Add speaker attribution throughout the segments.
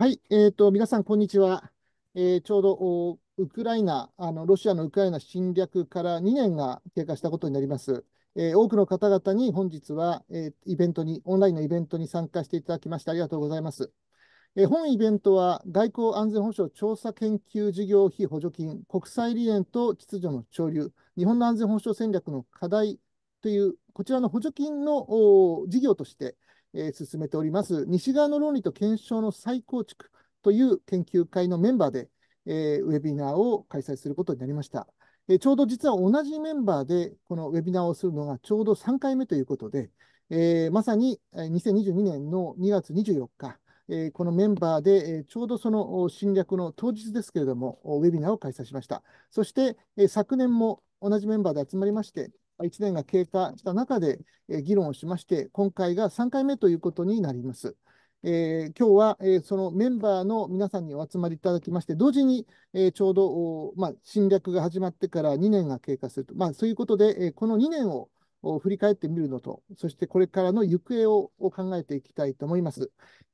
Speaker 1: はい、えーと、皆さん、こんにちは。えー、ちょうどウクライナあの、ロシアのウクライナ侵略から2年が経過したことになります。えー、多くの方々に本日は、えー、イベントに、オンラインのイベントに参加していただきまして、ありがとうございます。え本イベントは、外交安全保障調査研究事業費補助金、国際理念と秩序の潮流、日本の安全保障戦略の課題という、こちらの補助金の事業として、えー、進めております、西側の論理と検証の再構築という研究会のメンバーで、えー、ウェビナーを開催することになりました。えちょうど実は同じメンバーでこのウェビナーをするのがちょうど3回目ということで、えー、まさに2022年の2月24日、えー、このメンバーで、えー、ちょうどその侵略の当日ですけれども、ウェビナーを開催しました。そして、え昨年も同じメンバーで集まりまして、1年が経過した中で議論をしまして、今回が3回目ということになります。えー、今日は、えー、そのメンバーの皆さんにお集まりいただきまして、同時に、えー、ちょうど、まあ、侵略が始まってから2年が経過すると、まあ、そういうことで、えこの2年を振り返ってみるのと、そしてこれからの行方を考えていきたいと思います。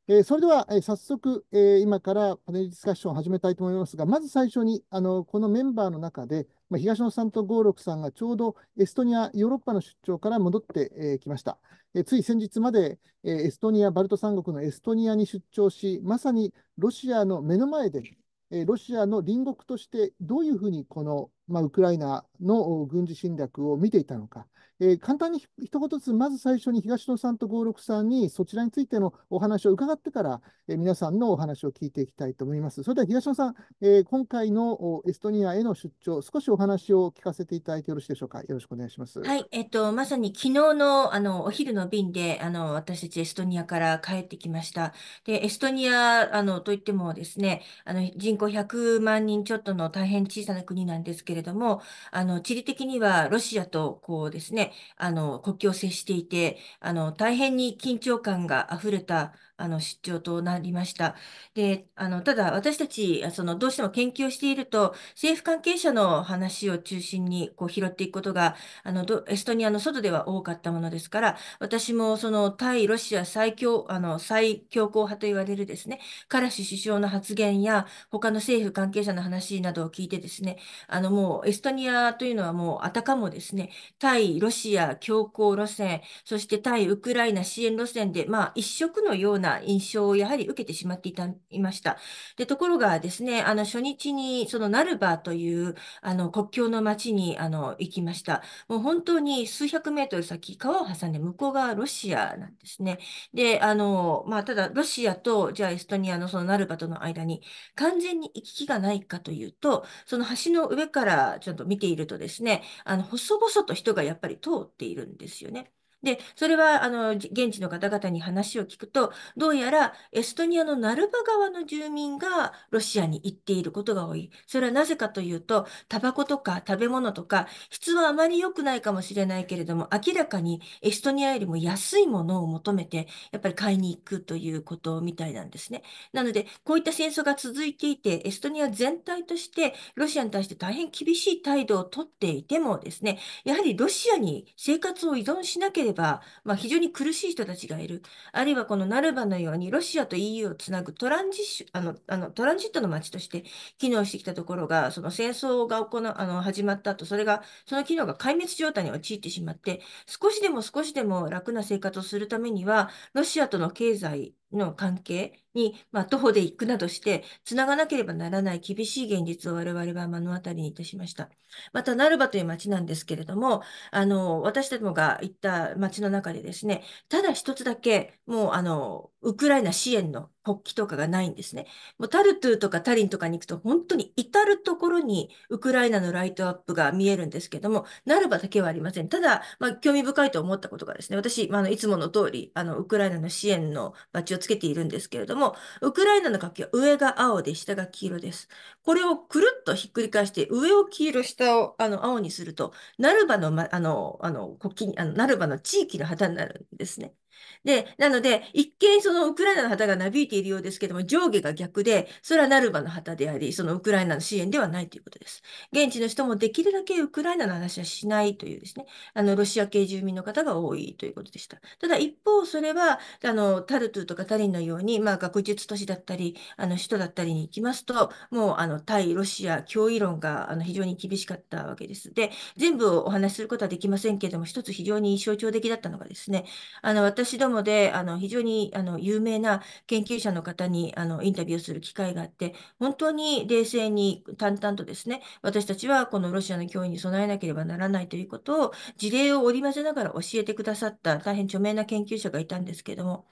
Speaker 1: えー、それでは、えー、早速、えー、今からパネルディスカッションを始めたいと思いますが、まず最初に、あのこのメンバーの中で、まあ、東野さんと郷六さんがちょうどエストニア、ヨーロッパの出張から戻ってき、えー、ました、えー、つい先日まで、えー、エストニア、バルト三国のエストニアに出張し、まさにロシアの目の前で、えー、ロシアの隣国としてどういうふうにこの、まあ、ウクライナの軍事侵略を見ていたのか。えー、簡単に一言ずつ、まず最初に東野さんと五六さんにそちらについてのお話を伺ってから、えー、皆さんのお話を聞いていきたいと思います。それでは東野さん、えー、今回のエストニアへの出張、少しお話を聞かせていただいてよろしいでしょうか。よろしくお願いします。はい、
Speaker 2: えっ、ー、と、まさに昨日のあのお昼の便であの私たちエストニアから帰ってきました。で、エストニアあのといってもですね、あの人口100万人ちょっとの大変小さな国なんですけれども、あの地理的にはロシアとこうですね、あの、国境を接していて、あの、大変に緊張感があふれたあの出張となりました。で、あのただ私たちそのどうしても研究をしていると政府関係者の話を中心にこう拾っていくことがあのエストニアの外では多かったものですから私もその対ロシア最強あの最強硬派と言われるですねカラシ首相の発言や他の政府関係者の話などを聞いてですねあのもうエストニアというのはもうあたかもですね対ロシア強硬路線そして対ウクライナ支援路線でまあ一色のようなな印象をやはり受けてしまっていたいました。でところがですね、あの初日にそのナルバというあの国境の町にあの行きました。もう本当に数百メートル先、川を挟んで向こう側ロシアなんですね。で、あの、まあ、ただロシアとじゃあエストニアのそのナルバとの間に完全に行き来がないかというと、その橋の上からちょっと見ているとですね、あの細々と人がやっぱり通っているんですよね。で、それは、あの、現地の方々に話を聞くと、どうやらエストニアのナルバ川の住民がロシアに行っていることが多い。それはなぜかというと、タバコとか食べ物とか、質はあまり良くないかもしれないけれども、明らかにエストニアよりも安いものを求めて、やっぱり買いに行くということみたいなんですね。なので、こういった戦争が続いていて、エストニア全体として、ロシアに対して大変厳しい態度をとっていてもですね、やはりロシアに生活を依存しなければば、まあ、非常に苦しい人たちがいる。あるいはこのナルバのようにロシアと EU をつなぐトランジッシュ、あの、あのトランジットの街として機能してきたところが、その戦争が行う、あの、始まった後、それが、その機能が壊滅状態に陥ってしまって、少しでも少しでも楽な生活をするためには、ロシアとの経済の関係に、まあ、徒歩で行くなどして、つながなければならない厳しい現実を我々は目の当たりにいたしました。また、ナルバという町なんですけれども、あの、私どもが行った町の中でですね、ただ一つだけ、もう、あの、ウクライナ支援の国旗とかがないんですね。もうタルトゥとかタリンとかに行くと本当に至るところにウクライナのライトアップが見えるんですけども、なるばだけはありません。ただ、まあ、興味深いと思ったことがですね、私、まあの、いつもの通り、あの、ウクライナの支援のバッジをつけているんですけれども、ウクライナの国旗は上が青で下が黄色です。これをくるっとひっくり返して、上を黄色、下をあの青にすると、なるばの、ま、あの、あの、国旗あの、なるばの地域の旗になるんですね。で、なので、一見そのウクライナの旗がなびいているようですけども、上下が逆で、それはナルバの旗であり、そのウクライナの支援ではないということです。現地の人もできるだけウクライナの話はしないというですね、あの、ロシア系住民の方が多いということでした。ただ一方、それは、あの、タルトゥとかタリンのように、まあ、学術都市だったり、あの、首都だったりに行きますと、もう、あの、対ロシア脅威論が、あの、非常に厳しかったわけです。で、全部をお話しすることはできませんけれども、一つ非常に象徴的だったのがですね、あの、私私どもであの非常にあの有名な研究者の方にあのインタビューする機会があって、本当に冷静に淡々とですね、私たちはこのロシアの脅威に備えなければならないということを事例を織り交ぜながら教えてくださった大変著名な研究者がいたんですけれども、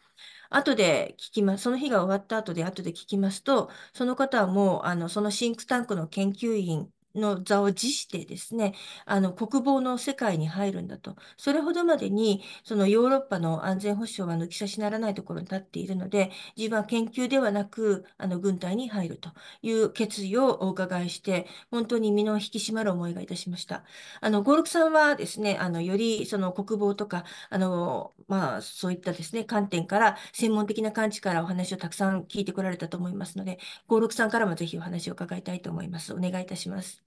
Speaker 2: 後で聞きます。その日が終わった後で後で聞きますと、その方はもう、あの、そのシンクタンクの研究員の座を辞してですね、あの国防の世界に入るんだと。それほどまでに、そのヨーロッパの安全保障は抜き差しならないところに立っているので、自分は研究ではなく、あの軍隊に入るという決意をお伺いして、本当に身の引き締まる思いがいたしました。あの、五六さんはですね、あの、よりその国防とか、あの、まあ、そういったですね、観点から、専門的な感知からお話をたくさん聞いてこられたと思いますので、五六さんからもぜひお話を伺いたいと思います。お願いいたします。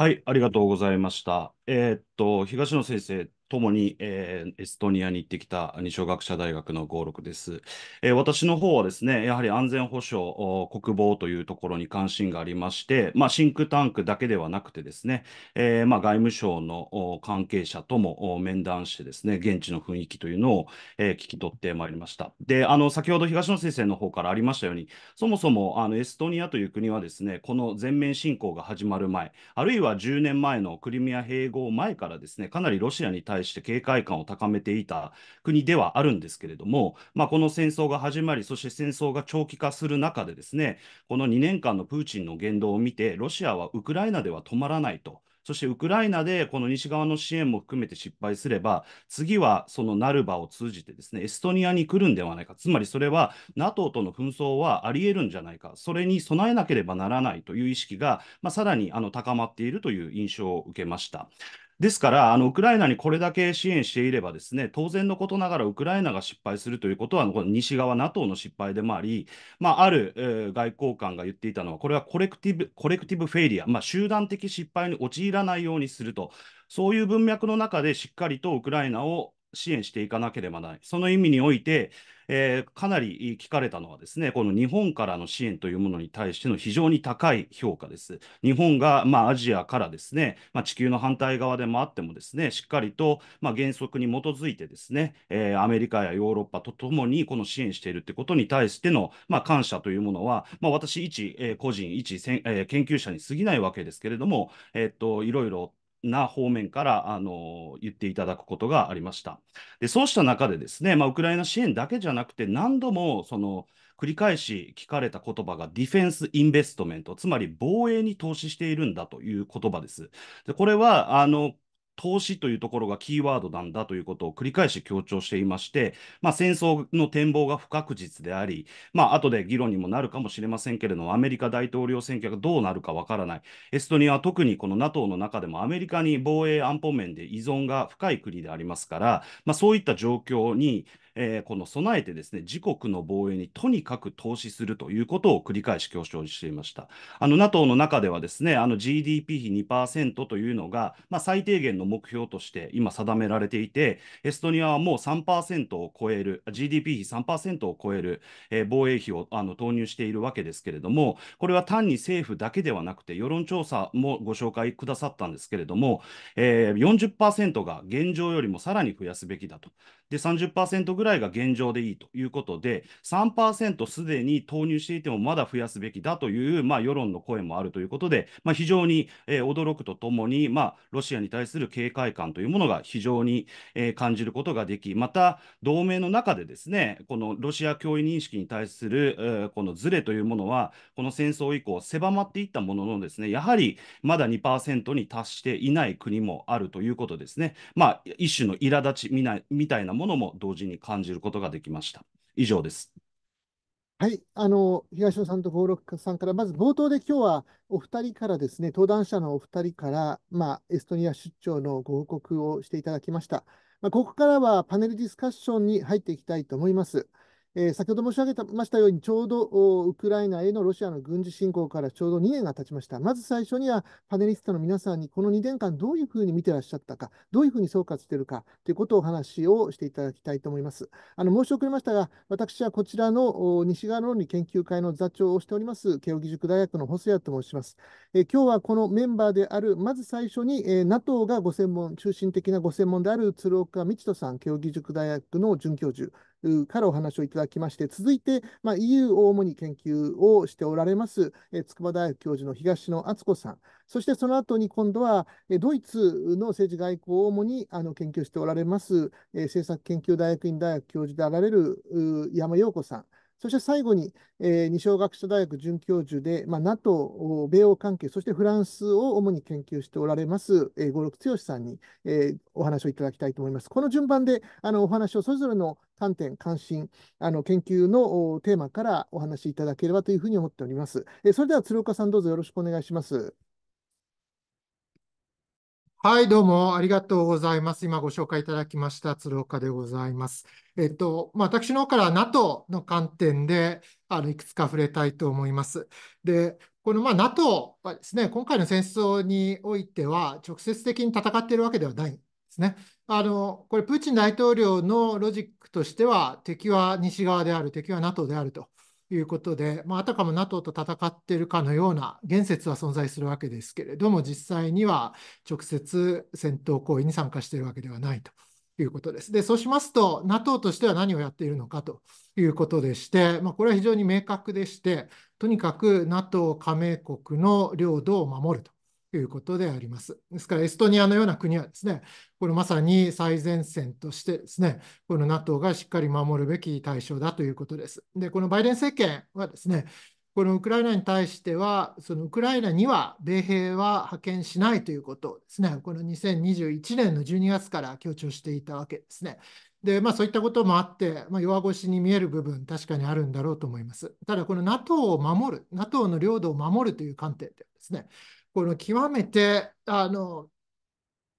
Speaker 3: はい、ありがとうございました。えーっと、東野先生、共に、えー、エストニアに行ってきた二小学者大学の合六です、えー、私の方はですね、やはり安全保障、国防というところに関心がありまして、まあ、シンクタンクだけではなくてですね、えー、まあ、外務省の関係者とも面談してですね、現地の雰囲気というのを、え聞き取ってまいりました。で、あの、先ほど東野先生の方からありましたように、そもそもあのエストニアという国はですね、この全面侵攻が始まる前、あるいは10年前のクリミア併合前からですね、かなりロシアに対対して警戒感を高めていた国ではあるんですけれども、まあ、この戦争が始まり、そして戦争が長期化する中で、ですねこの2年間のプーチンの言動を見て、ロシアはウクライナでは止まらないと。そしてウクライナでこの西側の支援も含めて失敗すれば、次はそのナルバを通じてですね、エストニアに来るんではないか、つまりそれは NATO との紛争はありえるんじゃないか、それに備えなければならないという意識が、まあ、さらにあの高まっているという印象を受けました。ですから、あのウクライナにこれだけ支援していれば、ですね当然のことながらウクライナが失敗するということは、この西側、NATO の失敗でもあり、まあ、ある、えー、外交官が言っていたのは、これはコレクティブコレクティブフェイリア、まあ、集団的失敗に陥らないようにすると。そういう文脈の中でしっかりとウクライナを支援していかなければならない。その意味において、えー、かなり聞かれたのはですね、この日本からの支援というものに対しての非常に高い評価です。日本が、まあ、アジアからですね、まあ、地球の反対側でもあってもですね、しっかりと、まあ、原則に基づいてですね、えー、アメリカやヨーロッパとともにこの支援しているということに対しての、まあ、感謝というものは、まあ、私一、えー、個人一、えー、研究者に過ぎないわけですけれども、えー、っといろいろな方面からあの言っていただくことがありました。でそうした中でですね、まあ、ウクライナ支援だけじゃなくて何度もその繰り返し聞かれた言葉がディフェンス・インベストメント、つまり防衛に投資しているんだという言葉です。でこれはあの投資というところがキーワードなんだということを繰り返し強調していまして、まあ、戦争の展望が不確実であり、まあ後で議論にもなるかもしれませんけれども、アメリカ大統領選挙がどうなるかわからない、エストニアは特にこの NATO の中でもアメリカに防衛安保面で依存が深い国でありますから、まあ、そういった状況に、えー、この備えてですね、自国の防衛にとにかく投資するということを繰り返し強調していました。あの NATO の中ではですね、あの GDP 比2%というのが、まあ、最低限の目標として今定められていて、エストニアはもう3%を超える、GDP 比3%を超える、えー、防衛費をあの投入しているわけですけれども、これは単に政府だけではなくて、世論調査もご紹介くださったんですけれども、えー、40%が現状よりもさらに増やすべきだと。で、30%ぐらいが現状でいいということで、3%すでに投入していてもまだ増やすべきだという、まあ、世論の声もあるということで、まあ、非常に、えー、驚くとともに、まあ、ロシアに対する警戒感というものが非常に、えー、感じることができ、また同盟の中でですね、このロシア脅威認識に対する、えー、このズレというものは、この戦争以降、狭まっていったものの、ですねやはりまだ2%に達していない国もあるということですね、まあ、一種の苛立ちみたいなものも同時に感じることができました。以上です。
Speaker 1: はい、あの東野さんと五六さんから、まず冒頭で今日はお二人からですね、登壇者のお二人から、まあ、エストニア出張のご報告をしていただきました。まあ、ここからはパネルディスカッションに入っていきたいと思います。えー、先ほど申し上げましたように、ちょうどウクライナへのロシアの軍事侵攻からちょうど2年が経ちました。まず最初には、パネリストの皆さんに、この2年間、どういうふうに見てらっしゃったか、どういうふうに総括しているかということをお話をしていただきたいと思います。あの申し遅れましたが、私はこちらの西側論理研究会の座長をしております、慶應義塾大学の細谷と申します。えー、今日はこのメンバーである、まず最初に、えー、NATO がご専門、中心的なご専門である鶴岡道人さん、慶應義塾大学の准教授。からお話をいただきまして、続いて、まあ、EU を主に研究をしておられます、え筑波大学教授の東野敦子さん、そしてその後に今度は、えドイツの政治外交を主にあの研究しておられます、え政策研究大学院大学教授であられる山陽子さん、そして最後に、えー、二松学舎大学准教授で、まあ、NATO、米欧関係、そしてフランスを主に研究しておられます、えー、五六剛さんに、えー、お話をいただきたいと思います。この順番であのお話をそれぞれの観点、関心、あの研究のテーマからお話しいただければというふうに思っております。えー、それでは鶴岡さん、どうぞよろしくお願いします。はい、どうもありがとうございます。今ご紹介いただきました、鶴岡でございます。えっと、まあ、私の方から NATO の観点で、あの、いくつか触れたいと思います。で、このまあ NATO はですね、今回の戦争においては、直接的に戦っているわけではないんですね。あの、これ、プーチン大統領のロジックとしては、敵は西側である、敵は NATO であると。いうことで、まあ、あたかも NATO と戦っているかのような言説は存在するわけですけれども、実際には直接戦闘行為に参加しているわけではないということです。で、そうしますと、NATO としては何をやっているのかということでして、まあ、これは非常に明確でして、とにかく NATO 加盟国の領土を守ると。いうことであります。ですからエストニアのような国はですね、これまさに最前線としてですね、この NATO がしっかり守るべき対象だということです。で、このバイデン政権はですね、このウクライナに対しては、そのウクライナには米兵は派遣しないということをですね、この2021年の12月から強調していたわけですね。で、まあ、そういったこともあって、まあ、弱腰に見える部分、確かにあるんだろうと思います。ただ、この NATO を守る、NATO の領土を守るという観点でですね、この極めてあの、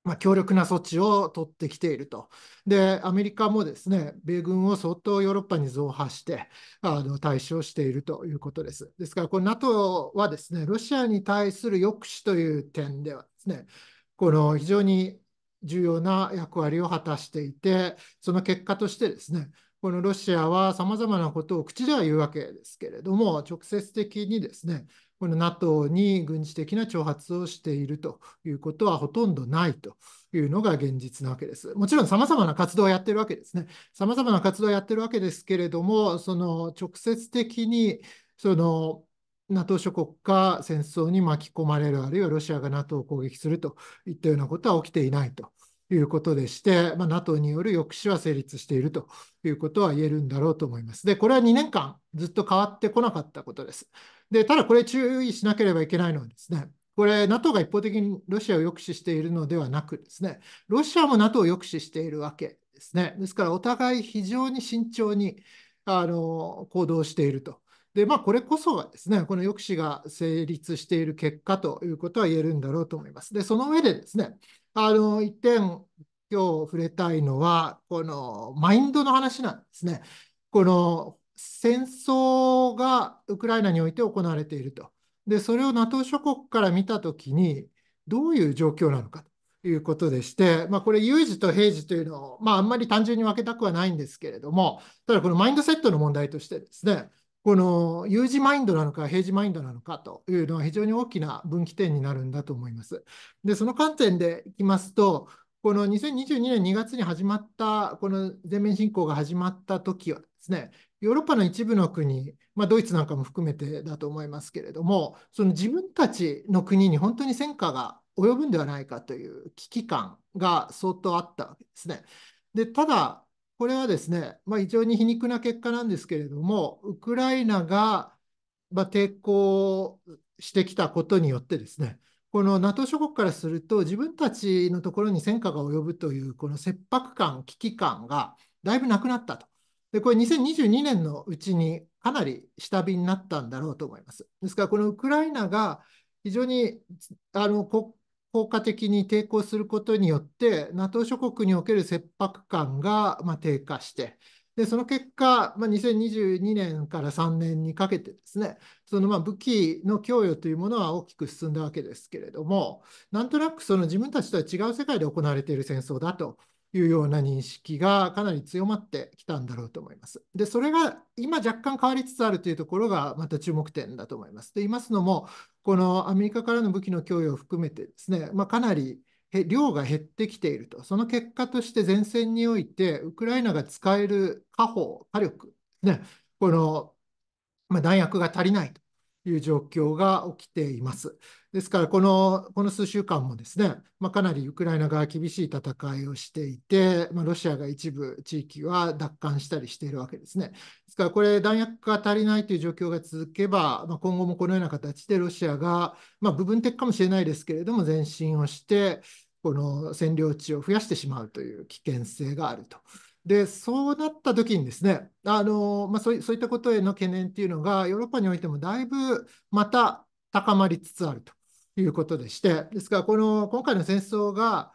Speaker 1: まあ、強力な措置を取ってきていると。で、アメリカもですね、米軍を相当ヨーロッパに増派して、あの対処しているということです。ですから、この NATO はですね、ロシアに対する抑止という点ではですね、この非常に重要な役割を果たしていて、その結果としてですね、このロシアはさまざまなことを口では言うわけですけれども、直接的にですね、この NATO に軍事的な挑発をしているということはほとんどないというのが現実なわけです。もちろん様々な活動をやってるわけですね。様々な活動をやってるわけですけれども、その直接的にその NATO 諸国が戦争に巻き込まれる、あるいはロシアが NATO を攻撃するといったようなことは起きていないとということでして、まあ、NATO による抑止は成立しているということは言えるんだろうと思います。で、これは2年間ずっと変わってこなかったことです。で、ただこれ注意しなければいけないのはですね、これ NATO が一方的にロシアを抑止しているのではなくですね、ロシアも NATO を抑止しているわけですね。ですからお互い非常に慎重にあの行動していると。で、まあ、これこそがですね、この抑止が成立している結果ということは言えるんだろうと思います。で、その上でですね、あの、一点今日触れたいのは、このマインドの話なんですね。この戦争がウクライナにおいて行われていると。で、それを NATO 諸国から見たときに、どういう状況なのかということでして、まあ、これ、有事と平時というのを、まあ、あんまり単純に分けたくはないんですけれども、ただ、このマインドセットの問題としてですね、この U 字マインドなのか平時マインドなのかというのは非常に大きな分岐点になるんだと思います。で、その観点でいきますと、この2022年2月に始まった、この全面侵攻が始まった時はですね、ヨーロッパの一部の国、まあ、ドイツなんかも含めてだと思いますけれども、その自分たちの国に本当に戦火が及ぶんではないかという危機感が相当あったわけですね。で、ただ、これはですね、まあ、非常に皮肉な結果なんですけれども、ウクライナが、まあ、抵抗してきたことによってですね、この NATO 諸国からすると、自分たちのところに戦火が及ぶという、この切迫感、危機感がだいぶなくなったと。で、これ2022年のうちにかなり下火になったんだろうと思います。ですから、このウクライナが非常にあの国効果的に抵抗することによって、NATO 諸国における切迫感がま低下して、でその結果、まあ、2022年から3年にかけてですね、そのま武器の供与というものは大きく進んだわけですけれども、なんとなくその自分たちとは違う世界で行われている戦争だというような認識がかなり強まってきたんだろうと思います。で、それが今若干変わりつつあるというところがまた注目点だと思います。と言いますのも、このアメリカからの武器の供与を含めてですね、まあ、かなり量が減ってきていると、その結果として前線において、ウクライナが使える火砲、火力、ね、この、まあ、弾薬が足りないという状況が起きています。ですからこの、この数週間もですね、まあ、かなりウクライナ側厳しい戦いをしていて、まあ、ロシアが一部地域は奪還したりしているわけですね。ですから、これ、弾薬が足りないという状況が続けば、まあ、今後もこのような形でロシアが、ま部分的かもしれないですけれども、前進をして、この占領地を増やしてしまうという危険性があると。で、そうなった時にですね、あのまあ、そういそういったことへの懸念っていうのが、ヨーロッパにおいてもだいぶまた高まりつつあるということでして、ですから、この今回の戦争が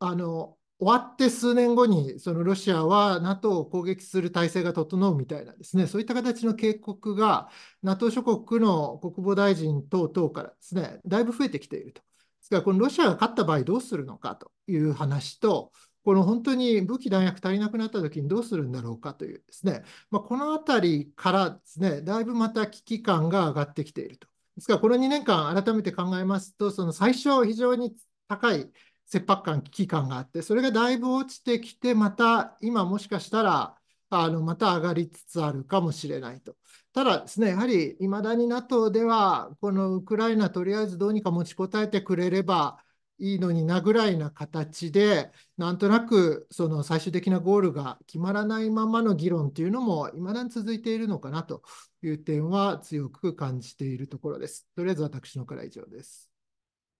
Speaker 1: あの終わって数年後に、そのロシアは NATO を攻撃する体制が整うみたいなですね、そういった形の警告が、NATO 諸国の国防大臣等々からですね、だいぶ増えてきていると。ですから、このロシアが勝った場合どうするのかという話と、この本当に武器弾薬足りなくなった時にどうするんだろうかというですね、まあ、このあたりからですね、だいぶまた危機感が上がってきていると。ですから、この2年間改めて考えますと、その最初非常に高い切迫感、危機感があって、それがだいぶ落ちてきて、また今もしかしたら、あのまた上がりつつあるかもしれないと。ただですね、やはりいまだに NATO では、このウクライナとりあえずどうにか持ちこたえてくれれば、いいのになぐらいな形でなんとなくその最終的なゴールが決まらないままの議論というのも未だに続いているのかなという点は強く感じているところです。とりあえず私のから以上です。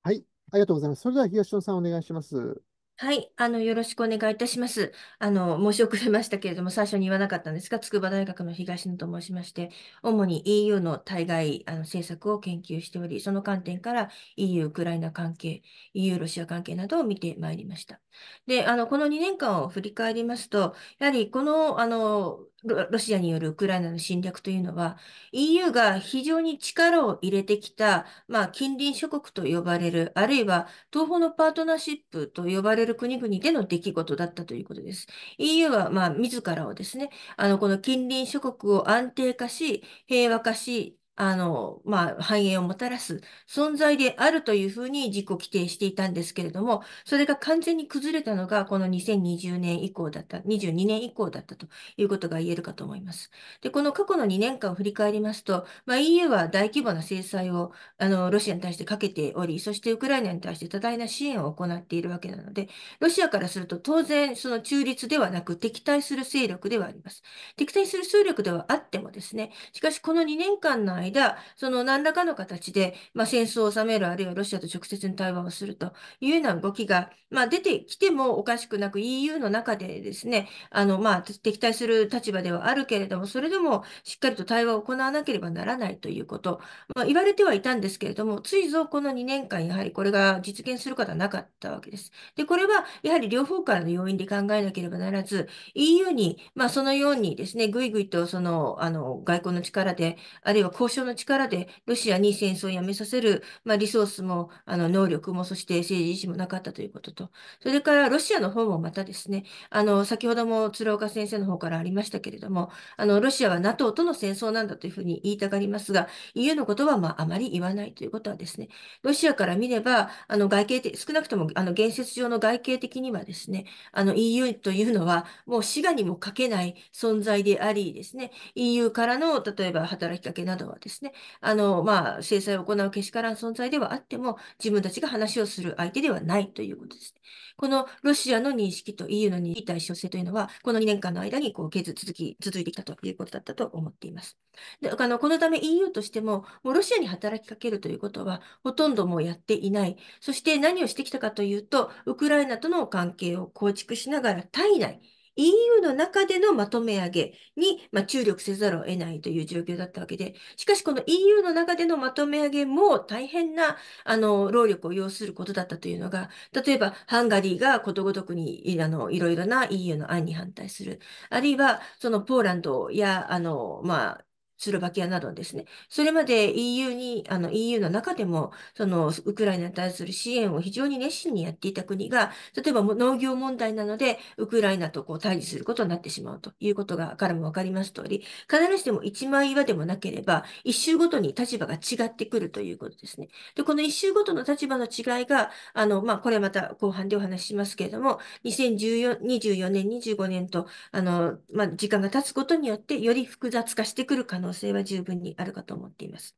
Speaker 1: はい、ありがとうございます。それでは東野さんお願いします。
Speaker 2: はい、あの、よろしくお願いいたします。あの、申し遅れましたけれども、最初に言わなかったんですが、筑波大学の東野と申しまして、主に EU の対外あの政策を研究しており、その観点から EU、ウクライナ関係、EU、ロシア関係などを見てまいりました。で、あの、この2年間を振り返りますと、やはりこの、あの、ロシアによるウクライナの侵略というのは、EU が非常に力を入れてきた、まあ、近隣諸国と呼ばれる、あるいは東方のパートナーシップと呼ばれる国々での出来事だったということです。EU は、まあ、自らをですね、あの、この近隣諸国を安定化し、平和化し、あの、まあ、繁栄をもたらす存在であるというふうに自己規定していたんですけれども、それが完全に崩れたのが、この2020年以降だった、22年以降だったということが言えるかと思います。で、この過去の2年間を振り返りますと、まあ、EU は大規模な制裁を、あの、ロシアに対してかけており、そしてウクライナに対して多大な支援を行っているわけなので、ロシアからすると当然、その中立ではなく敵対する勢力ではあります。敵対する勢力ではあってもですね、しかしこの2年間の間間、その何らかの形で、まあ、戦争を収める、あるいはロシアと直接に対話をするというような動きが、まあ、出てきてもおかしくなく EU の中でですね、あの、まあ、敵対する立場ではあるけれども、それでもしっかりと対話を行わなければならないということ、まあ、言われてはいたんですけれども、ついぞこの2年間、やはりこれが実現することはなかったわけです。で、これはやはり両方からの要因で考えなければならず、EU に、まあ、そのようにですね、ぐいぐいとその、あの、外交の力で、あるいは交渉所の力でロシアに戦争をやめさせる、まあ、リソースもあの能力もそして政治意志もなかったということとそれからロシアの方もまたですねあの先ほども鶴岡先生の方からありましたけれどもあのロシアは NATO との戦争なんだというふうに言いたがりますが EU のことはまああまり言わないということはですねロシアから見ればあの外形的少なくともあの現実上の外形的にはですねあの EU というのはもう滋賀にもかけない存在でありですね EU からの例えば働きかけなどはですね、あの、まあ、制裁を行うけしからん存在ではあっても、自分たちが話をする相手ではないということです、ね。このロシアの認識と EU の認識対称性というのは、この2年間の間にこう続き、続いてきたということだったと思っています。であのこのため EU としても、もうロシアに働きかけるということは、ほとんどもうやっていない。そして何をしてきたかというと、ウクライナとの関係を構築しながら、体内、EU の中でのまとめ上げに、まあ、注力せざるを得ないという状況だったわけで、しかしこの EU の中でのまとめ上げも大変なあの労力を要することだったというのが、例えばハンガリーがことごとくにあのいろいろな EU の案に反対する、あるいはそのポーランドやあの、まあ、スロバキアなどですね、それまで EU に、あの EU の中でも、そのウクライナに対する支援を非常に熱心にやっていた国が、例えば農業問題なので、ウクライナとこう対峙することになってしまうということが、からもわかります通り、必ずしも一枚岩でもなければ、一周ごとに立場が違ってくるということですね。で、この一周ごとの立場の違いが、あの、まあ、これはまた後半でお話ししますけれども、2024年、25年と、あの、まあ、時間が経つことによって、より複雑化してくる可能能性は十分にあるかと思っています。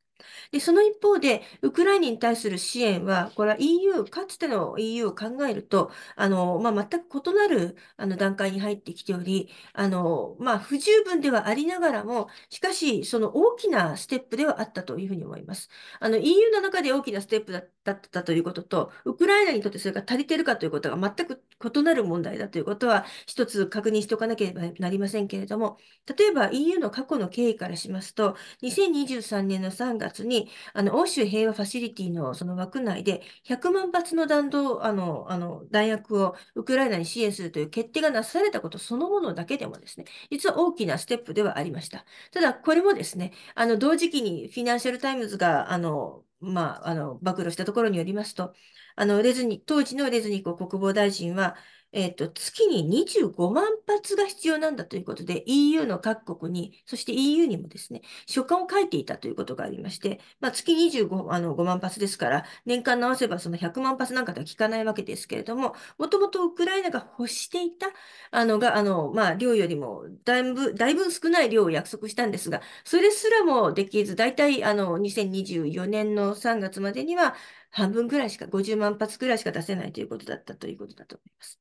Speaker 2: で、その一方で、ウクライナに対する支援は、これは EU、かつての EU を考えると、あの、まあ、全く異なるあの段階に入ってきており、あの、まあ、不十分ではありながらも、しかし、その大きなステップではあったというふうに思います。あの、EU の中で大きなステップだったということと、ウクライナにとってそれが足りてるかということが全く異なる問題だということは、一つ確認しておかなければなりませんけれども、例えば EU の過去の経緯からしますと、2023年の3月月に、あの、欧州平和ファシリティのその枠内で、100万発の弾道、あの、あの、弾薬をウクライナに支援するという決定がなされたことそのものだけでもですね、実は大きなステップではありました。ただ、これもですね、あの、同時期にフィナンシャルタイムズが、あの、まあ、あの、暴露したところによりますと、あの、レズニ、当時のレズニコ国防大臣は、えっ、と、月に25万発が必要なんだということで、EU の各国に、そして EU にもですね、書簡を書いていたということがありまして、まあ、月25あの5万発ですから、年間直せばその100万発なんかでは効かないわけですけれども、もともとウクライナが欲していた、あの、が、あの、まあ、量よりも、だいぶ、だいぶ少ない量を約束したんですが、それすらもできず、大体、あの、2024年の3月までには、半分ぐらいしか、50万発ぐらいしか出せないということだったということだと思います。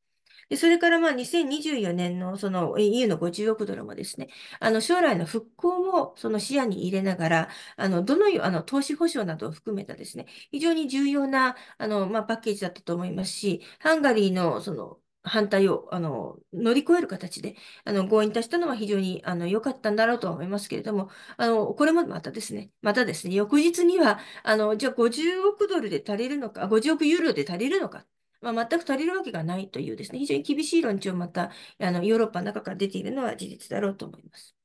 Speaker 2: で、それからまあ2024年のその EU の50億ドルもですね、あの将来の復興もその視野に入れながら、あのどのようあの投資保障などを含めたですね、非常に重要なあの、まあ、パッケージだったと思いますし、ハンガリーのその反対をあの乗り越える形であの合意に達したのは非常に良かったんだろうと思いますけれども、あのこれもまたですね、またですね、翌日には、あのじゃあ50億ドルで足りるのか、50億ユーロで足りるのかまあ、全く足りるわけがないというですね、非常に厳しい論調をまた、あの、ヨーロッパの中から出ているのは事実だろうと思います。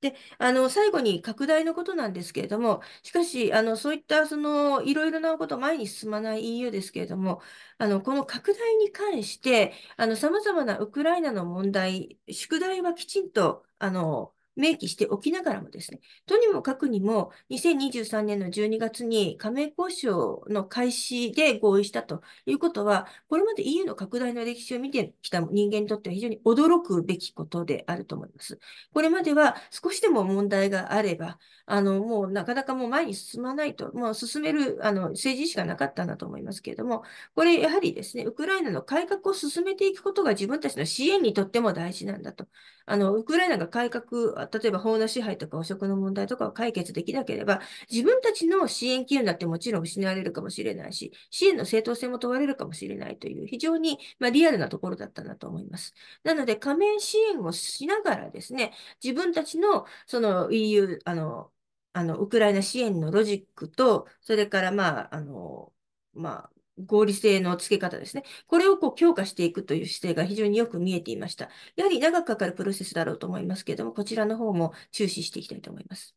Speaker 2: で、あの、最後に拡大のことなんですけれども、しかし、あの、そういった、その、いろいろなこと、前に進まない EU ですけれども、あの、この拡大に関して、あの、様々なウクライナの問題、宿題はきちんと、あの、明記しておきながらもですね、とにもかくにも2023年の12月に加盟交渉の開始で合意したということは、これまで EU の拡大の歴史を見てきた人間にとっては非常に驚くべきことであると思います。これまでは少しでも問題があれば、あの、もうなかなかもう前に進まないと、もう進める、あの、政治しかなかったんだと思いますけれども、これやはりですね、ウクライナの改革を進めていくことが自分たちの支援にとっても大事なんだと。あの、ウクライナが改革、例えば法の支配とか汚職の問題とかを解決できなければ、自分たちの支援機運だってもちろん失われるかもしれないし、支援の正当性も問われるかもしれないという、非常に、まあ、リアルなところだったなと思います。なので、加盟支援をしながらですね、自分たちの、その EU、あの、あの、ウクライナ支援のロジックと、それから、まあ、あの、まあ、合理性の付け方ですね。これをこう強化していくという姿勢が非常によく見えていました。やはり長くかかるプロセスだろうと思いますけれども、こちらの方
Speaker 1: も注視していきたいと思います。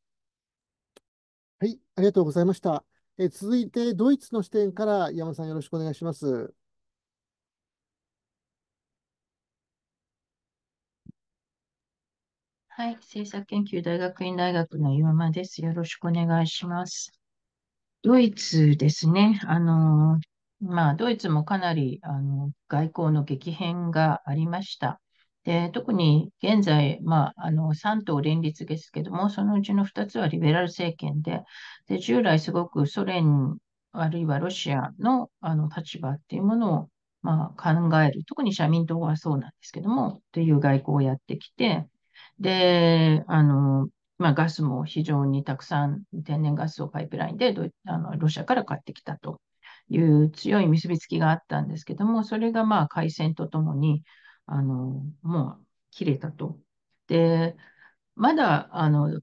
Speaker 1: はい、ありがとうございました。え続いて、ドイツの視点から山さんよろしくお願いします。
Speaker 4: はい、政策研究大学院大学の岩間です。よろしくお願いします。ドイツですね。あの、まあ、ドイツもかなりあの外交の激変がありました。で特に現在、まあ、あの3党連立ですけども、そのうちの2つはリベラル政権で、で従来すごくソ連あるいはロシアのあの立場っていうものを、まあ、考える、特に社民党はそうなんですけども、という外交をやってきて、で、あのまあ、ガスも非常にたくさん天然ガスをパイプラインであのロシアから買ってきたと。いう強い結びつきがあったんですけども、それがまあ開戦とともに、あの、もう切れたと。で、まだ、あの、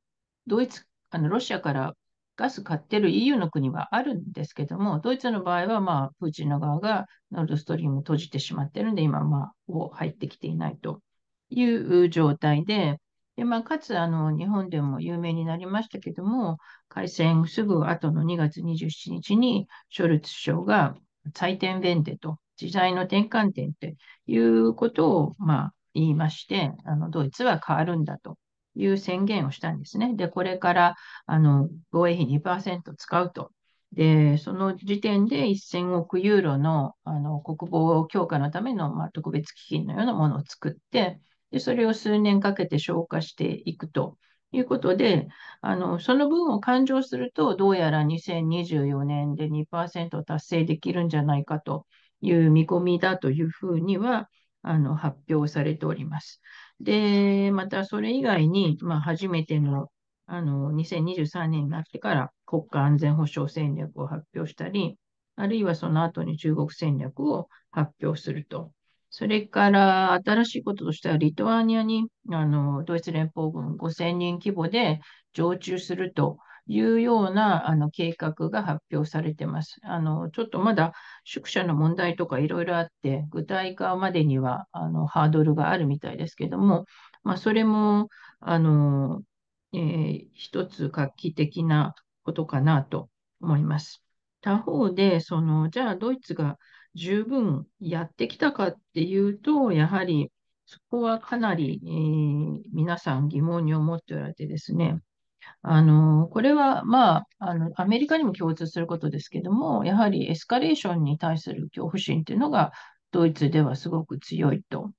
Speaker 4: ドイツ、あのロシアからガス買ってる EU の国はあるんですけども、ドイツの場合は、まあ、プーチンの側がノルドストリーム閉じてしまってるんで、今、まあ、を入ってきていないという状態で、で、まあ、かつ、あの、日本でも有名になりましたけども、開戦すぐ後の2月27日に、ショルツ首相が、採点弁でと、時代の転換点ということを、まあ、言いまして、あの、ドイツは変わるんだという宣言をしたんですね。で、これから、あの、防衛費2%使うと。で、その時点で1000億ユーロのあの国防強化のための、まあ、特別基金のようなものを作って、で、それを数年かけて消化していくということで、あの、その分を勘定すると、どうやら2024年で2%達成できるんじゃないかという見込みだというふうには、あの、発表されております。で、またそれ以外に、まあ、初めての、あの、2023年になってから国家安全保障戦略を発表したり、あるいはその後に中国戦略を発表するとそれから、新しいこととしては、リトアニアに、あの、ドイツ連邦軍5000人規模で常駐するというような、あの、計画が発表されています。あの、ちょっとまだ宿舎の問題とかいろいろあって、具体化までには、あの、ハードルがあるみたいですけども、まあ、それも、あの、えー、一つ画期的なことかなと思います。他方で、その、じゃあ、ドイツが、十分やってきたかっていうと、やはりそこはかなり、えー、皆さん疑問に思っておられてですね、あのこれは、まあ、あのアメリカにも共通することですけども、やはりエスカレーションに対する恐怖心というのがドイツではすごく強いと。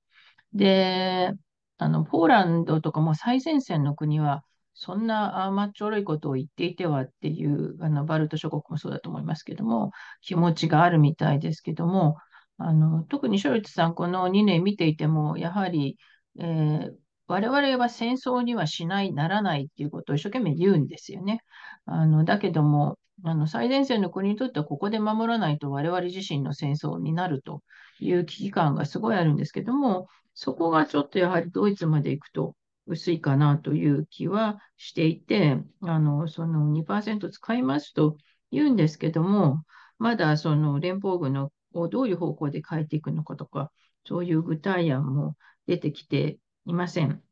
Speaker 4: で、あのポーランドとかも最前線の国はそんな甘っちょろいことを言っていてはっていう、あのバルト諸国もそうだと思いますけども、気持ちがあるみたいですけども、あの特にショルツさん、この2年見ていても、やはり、えー、我々は戦争にはしない、ならないっていうことを一生懸命言うんですよね。あのだけども、あの最前線の国にとってはここで守らないと我々自身の戦争になるという危機感がすごいあるんですけども、そこがちょっとやはりドイツまで行くと薄いかなという気はしていて、あのその2%使いますと言うんですけども、まだその連邦軍のをどういう方向で変えていくのかとか、そういう具体案も出てきていません。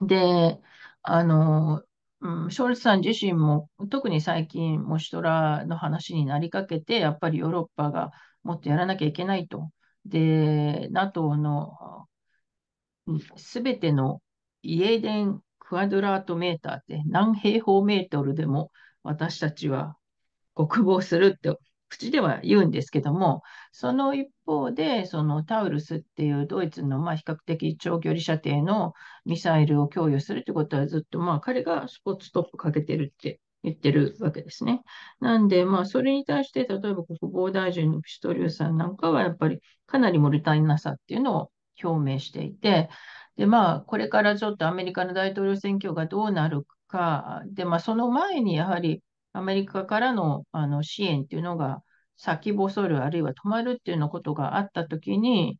Speaker 4: で、あの、うん、ショルツさん自身も、特に最近、モシトラの話になりかけて、やっぱりヨーロッパがもっとやらなきゃいけないと。で、NATO のすべての家電クアドラートメーターって何平方メートルでも私たちは国防するって口では言うんですけども、その一方で、そのタウルスっていうドイツのま比較的長距離射程のミサイルを供与するってことはずっと、まあ、彼がスポーツトップかけてるって言ってるわけですね。なんで、まあ、それに対して、例えば国防大臣のピストリウスさんなんかは、やっぱりかなりモルタイなさっていうのを表明していて、で、まあ、これからちょっとアメリカの大統領選挙がどうなるか、で、まあ、その前にやはりアメリカからのあの支援っていうのが先細る、あるいは止まるっていうようなことがあったときに、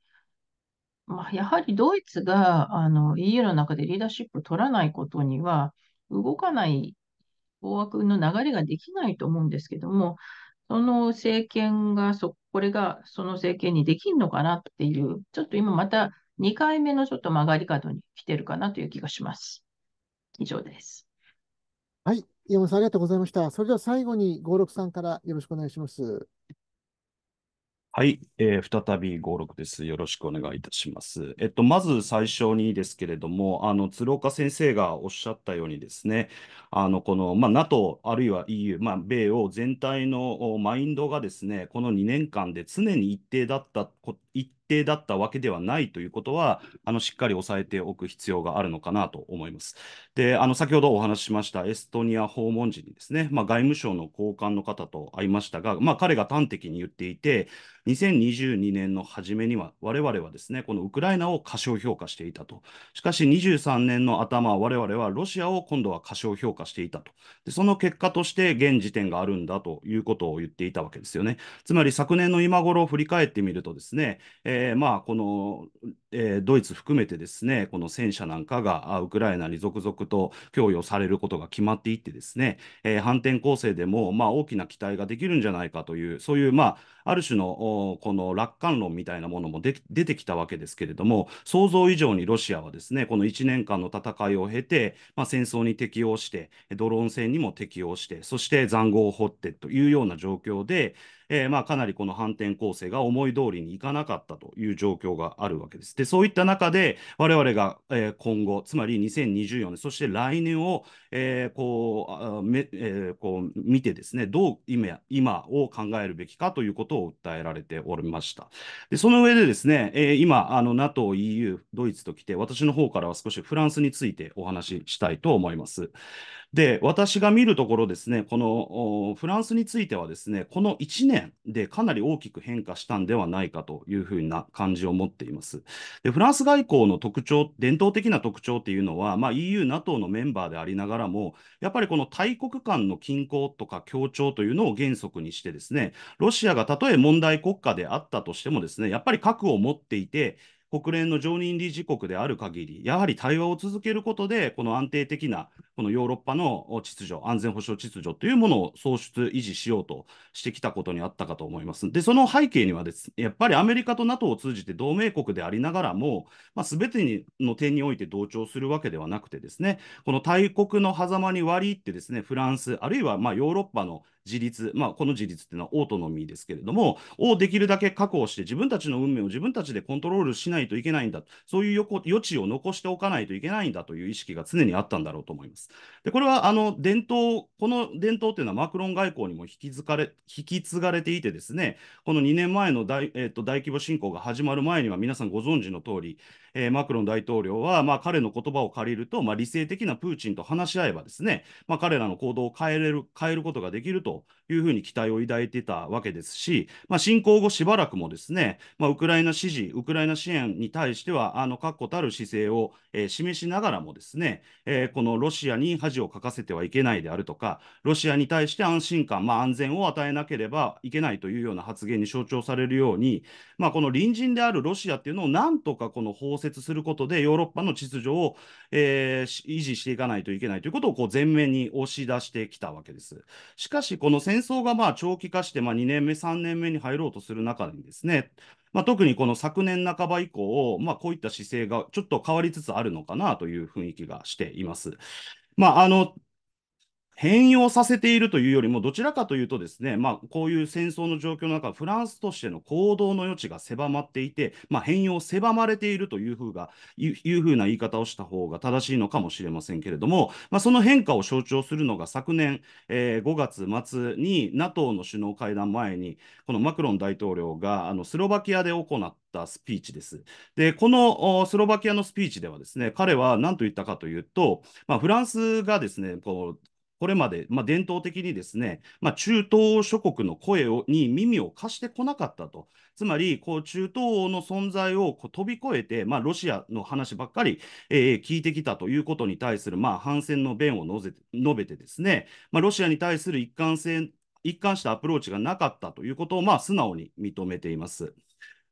Speaker 4: まあ、やはりドイツがあの EU の中でリーダーシップを取らないことには、動かない大枠の流れができないと思うんですけども、その政権がそ、これがその政権にできるのかなっていう、ちょっと今また2回目のちょっと曲がり角に来てるかなという気がします。以上
Speaker 1: です。はい、山本さんありがとうございました。それでは最後に五六さんからよろしくお願いします。
Speaker 3: はい、えー、再び五六です。よろしくお願いいたします。えっと、まず最初にですけれども、あの鶴岡先生がおっしゃったようにですね、あのこの、まあ、NATO あるいは EU、まあ、米欧全体のマインドがですね、この2年間で常に一定だった、一定だったわけではないということは、あのしっかり押さえておく必要があるのかなと思います。で、あの先ほどお話ししましたエストニア訪問時にですね、まあ、外務省の高官の方と会いましたが、まあ、彼が端的に言っていて、2022年の初めには、我々はですね、このウクライナを過小評価していたと。しかし23年の頭、我々はロシアを今度は過小評価していたと。でその結果として現時点があるんだということを言っていたわけですよね。つまり昨年の今頃振り返ってみるとですね、えー、まあ、この、えー、ドイツ含めてですね、この戦車なんかがウクライナに続々と供与されることが決まっていってですね、えー、反転攻勢でも、まあ、大きな期待ができるんじゃないかという、そういう、まあ、ある種のこの楽観論みたいなものも出てきたわけですけれども、想像以上にロシアはですね、この1年間の戦いを経て、まあ、戦争に適応して、ドローン戦にも適応して、そして塹壕を掘ってというような状況で、えー、まあ、かなりこの反転攻勢が思い通りにいかなかったという状況があるわけです。で、そういった中で、我々が、今後、つまり2024年、そして来年を、えー、こうめ、えこう見てですね、どう今今を考えるべきかということを訴えられておりました。で、その上でですね、え今、の NATO、EU、ドイツと来て、私の方からは少しフランスについてお話ししたいと思います。で、私が見るところですね、このフランスについてはですね、この1年年でかなり大きく変化したんではないかというふうな感じを持っています。でフランス外交の特徴、伝統的な特徴っていうのは、まあ、EU、NATO のメンバーでありながらも、やっぱりこの大国間の均衡とか協調というのを原則にしてですね、ロシアがたとえ問題国家であったとしてもですね、やっぱり核を持っていて、国連の常任理事国である限り、やはり対話を続けることで、この安定的なこのヨーロッパの秩序、安全保障秩序というものを創出、維持しようとしてきたことにあったかと思います。で、その背景にはです、ね、やっぱりアメリカと NATO を通じて同盟国でありながらも、まあ、全ての点において同調するわけではなくてですね、この大国の狭間に割り入ってですね、フランス、あるいはまあヨーロッパの自立、まあ、この自立っていうのはオートノミーですけれども、をできるだけ確保して、自分たちの運命を自分たちでコントロールしないといけないんだ、そういう余地を残しておかないといけないんだという意識が常にあったんだろうと思います。でこれはあの伝統、この伝統というのはマクロン外交にも引き継がれ引き継がれていてですね、この2年前の大,、えーと大規模侵攻が始まる前には、皆さんご存知の通り、えー、マクロン大統領は、まあ、彼の言葉を借りると、まあ、理性的なプーチンと話し合えばですね、まあ、彼らの行動を変えれる変えることができるというふうに期待を抱いてたわけですし、まあ、侵攻後しばらくもですね、まあ、ウクライナ支持、ウクライナ支援に対しては、あの確固たる姿勢を、えー、示しながらもですね、えー、このロシアに恥をかかせてはいけないであるとか、ロシアに対して安心感、まあ、安全を与えなければいけないというような発言に象徴されるように、まあ、この隣人であるロシアっていうのをなんとかこの法制設することで、ヨーロッパの秩序を、えー、維持していかないといけないということをこう前面に押し出してきたわけです。しかし、この戦争がまあ長期化して、まあ、2年目、3年目に入ろうとする中でですね、まあ、特にこの昨年半ば以降、まあ、こういった姿勢がちょっと変わりつつあるのかなという雰囲気がしています。まあ、あの変容させているというよりも、どちらかというと、ですね、まあ、こういう戦争の状況の中、フランスとしての行動の余地が狭まっていて、まあ、変容狭まれているというふうがいうふうな言い方をした方が正しいのかもしれませんけれども、まあ、その変化を象徴するのが、昨年、えー、5月末に NATO の首脳会談前に、このマクロン大統領があのスロバキアで行ったスピーチです。で、このスロバキアのスピーチでは、ですね彼は何と言ったかというと、まあ、フランスがですねこうこれまで、まあ、伝統的にですね、まあ、中東諸国の声をに耳を貸してこなかったと、つまりこう中東の存在をこう飛び越えて、まあ、ロシアの話ばっかり、えー、聞いてきたということに対する、まあ、反戦の弁を述べてですね、まあ、ロシアに対する一貫性一貫したアプローチがなかったということを、まあ、素直に認めています。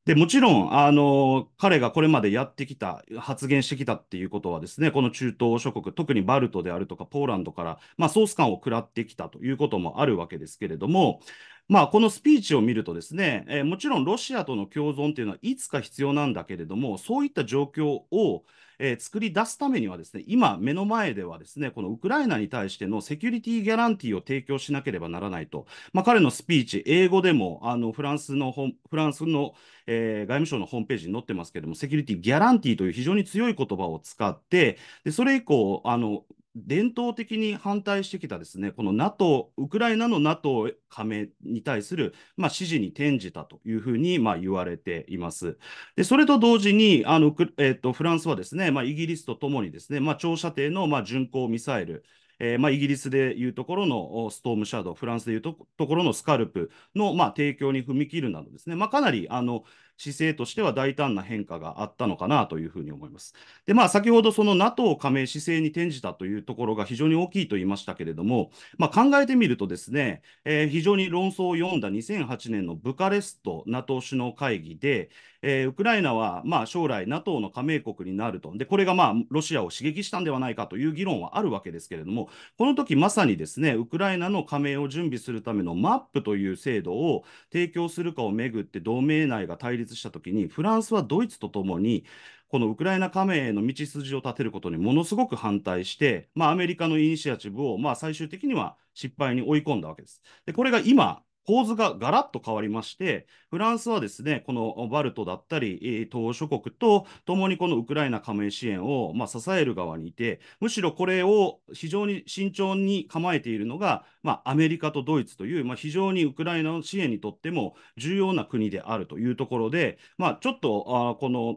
Speaker 3: で、もちろん、あの、彼がこれまでやってきた、発言してきたっていうことはですね、この中東諸国、特にバルトであるとか、ポーランドから、まあ、ソース感を食らってきたということもあるわけですけれども、まあ、このスピーチを見るとですね、えー、もちろんロシアとの共存というのはいつか必要なんだけれども、そういった状況を、えー、作り出すためにはですね、今、目の前ではですね、このウクライナに対してのセキュリティギャランティーを提供しなければならないと、まあ、彼のスピーチ、英語でもあのフランスのフランスの、えー、外務省のホームページに載ってますけれども、セキュリティギャランティーという非常に強い言葉を使って、でそれ以降あの、伝統的に反対してきたですね、この NATO、ウクライナの NATO 加盟に対する、まあ、支持に転じたというふうに、まあ、言われています。で、それと同時に、あのえーと、フランスはですね、まあ、イギリスとともにですね、まあ、長射程の、まあ、巡航ミサイル、えー、まあ、イギリスでいうところのストームシャドウ、フランスでいうところのスカルプの、まあ、提供に踏み切るなどですね、まあ、かなりあの、姿勢としては大胆な変化があったのかなというふうに思います。で、まあ、先ほどその NATO 加盟姿勢に転じたというところが非常に大きいと言いましたけれども、まあ、考えてみるとですね、えー、非常に論争を読んだ2008年のブカレスト NATO 首脳会議で、えー、ウクライナはまあ将来 NATO の加盟国になると、でこれがまあロシアを刺激したんではないかという議論はあるわけですけれども、この時まさにですねウクライナの加盟を準備するためのマップという制度を提供するかをめぐって同盟内が対立立したときに、フランスはドイツとともに、このウクライナ加盟への道筋を立てることにものすごく反対して、まあ、アメリカのイニシアチブを、まあ、最終的には失敗に追い込んだわけです。でこれが今構図がガラッと変わりまして、フランスはですね、このバルトだったり、東欧諸国と共にこのウクライナ加盟支援を、まあ、支える側にいて、むしろこれを非常に慎重に構えているのが、まあ、アメリカとドイツという、まあ、非常にウクライナの支援にとっても重要な国であるというところで、まあ、ちょっとあこの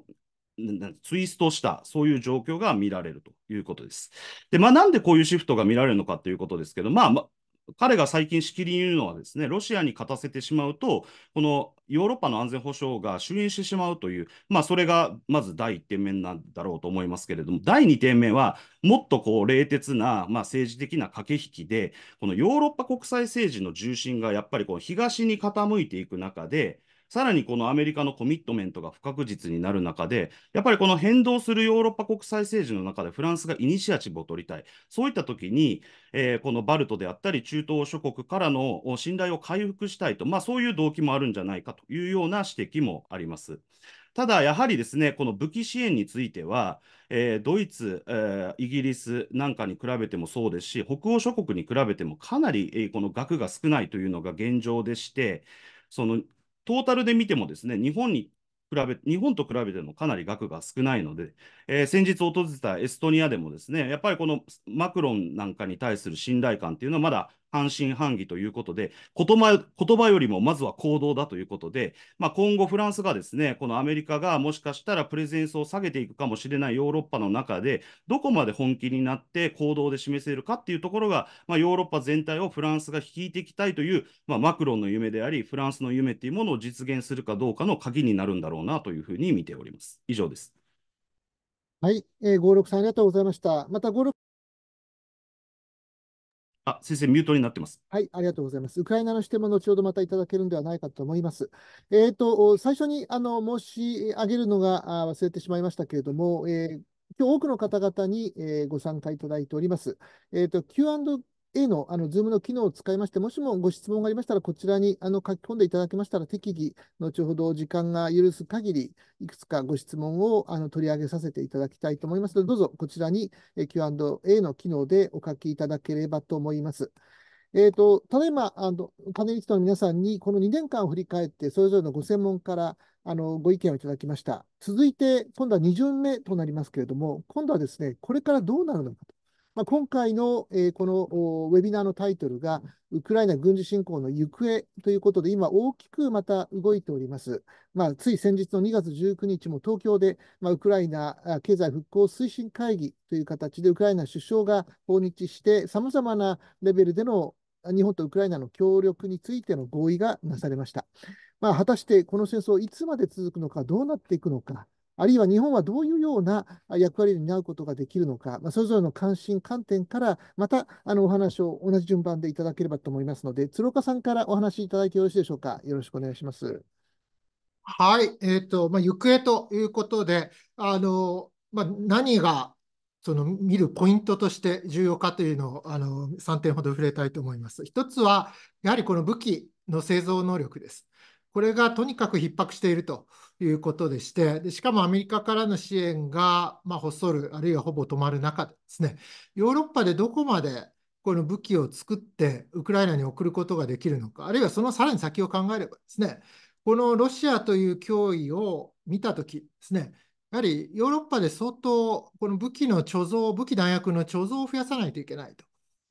Speaker 3: ツイストした、そういう状況が見られるということです。で、まあ、なんでこういうシフトが見られるのかということですけど、まあ、ま彼が最近しきりに言うのはですね、ロシアに勝たせてしまうと、このヨーロッパの安全保障が終焉してしまうという、まあ、それがまず第1点目なんだろうと思いますけれども、第2点目は、もっとこう冷徹な、まあ、政治的な駆け引きで、このヨーロッパ国際政治の重心がやっぱりこう東に傾いていく中で、さらにこのアメリカのコミットメントが不確実になる中で、やっぱりこの変動するヨーロッパ国際政治の中でフランスがイニシアチブを取りたい、そういった時に、えー、このバルトであったり、中東諸国からの信頼を回復したいと、まあ、そういう動機もあるんじゃないかというような指摘もあります。ただ、やはりですねこの武器支援については、えー、ドイツ、えー、イギリスなんかに比べてもそうですし、北欧諸国に比べてもかなり、えー、この額が少ないというのが現状でして、そのトータルで見てもですね、日本に比べ、日本と比べてもかなり額が少ないので、えー、先日訪れたエストニアでもですね、やっぱりこのマクロンなんかに対する信頼感っていうのはまだ半信半疑ということで、言葉言葉よりもまずは行動だということで、まあ、今後、フランスがですね、このアメリカがもしかしたらプレゼンスを下げていくかもしれないヨーロッパの中で、どこまで本気になって行動で示せるかっていうところが、まあ、ヨーロッパ全体をフランスが率いていきたいという、まあ、マクロンの夢であり、フランスの夢っていうものを実現するかどうかの鍵になるんだろうなというふうに見ております。以上です。は
Speaker 1: い、えー、56さんありがとうございました。また56
Speaker 3: あ、先生、ミュートになってます。
Speaker 1: はい、ありがとうございます。ウクライナの視点も後ほどまたいただけるんではないかと思います。えっ、ー、と、最初にあの申し上げるのがあ忘れてしまいましたけれども、えー、今日多くの方々に、えー、ご参加いただいております。えっ、ー、と、q A のあの Zoom の機能を使いまして、もしもご質問がありましたら、こちらにあの書き込んでいただきましたら、適宜、後ほど時間が許す限り、いくつかご質問をあの取り上げさせていただきたいと思いますので、どうぞこちらに Q&A の機能でお書きいただければと思います。えーと、とただいまあの、パネリストの皆さんに、この2年間を振り返って、それぞれのご専門からあのご意見をいただきました。続いて、今度は2巡目となりますけれども、今度はですね、これからどうなるのかと。まあ、今回の、えー、このウェビナーのタイトルが、ウクライナ軍事侵攻の行方ということで、今、大きくまた動いております。まあ、つい先日の2月19日も東京で、まあ、ウクライナ経済復興推進会議という形で、ウクライナ首相が訪日して、さまざまなレベルでの日本とウクライナの協力についての合意がなされました。まあ、果たしてこの戦争、いつまで続くのか、どうなっていくのか。あるいは日本はどういうような役割を担うことができるのか、まあ、それぞれの関心、観点から、またあのお話を同じ順番でいただければと思いますので、鶴岡さんからお話いただいてよろしいでしょうか。よろしくお願いします。はい、えーとまあ、行方ということで、あのまあ、何がその見るポイントとして重要かというのをあの3点ほど触れたいと思います。一つは、やはりこの武器の製造能力です。これがとにかく逼迫しているということでして、でしかもアメリカからの支援が、まあ、細る、あるいはほぼ止まる中でですね、ヨーロッパでどこまでこの武器を作ってウクライナに送ることができるのか、あるいはそのさらに先を考えればですね、このロシアという脅威を見たときですね、やはりヨーロッパで相当、この武器の貯蔵、武器弾薬の貯蔵を増やさないといけないと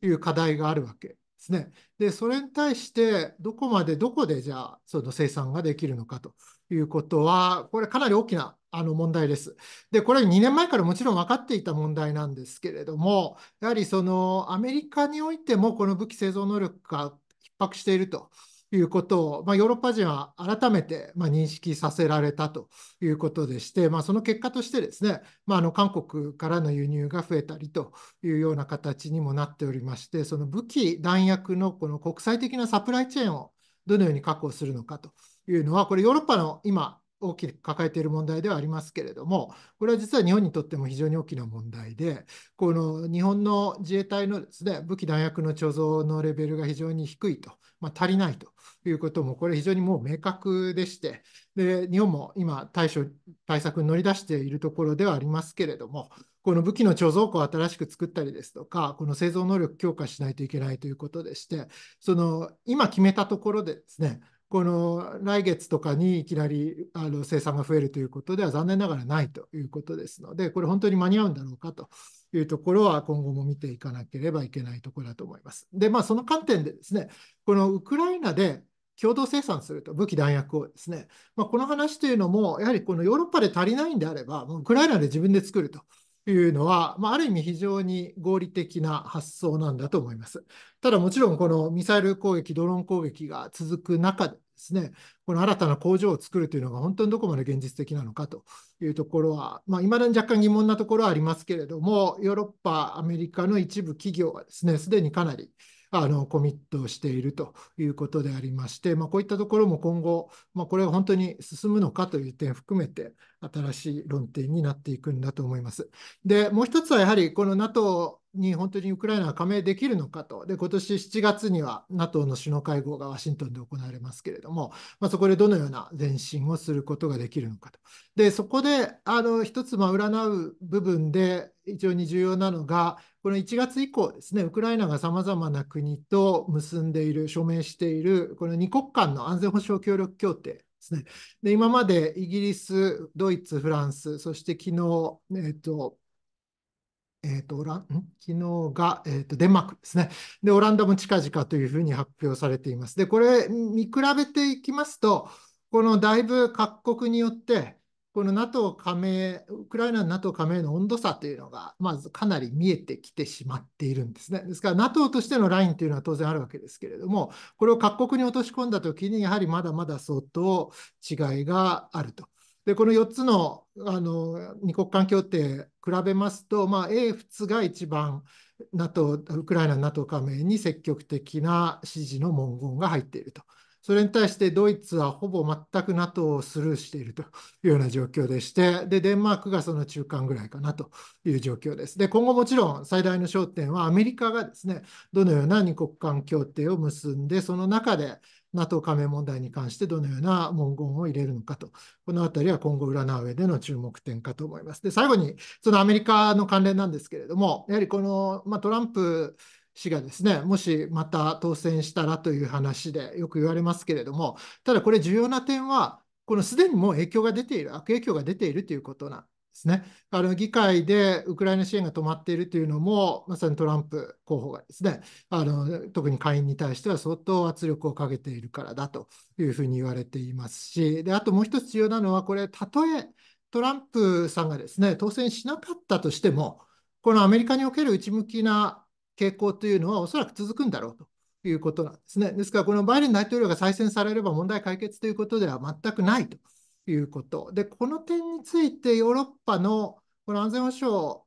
Speaker 1: いう課題があるわけですね。で、それに対して、どこまで、どこでじゃあ、その生産ができるのかということは、これかなり大きなあの問題です。で、これ2年前からもちろん分かっていた問題なんですけれども、やはりそのアメリカにおいてもこの武器製造能力が逼迫していると。いうことを、まあ、ヨーロッパ人は改めて、まあ、認識させられたということでして、まあ、その結果としてですね、まあ、あの韓国からの輸入が増えたりというような形にもなっておりましてその武器弾薬のこの国際的なサプライチェーンをどのように確保するのかというのはこれヨーロッパの今大きく抱えている問題ではありますけれども、これは実は日本にとっても非常に大きな問題で、この日本の自衛隊のですね、武器弾薬の貯蔵のレベルが非常に低いと、まあ、足りないということも、これ非常にもう明確でして、で日本も今対処、対策に乗り出しているところではありますけれども、この武器の貯蔵庫を新しく作ったりですとか、この製造能力強化しないといけないということでして、その今決めたところでですね、この来月とかにいきなりあの生産が増えるということでは残念ながらないということですので、これ本当に間に合うんだろうかというところは今後も見ていかなければいけないところだと思います。で、まあその観点でですね、このウクライナで共同生産すると武器弾薬をですね、まあ、この話というのもやはりこのヨーロッパで足りないんであれば、ウクライナで自分で作ると。いうのは、まあ、ある意味非常に合理的な発想なんだと思います。ただもちろんこのミサイル攻撃、ドローン攻撃が続く中でですね、この新たな工場を作るというのが本当にどこまで現実的なのかというところは、まあ、未だに若干疑問なところはありますけれども、ヨーロッパ、アメリカの一部企業はですね、すでにかなりあのコミットしているということでありまして、まあ、こういったところも今後、まあ、これは本当に進むのかという点含めて、新しい論点になっていくんだと思います。で、もう一つはやはり、この NATO に本当にウクライナは加盟できるのかと、で今年7月には NATO の首脳会合がワシントンで行われますけれども、まあ、そこでどのような前進をすることができるのかと。でそこであの一つまあ占う部分で非常に重要なのが、この1月以降ですね、ウクライナがさまざまな国と結んでいる、署名している、この2国間の安全保障協力協定ですね。で今までイギリス、ドイツ、フランス、そして昨日、えっ、ー、と、えーと、オラン昨日が、えーと、とデンマークですね。で、オランダも近々というふうに発表されています。で、これ見比べていきますと、このだいぶ各国によって、この NATO 加盟、ウクライナの NATO 加盟の温度差というのが、まずかなり見えてきてしまっているんですね。ですから、NATO としてのラインというのは当然あるわけですけれども、これを各国に落とし込んだときに、やはりまだまだ相当違いがあると。で、この4つのあの2国間協定比べますと、まあ、英仏が一番 NATO ウクライナの NATO 加盟に積極的な支持の文言が入っていると。それに対してドイツはほぼ全く NATO をスルーしているというような状況でして、で、デンマークがその中間ぐらいかなという状況です。で、今後もちろん最大の焦点はアメリカがですね、どのような二国間協定を結んで、その中で NATO 加盟問題に関してどのような文言を入れるのかと、このあたりは今後占う上での注目点かと思います。で、最後に、そのアメリカの関連なんですけれども、やはりこの、まあ、トランプ氏がですね、もしまた当選したらという話でよく言われますけれども、ただこれ重要な点は、このすでにもう影響が出ている、悪影響が出ているということなんですね。あの議会でウクライナ支援が止まっているというのも、まさにトランプ候補がですね、あの特に下院に対しては相当圧力をかけているからだというふうに言われていますし、であともう一つ重要なのは、これ、たとえトランプさんがですね、当選しなかったとしても、このアメリカにおける内向きな傾向というのは、おそらく続くんだろうということなんですね。ですから、このバイデン大統領が再選されれば問題解決ということでは全くないと。いうこと。で、この点についてヨーロッパのこの安全保障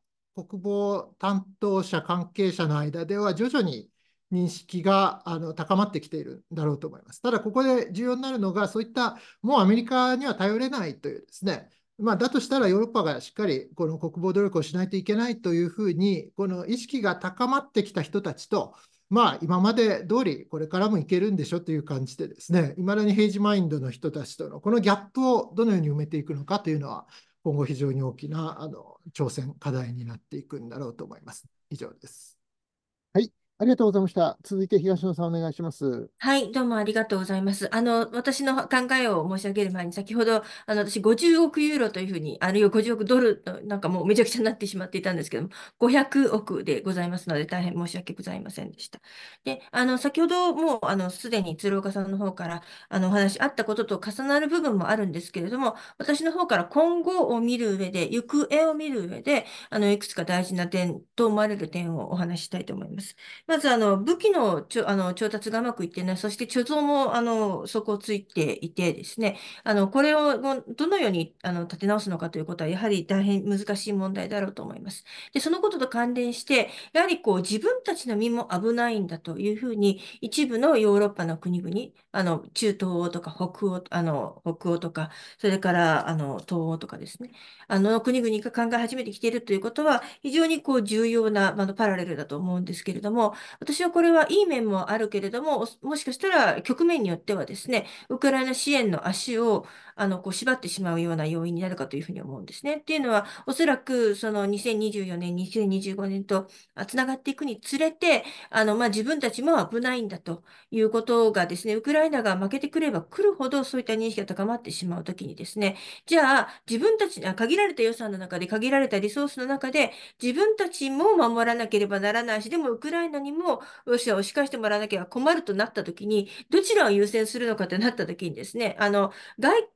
Speaker 1: 国防担当者関係者の間では徐々に認識があの高まってきているんだろうと思います。ただ、ここで重要になるのが、そういったもうアメリカには頼れないというですね、まあ、だとしたらヨーロッパがしっかりこの国防努力をしないといけないというふうに、この意識が高まってきた人たちと、まあ今まで通りこれからもいけるんでしょという感じでですね、いまだに平時マインドの人たちとのこのギャップをどのように埋めていくのかというのは、今後非常に大きなあの挑戦、課題になっていくんだろうと思います。以上です。はい、ありがとうございました。続いて東野さんお願いします。
Speaker 2: はい、どうもありがとうございます。あの、私の考えを申し上げる前に、先ほど、あの、私50億ユーロというふうに、あるいは50億ドル、なんかもうめちゃくちゃになってしまっていたんですけども、500億でございますので、大変申し訳ございませんでした。で、あの、先ほどもう、あの、すでに鶴岡さんの方から、あの、お話あったことと重なる部分もあるんですけれども、私の方から今後を見る上で、行方を見る上で、あの、いくつか大事な点と思われる点をお話したいと思います。まずあの武器のちょあの調達がうまくいっていない、そして貯蔵もあの底をついていてですね、あのこれをどのようにあの立て直すのかということは、やはり大変難しい問題だろうと思います。で、そのことと関連して、やはりこう自分たちの身も危ないんだというふうに、一部のヨーロッパの国々、あの中東欧とか北欧あの北欧とか、それからあの東欧とかですね、あの国々が考え始めてきているということは、非常にこう重要な、まあ、パラレルだと思うんですけれども、私はこれはいい面もあるけれども、もしかしたら局面によってはですね、ウクライナ支援の足をあの、こう縛ってしまうような要因になるかというふうに思うんですね。っていうのは、おそらく、その2024年、2025年とつながっていくにつれて、あの、まあ、自分たちも危ないんだということがですね、ウクライナが負けてくれば来るほどそういった認識が高まってしまうときにですね、じゃあ、自分たち、限られた予算の中で、限られたリソースの中で、自分たちも守らなければならないし、でもウクライナにもロシアを押し返してもらわなきゃ困るとなったときに、どちらを優先するのかとなったときにですね、あの、外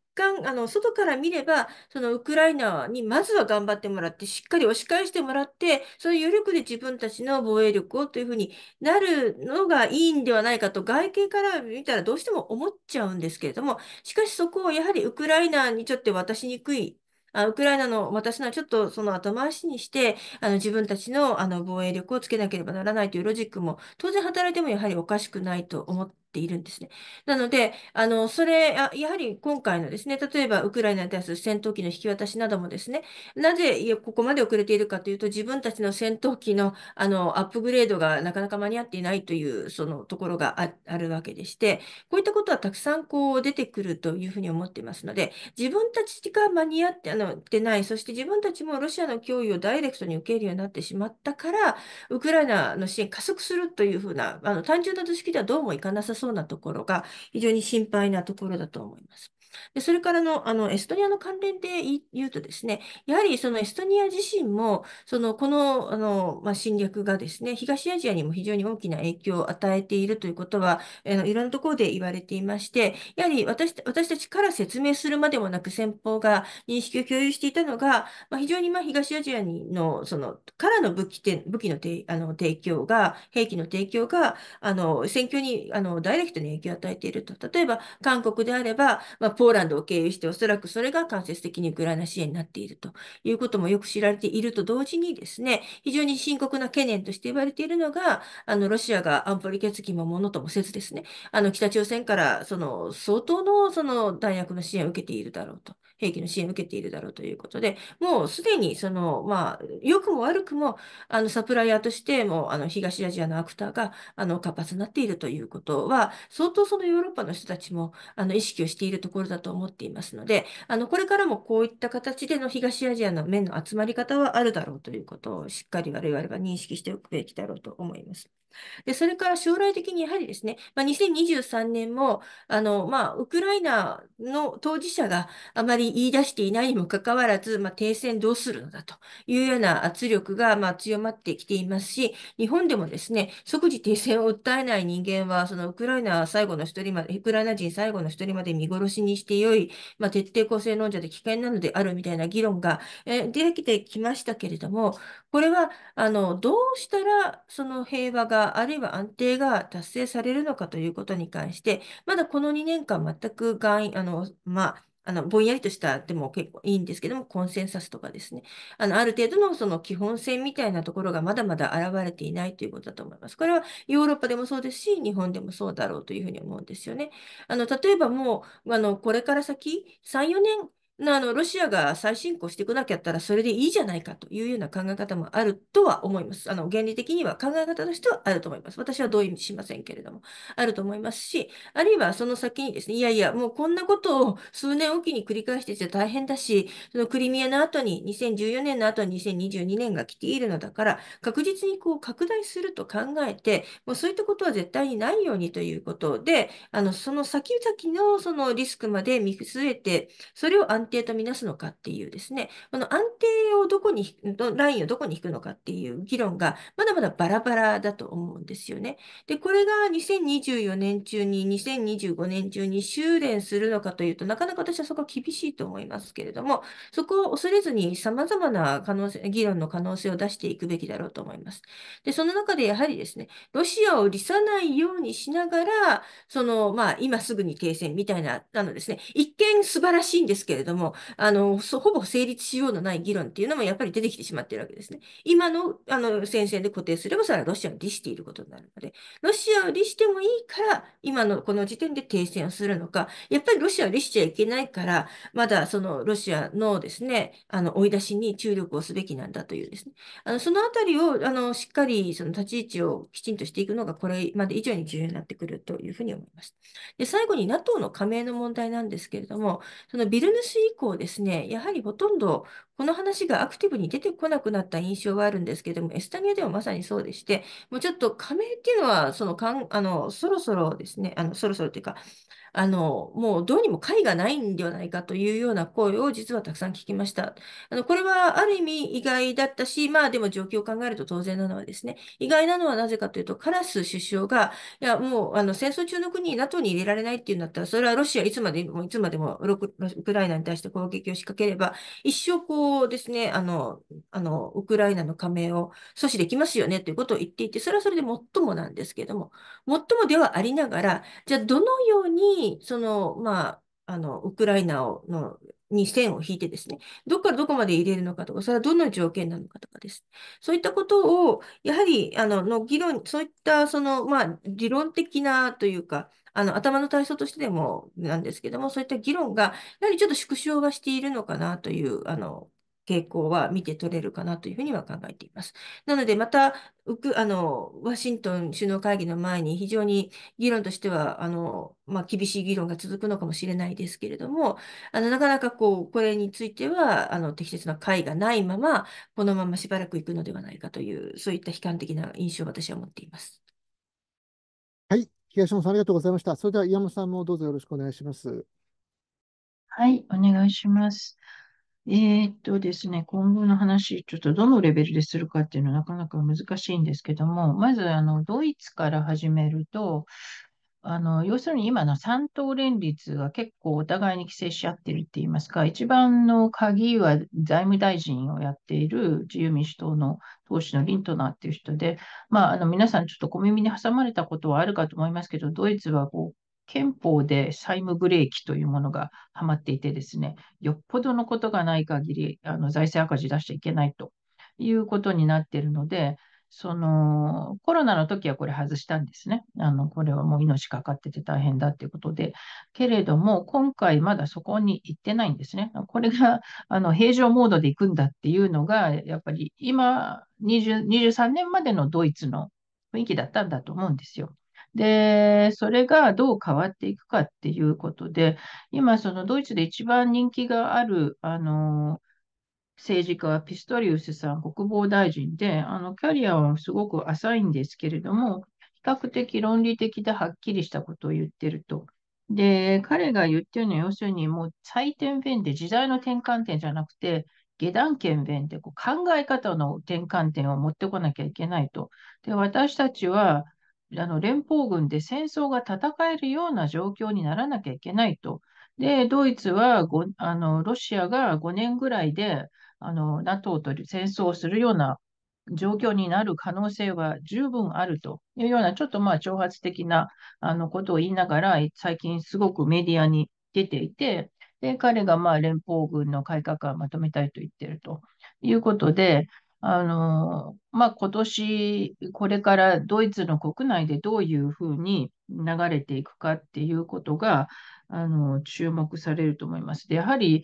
Speaker 2: あの、外から見れば、そのウクライナにまずは頑張ってもらって、しっかり押し返してもらって、その余力で自分たちの防衛力をというふうになるのがいいんではないかと、外形から見たらどうしても思っちゃうんですけれども、しかしそこをやはりウクライナにちょっと渡しにくいあウクライナの私のはちょっとその後回しにして、あの自分たちのあの防衛力をつけなければならないというロジックも当然働いてもやはりおかしくないと思ってているんですね。なので、あの、それ、やはり今回のですね、例えばウクライナに対する戦闘機の引き渡しなどもですね、なぜここまで遅れているかというと、自分たちの戦闘機の、あの、アップグレードがなかなか間に合っていないという、そのところがああるわけでして、こういったことはたくさんこう出てくるというふうに思っていますので、自分たちが間に合って、あの、でない、そして自分たちもロシアの脅威をダイレクトに受けるようになってしまったから、ウクライナの支援加速するというふうな、あの、単純な図式ではどうもいかなさそうそうなところが非常に心配なところだと思います。で、それからの、あの、エストニアの関連で言うとですね、やはりそのエストニア自身も、その、この、あの、まあ、侵略がですね、東アジアにも非常に大きな影響を与えているということは、あのいろんなところで言われていまして、やはり私私たちから説明するまでもなく先方が認識を共有していたのが、まあ、非常にまあ東アジアにの、その、からの武器て武器のてあの提供が、兵器の提供が、あの、戦況に、あの、ダイレクトに影響を与えていると。例えば、韓国であれば、まあポーランドを経由して、おそらくそれが間接的にウクライナ支援になっているということもよく知られていると同時にですね、非常に深刻な懸念として言われているのが、あの、ロシアが安保理決議もものともせずですね、あの、北朝鮮から、その、相当の、その、弾薬の支援を受けているだろうと兵器の支援を受けているだろうということで、もうすでにその、まあ、良くも悪くも、あの、サプライヤーとしても、あの、東アジアのアクターが、あの、活発になっているということは、相当そのヨーロッパの人たちも、あの、意識をしているところだと思っていますので、あの、これからもこういった形での東アジアの面の集まり方はあるだろうということを、しっかり我々は認識しておくべきだろうと思います。で、それから将来的にやはりですね、まあ、2023年も、あの、まあ、ウクライナの当事者があまり言い出していないにもかかわらず、まあ、停戦どうするのだというような圧力が、まあ、強まってきていますし、日本でもですね、即時停戦を訴えない人間は、そのウクライナ最後の一人まで、ウクライナ人最後の一人まで見殺しにしてよい、まあ、徹底抗戦論者で危険なのであるみたいな議論が、えー、出てきましたけれども、これは、あの、どうしたらその平和が、あるいは安定が達成されるのかということに関して、まだこの2年間全くがん、あの、まあ、あの、ぼんやりとしたでも結構いいんですけども、コンセンサスとかですね。あの、ある程度のその基本線みたいなところがまだまだ現れていないということだと思います。これはヨーロッパでもそうですし、日本でもそうだろうというふうに思うんですよね。あの、例えばもう、あの、これから先、3、4年、あのロシアが再侵攻してこなきゃったらそれでいいじゃないかというような考え方もあるとは思います。あの原理的には考え方としてはあると思います。私は同意しませんけれども、あると思いますし、あるいはその先にですね、いやいや、もうこんなことを数年おきに繰り返してて大変だし、そのクリミアの後に、2014年の後に2022年が来ているのだから、確実にこう拡大すると考えて、もうそういったことは絶対にないようにということで、あのその先々のそのリスクまで見据えて、それを安定定とみなすのかっていうですね、この安定をどこに、ラインをどこに引くのかっていう議論が、まだまだバラバラだと思うんですよね。で、これが2024年中に、2025年中に修練するのかというとなかなか私はそこは厳しいと思いますけれども、そこを恐れずに様々な可能性、議論の可能性を出していくべきだろうと思います。で、その中でやはりですね、ロシアを利さないようにしながら、その、まあ、今すぐに停戦みたいな、のですね、一見素晴らしいんですけれども、ども、あの、ほぼ成立しようのない議論っていうのもやっぱり出てきてしまっているわけですね。今の、あの、戦線で固定すれば、それはロシアを利していることになるので、ロシアを利してもいいから、今のこの時点で停戦をするのか、やっぱりロシアを利しちゃいけないから、まだそのロシアのですね、あの、追い出しに注力をすべきなんだというですね、あの、そのあたりを、あの、しっかり、その立ち位置をきちんとしていくのが、これまで以上に重要になってくるというふうに思います。で、最後に NATO の加盟の問題なんですけれども、そのビルヌス以降ですね、やはりほとんどこの話がアクティブに出てこなくなった印象はあるんですけども、エスタニアではまさにそうでして、もうちょっと加盟っていうのは、そのかんあのそろそろですね、あのそろそろというか、あの、もうどうにも解がないんではないかというような声を実はたくさん聞きました。あの、これはある意味意外だったし、まあでも状況を考えると当然なのはですね、意外なのはなぜかというと、カラス首相が、いや、もうあの戦争中の国 NATO に入れられないっていうんだったら、それはロシアいつまでもいつまでもウクライナに対して攻撃を仕掛ければ、一生こうですね、あの、あの、ウクライナの加盟を阻止できますよねということを言っていて、それはそれで最もなんですけれども、最もではありながら、じゃあどのようにに、その、まあ、あの、ウクライナをのに線を引いてですね、どこからどこまで入れるのかとか、それはどんな条件なのかとかです。そういったことを、やはり、あの、の議論、そういった、その、まあ、理論的なというか、あの、頭の体操としてでもなんですけども、そういった議論が、やはりちょっと縮小はしているのかなという、あの、傾向は見て取れるかなというふうには考えています。なので、また、ウク、あの、ワシントン首脳会議の前に非常に議論としては、あの、まあ、厳しい議論が続くのかもしれないですけれども、あの、なかなかこう、これについては、あの、適切な会がないまま、このまましばらくいくのではないかという、そういった悲観的な印象を私は持っています。
Speaker 1: はい、東野さんありがとうございました。それでは岩本さんもどうぞよろしくお願いします。
Speaker 4: はい、お願いします。えーっとですね、今後の話、ちょっとどのレベルでするかっていうのはなかなか難しいんですけども、まずあのドイツから始めると、あの要するに今の三等連立が結構お互いに規制し合ってるって言いますか、一番の鍵は財務大臣をやっている自由民主党の党首のリントナーっていう人で、まあ、あの皆さんちょっと小耳に挟まれたことはあるかと思いますけど、ドイツはこう憲法で債務ブレーキというものがはまっていてですね、よっぽどのことがない限り、あ財政赤字出しちゃいけないということになっているので、そのコロナの時はこれ外したんですね。あのこれはもう命かかってて大変だっていうことで、けれども、今回まだそこに行ってないんですね。これがあの平常モードで行くんだっていうのが、やっぱり今23年までのドイツの雰囲気だったんだと思うんですよ。で、それがどう変わっていくかっていうことで、今、そのドイツで一番人気がある、あの、政治家はピストリウスさん、国防大臣で、あの、キャリアはすごく浅いんですけれども、比較的論理的ではっきりしたことを言ってると。で、彼が言ってるのは、要するにもう採点弁で時代の転換点じゃなくて、下段圏弁でこう考え方の転換点を持ってこなきゃいけないと。で、私たちは、あの連邦軍で戦争が戦えるような状況にならなきゃいけないと。で、ドイツはあのロシアが5年ぐらいであの NATO と戦争をするような状況になる可能性は十分あるというような、ちょっとまあ挑発的なあのことを言いながら、最近すごくメディアに出ていて、で彼がまあ連邦軍の改革をまとめたいと言っているということで、あの、まあ、今年、これからドイツの国内でどういうふうに流れていくかっていうことが、あの、注目されると思います。で、やはり、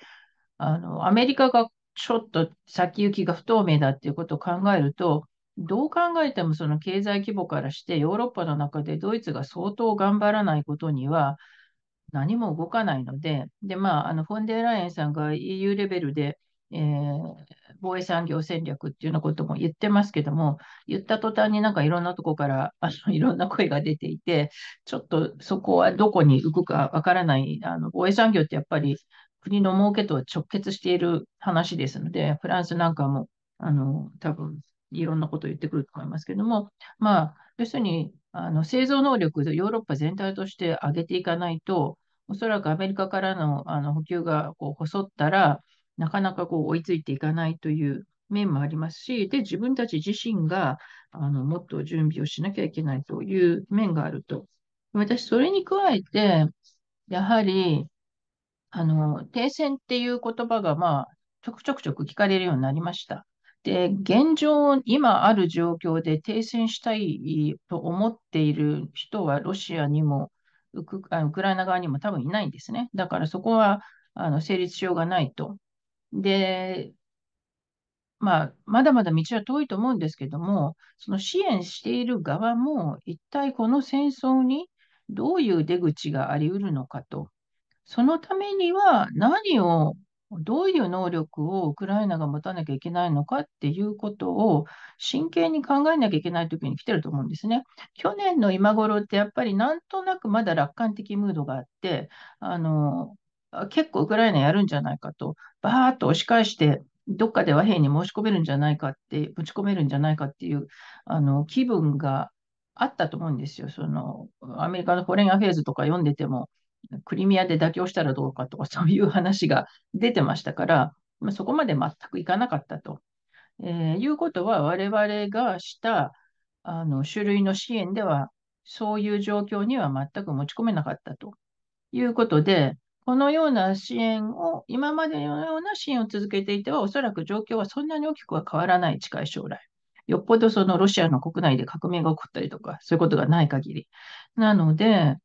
Speaker 4: あの、アメリカがちょっと先行きが不透明だっていうことを考えると、どう考えてもその経済規模からしてヨーロッパの中でドイツが相当頑張らないことには何も動かないので、で、まあ、あのフォンデライエンさんが EU レベルでえー、防衛産業戦略っていうようなことも言ってますけども、言った途端になんかいろんなとこからあの いろんな声が出ていて、ちょっとそこはどこに浮くかわからない、あの防衛産業ってやっぱり国の儲けと直結している話ですので、フランスなんかもあの多分いろんなことを言ってくると思いますけども、まあ、要するにあの製造能力をヨーロッパ全体として上げていかないと、おそらくアメリカからのあの補給がこう細ったら、なかなかこう追いついていかないという面もありますし、で、自分たち自身があのもっと準備をしなきゃいけないという面があると。私、それに加えて、やはり、あの、停戦っていう言葉が、まあ、ちょくちょくちょく聞かれるようになりました。で、現状、今ある状況で停戦したいと思っている人は、ロシアにもウク、ウクライナ側にも多分いないんですね。だからそこはあの成立しようがないとで、まあ、まだまだ道は遠いと思うんですけども、その支援している側も、一体この戦争にどういう出口がありうるのかと、そのためには何を、どういう能力をウクライナが持たなきゃいけないのかっていうことを真剣に考えなきゃいけない時に来てると思うんですね。去年の今頃ってやっぱりなんとなくまだ楽観的ムードがあって、あの結構ウクライナやるんじゃないかと、ばーっと押し返して、どっかで和平に申し込めるんじゃないかって、ぶち込めるんじゃないかっていうあの気分があったと思うんですよ。そのアメリカのフォレンアフェーズとか読んでても、クリミアで妥協したらどうかとか、そういう話が出てましたから、まあ、そこまで全くいかなかったと。えー、いうことは、我々がしたあの種類の支援では、そういう状況には全く持ち込めなかったということで、このような支援を、今までのような支援を続けていては、おそらく状況はそんなに大きくは変わらない近い将来。よっぽどそのロシアの国内で革命が起こったりとか、そういうことがない限り。なので、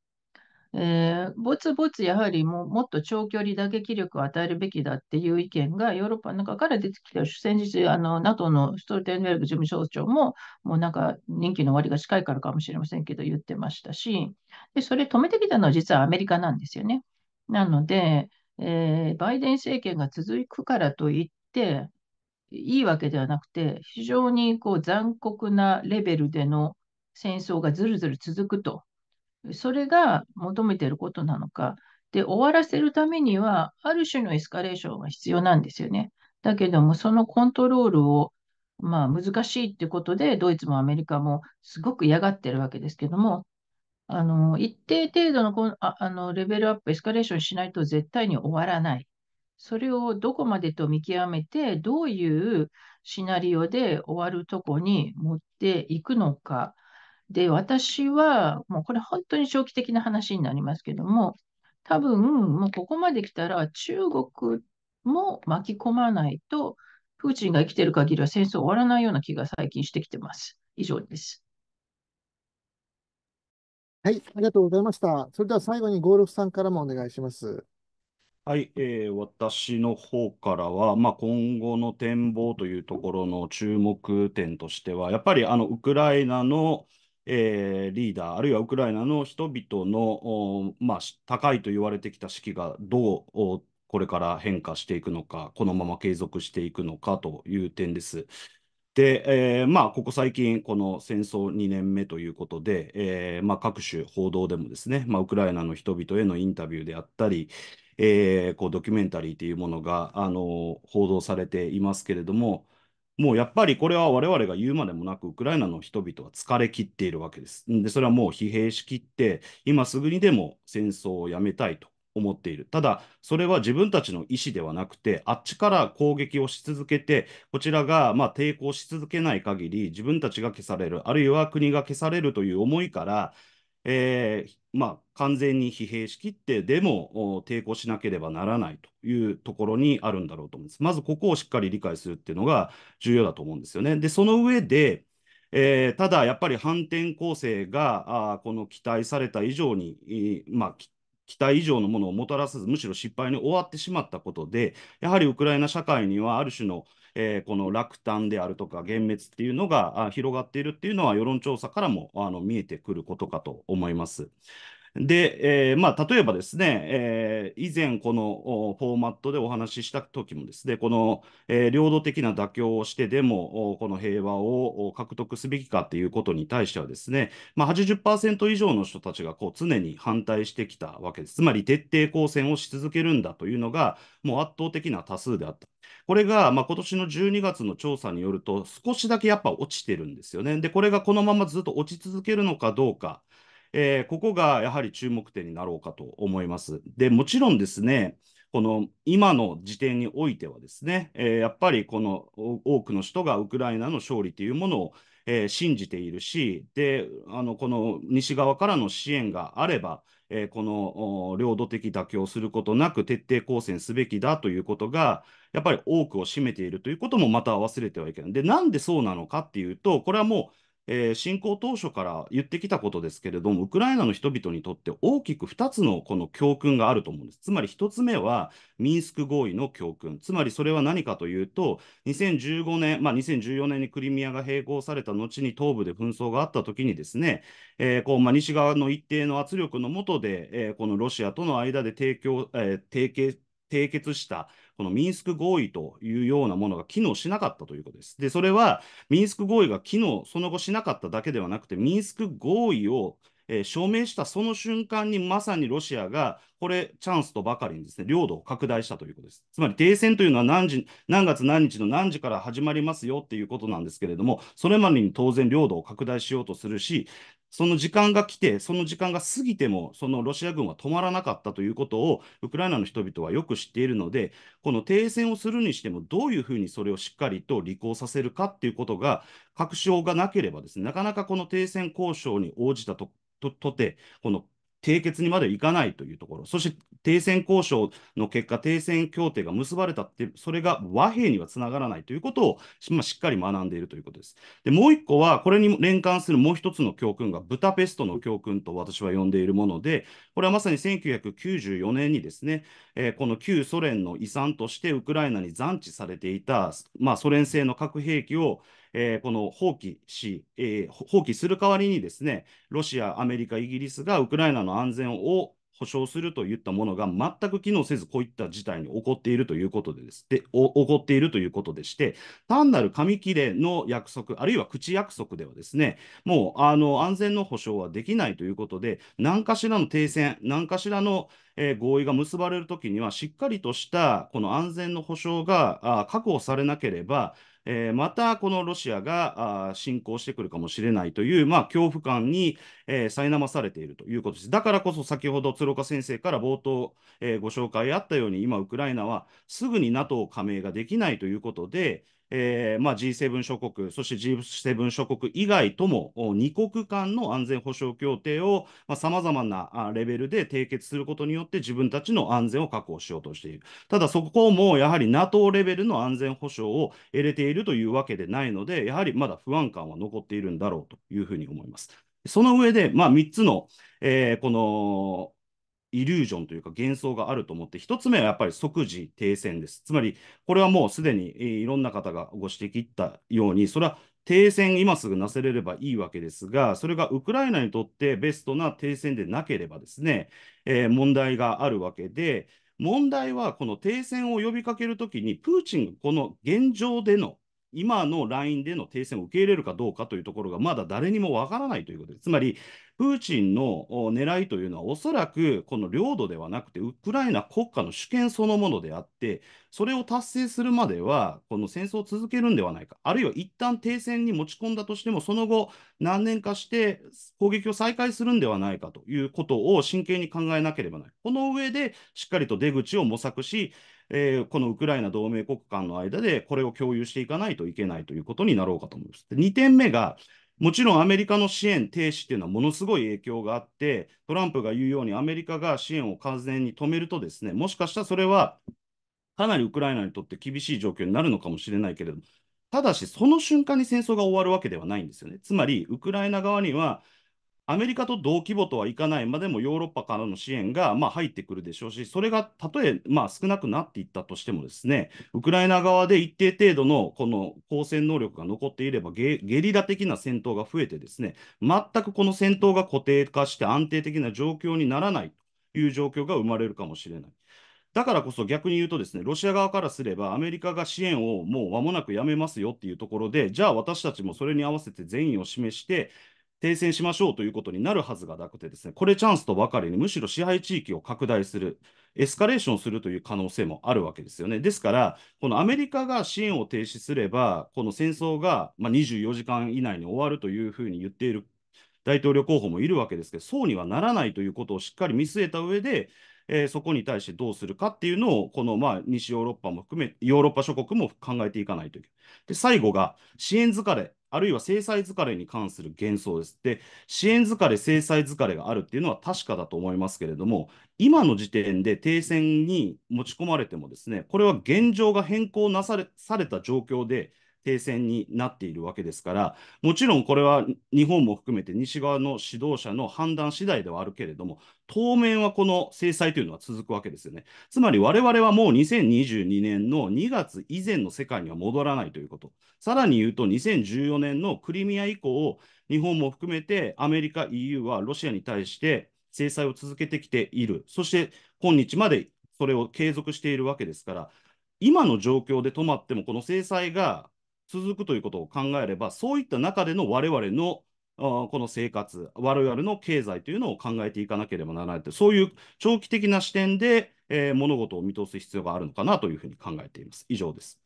Speaker 4: えー、ぼつぼつやはりももっと長距離打撃力を与えるべきだっていう意見がヨーロッパの中から出てきて、先日あの NATO のストルテンベルグ事務総長も、もうなんか任期の終わりが近いからかもしれませんけど言ってましたし、でそれ止めてきたのは実はアメリカなんですよね。なので、えー、バイデン政権が続くからといって、いいわけではなくて、非常にこう残酷なレベルでの戦争がずるずる続くと、それが求めていることなのか、で、終わらせるためには、ある種のエスカレーションが必要なんですよね。だけども、そのコントロールを、まあ、難しいってことで、ドイツもアメリカもすごく嫌がってるわけですけども、あの、一定程度のこあ、あの、レベルアップ、エスカレーションしないと絶対に終わらない。それをどこまでと見極めて、どういうシナリオで終わるとこに持っていくのか。で、私は、もうこれ本当に長期的な話になりますけども、多分、もうここまで来たら中国も巻き込まないと、プーチンが生きてる限りは戦争終わらないような気が最近してきてます。以上です。
Speaker 1: はい、ありがとうございました。それでは最後にゴルフさんからもお願いします。
Speaker 3: はい、えー、私の方からは、まあ、今後の展望というところの注目点としては、やっぱりあのウクライナの、えー、リーダー、あるいはウクライナの人々の、まあ、高いと言われてきた士気がどうこれから変化していくのか、このまま継続していくのかという点です。で、えー、まあ、ここ最近、この戦争2年目ということで、えー、まあ、各種報道でもですね、まあ、ウクライナの人々へのインタビューであったり、えー、こうドキュメンタリーというものが、あの報道されていますけれども、もうやっぱりこれは我々が言うまでもなく、ウクライナの人々は疲れ切っているわけです。で、それはもう疲弊しきって、今すぐにでも戦争をやめたいと思っている。ただ、それは自分たちの意思ではなくて、あっちから攻撃をし続けて、こちらがま抵抗し続けない限り、自分たちが消される、あるいは国が消されるという思いから、えー、まあ、完全に疲弊しきって、でも抵抗しなければならないというところにあるんだろうと思います。まずここをしっかり理解するっていうのが重要だと思うんですよね。で、その上で、えー、ただやっぱり反転攻勢があこの期待された以上に、まあ、期待以上のものをもたらさず、むしろ失敗に終わってしまったことで、やはりウクライナ社会にはある種の、えー、この落胆であるとか、幻滅っていうのが広がっているっていうのは、世論調査からもあの見えてくることかと思います。で、えー、まあ、例えばですね、えー、以前このフォーマットでお話しした時もですね、この、えー、領土的な妥協をしてでも、この平和を獲得すべきかということに対してはですね、まあ80、80%以上の人たちがこう常に反対してきたわけです。つまり徹底抗戦をし続けるんだというのが、もう圧倒的な多数であった。これが、まあ、今年の12月の調査によると、少しだけやっぱ落ちてるんですよね。で、これがこのままずっと落ち続けるのかどうか。えー、ここがやはり注目点になろうかと思います。で、もちろんですね、この今の時点においてはですね、えー、やっぱりこの多くの人がウクライナの勝利というものを、えー、信じているし、であのこの西側からの支援があれば、えー、この領土的妥協することなく徹底抗戦すべきだということが、やっぱり多くを占めているということもまた忘れてはいけない。で、なんでそうなのかっていうと、これはもうえー、侵攻当初から言ってきたことですけれども、ウクライナの人々にとって大きく2つのこの教訓があると思うんです。つまり1つ目は、ミンスク合意の教訓。つまりそれは何かというと、2015年、まあ、2014年にクリミアが併合された後に東部で紛争があった時にですね、えー、こうまあ、西側の一定の圧力の下で、えー、このロシアとの間で提供、えー、締結したこのミンスク合意というようなものが機能しなかったということです。で、それはミンスク合意が機能、その後しなかっただけではなくて、ミンスク合意をえー、署名したその瞬間にまさにロシアがこれチャンスとばかりにですね領土を拡大したということです。つまり停戦というのは何時何月何日の何時から始まりますよっていうことなんですけれどもそれまでに当然領土を拡大しようとするしその時間が来て、その時間が過ぎても、そのロシア軍は止まらなかったということを、ウクライナの人々はよく知っているので、この停戦をするにしても、どういうふうにそれをしっかりと履行させるかっていうことが、確証がなければですね、なかなかこの停戦交渉に応じたととて、この締結にまでいかないというところ、そして停戦交渉の結果、停戦協定が結ばれたって、それが和平にはつながらないということを、まあ、しっかり学んでいるということです。でもう一個は、これに連関するもう一つの教訓が、ブタペストの教訓と私は呼んでいるもので、これはまさに1994年にですね、えー、この旧ソ連の遺産としてウクライナに残置されていた、まあ、ソ連製の核兵器を、えー、この放棄し、えー、放棄する代わりにですね、ロシア、アメリカ、イギリスがウクライナの安全を保障するといったものが全く機能せず、こういった事態に起こっているということでです。で、起こっているということでして、単なる紙切れの約束、あるいは口約束ではですね、もうあの安全の保障はできないということで、何かしらの停戦、何かしらの、えー、合意が結ばれるときには、しっかりとしたこの安全の保障が確保されなければ、えー、またこのロシアが侵攻してくるかもしれないという、まあ、恐怖感に、えー、苛まされているということです。だからこそ先ほど鶴岡先生から冒頭、えー、ご紹介あったように今ウクライナはすぐに NATO 加盟ができないということで、えーまあ、G7 諸国、そして G7 諸国以外とも2国間の安全保障協定をさまざ、まなレベルで締結することによって自分たちの安全を確保しようとしている。ただそこもやはり NATO レベルの安全保障を得れているというわけでないので、やはりまだ不安感は残っているんだろうというふうに思います。その上で、まあ、3つの、えー、このイリュージョンというか幻想があると思って、1つ目はやっぱり即時停戦です。つまり、これはもうすでにいろんな方がご指摘いったように、それは停戦、今すぐなせれればいいわけですが、それがウクライナにとってベストな停戦でなければですね、えー、問題があるわけで、問題はこの停戦を呼びかけるときに、プーチンがこの現状での今のラインでの停戦を受け入れるかどうかというところがまだ誰にもわからないということです。つまり、プーチンの狙いというのは、おそらくこの領土ではなくて、ウクライナ国家の主権そのものであって、それを達成するまでは、この戦争を続けるんではないか、あるいは一旦停戦に持ち込んだとしても、その後、何年かして攻撃を再開するんではないかということを真剣に考えなければならない。この上で、しっかりと出口を模索し、えー、このウクライナ同盟国間の間でこれを共有していかないといけないということになろうかと思います。で2点目が、もちろんアメリカの支援停止っていうのはものすごい影響があって、トランプが言うようにアメリカが支援を完全に止めるとですね、もしかしたらそれはかなりウクライナにとって厳しい状況になるのかもしれないけれども、ただし、その瞬間に戦争が終わるわけではないんですよね。つまり、ウクライナ側にはアメリカと同規模とはいかないまでもヨーロッパからの支援がまあ入ってくるでしょうし、それがたとえまあ少なくなっていったとしてもですね、ウクライナ側で一定程度のこの抗戦能力が残っていればゲ、ゲリラ的な戦闘が増えてですね、全くこの戦闘が固定化して安定的な状況にならないという状況が生まれるかもしれない。だからこそ逆に言うとですね、ロシア側からすれば、アメリカが支援をもう間もなくやめますよっていうところで、じゃあ私たちもそれに合わせて善意を示して、停戦しましょうということになるはずがなくてですね、これチャンスとばかりにむしろ支配地域を拡大する、エスカレーションするという可能性もあるわけですよね。ですから、このアメリカが支援を停止すれば、この戦争が、まあ、24時間以内に終わるというふうに言っている大統領候補もいるわけですけど、そうにはならないということをしっかり見据えた上で、えー、そこに対してどうするかっていうのを、このまあ西ヨーロッパも含め、ヨーロッパ諸国も考えていかないといけない。で、最後が支援疲れあるいは制裁疲れに関する幻想です。で、支援疲れ、制裁疲れがあるっていうのは確かだと思いますけれども、今の時点で停戦に持ち込まれてもですね、これは現状が変更なされされた状況で、停戦になっているわけですから、もちろんこれは日本も含めて西側の指導者の判断次第ではあるけれども、当面はこの制裁というのは続くわけですよね。つまり我々はもう2022年の2月以前の世界には戻らないということ。さらに言うと2014年のクリミア以降、日本も含めてアメリカ、EU はロシアに対して制裁を続けてきている。そして今日までそれを継続しているわけですから、今の状況で止まっても、この制裁が続くということを考えれば、そういった中での我々のこの生活、我々の経済というのを考えていかなければならないといそういう長期的な視点で、えー、物事を見通す必要があるのかなというふうに考えています。以上です。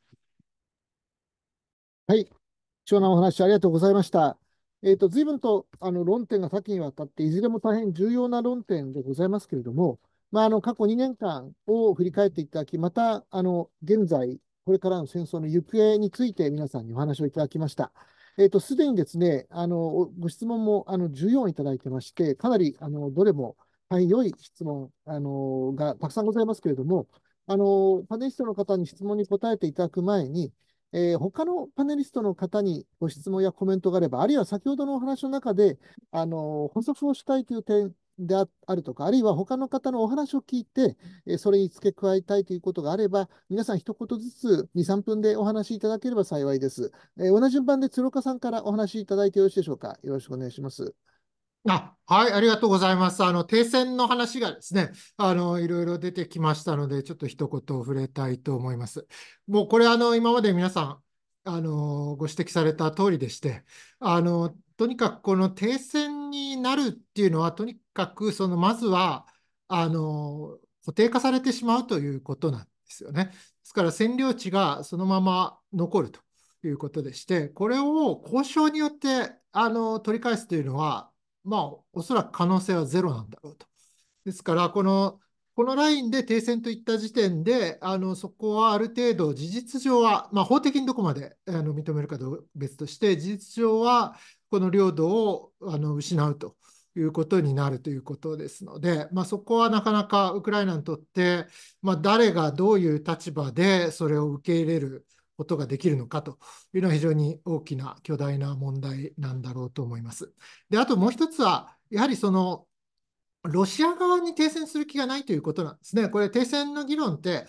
Speaker 1: はい、貴重なお話ありがとうございました。えーと、と随分とあの論点が多岐にわたって、いずれも大変重要な論点でございますけれども、まあ、あの過去2年間を振り返っていただき、またあの現在これからの戦争の行方について皆さんにお話をいただきました。えっ、ー、と、すでにですね、あの、ご質問も、あの、14いただいてまして、かなり、あの、どれも大変良い質問、あの、がたくさんございますけれども、あの、パネリストの方に質問に答えていただく前に、えー、他のパネリストの方にご質問やコメントがあれば、あるいは先ほどのお話の中で、あの、補足をしたいという点であるとか、あるいは他の方のお話を聞いて、それに付け加えたいということがあれば、皆さん一言ずつ2、3分でお話しいただければ幸いです。え同じ順番で鶴岡さんからお話しいただいてよろしいでしょうか。よろしくお願いします。あはい、ありがとうございます。あの、停戦の話がですね、あの、いろいろ出てきましたので、ちょっと一言触れたいと思います。もうこれ、あの、今まで皆さん、あの、ご指摘された通りでして、あの、とにかくこの停戦になるっていうのは、とにかく、その、まずは、あの、固定化されてしまうということなんですよね。ですから、占領地がそのまま残るということでして、これを交渉によって、あの、取り返すというのは、まあ、おそらく可能性はゼロなんだろうと。ですから、この、このラインで停戦といった時点で、あのそこはある程度、事実上は、まあ、法的にどこまであの認めるか別として、事実上はこの領土をあの失うということになるということですので、まあ、そこはなかなかウクライナにとって、まあ、誰がどういう立場でそれを受け入れることができるのかというのは非常に大きな巨大な問題なんだろうと思います。であともう一つはやはりそのロシア側に停戦する気がないということなんですね。これ停戦の議論って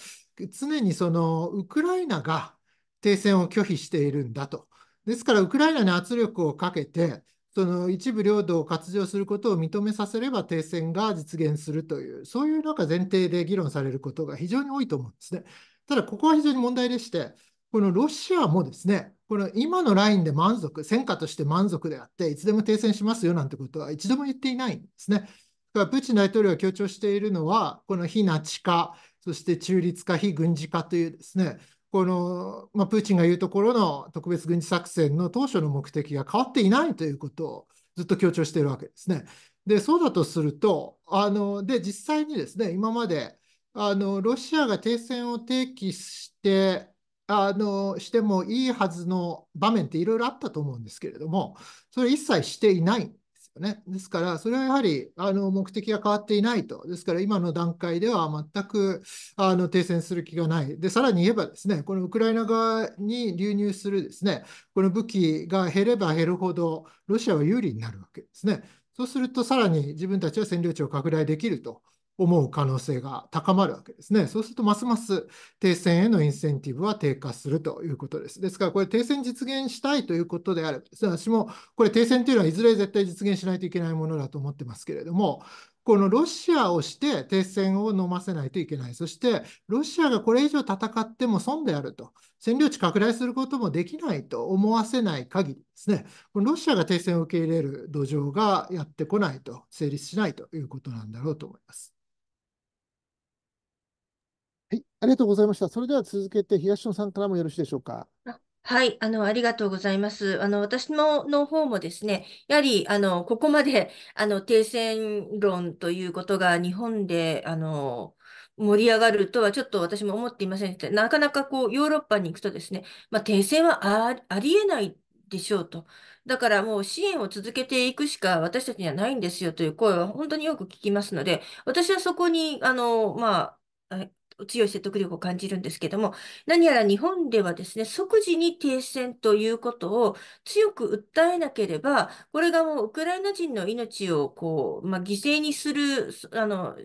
Speaker 1: 常にそのウクライナが停戦を拒否しているんだとですから、ウクライナに圧力をかけて、その一部領土を割譲することを認めさせれば停戦が実現するという、そういうなんか前提で議論されることが非常に多いと思うんですね。ただ、ここは非常に問題でして、このロシアもですね、この今のラインで満足、戦果として満足であって、いつでも停戦しますよなんてことは一度も言っていないんですね。だからプーチン大統領が強調しているのは、この非ナチ化、そして中立化、非軍事化というですね、この、まあ、プーチンが言うところの特別軍事作戦の当初の目的が変わっていないということをずっと強調しているわけですね。で、そうだとすると、あので実際にですね、今まであのロシアが停戦を提起してあのしてもいいはずの場面っていろいろあったと思うんですけれども、それ一切していないね。ですから、それはやはりあの目的が変わっていないと。ですから、今の段階では全くあの停戦する気がない。で、さらに言えばですね、このウクライナ側に流入するですね、この武器が減れば減るほど、ロシアは有利になるわけですね。そうすると、さらに自分たちは占領地を拡大できると。思う可能性が高まるわけですね。そうすると、ますます停戦へのインセンティブは低下するということです。ですから、これ、停戦実現したいということであれば、私もこれ、停戦というのはいずれ絶対実現しないといけないものだと思ってますけれども、このロシアをして停戦を飲ませないといけない。そして、ロシアがこれ以上戦っても損であると。占領地拡大することもできないと思わせない限りですね、このロシアが停戦を受け入れる土壌がやってこないと、成立しないということなんだろうと思います。ありがとうございました。それでは続けて、東野さんからもよろしいでしょうか。
Speaker 2: はい、あの、ありがとうございます。あの、私の、の方もですね、やはり、あの、ここまで、あの、停戦論ということが日本で、あの、盛り上がるとはちょっと私も思っていませんでした。なかなかこう、ヨーロッパに行くとですね、まあ、停戦はあ、ありえないでしょうと。だからもう支援を続けていくしか私たちにはないんですよという声は本当によく聞きますので、私はそこに、あの、まあ、強い説得力を感じるんですけども、何やら日本ではですね、即時に停戦ということを強く訴えなければ、これがもうウクライナ人の命をこう、まあ、犠牲にする、あの、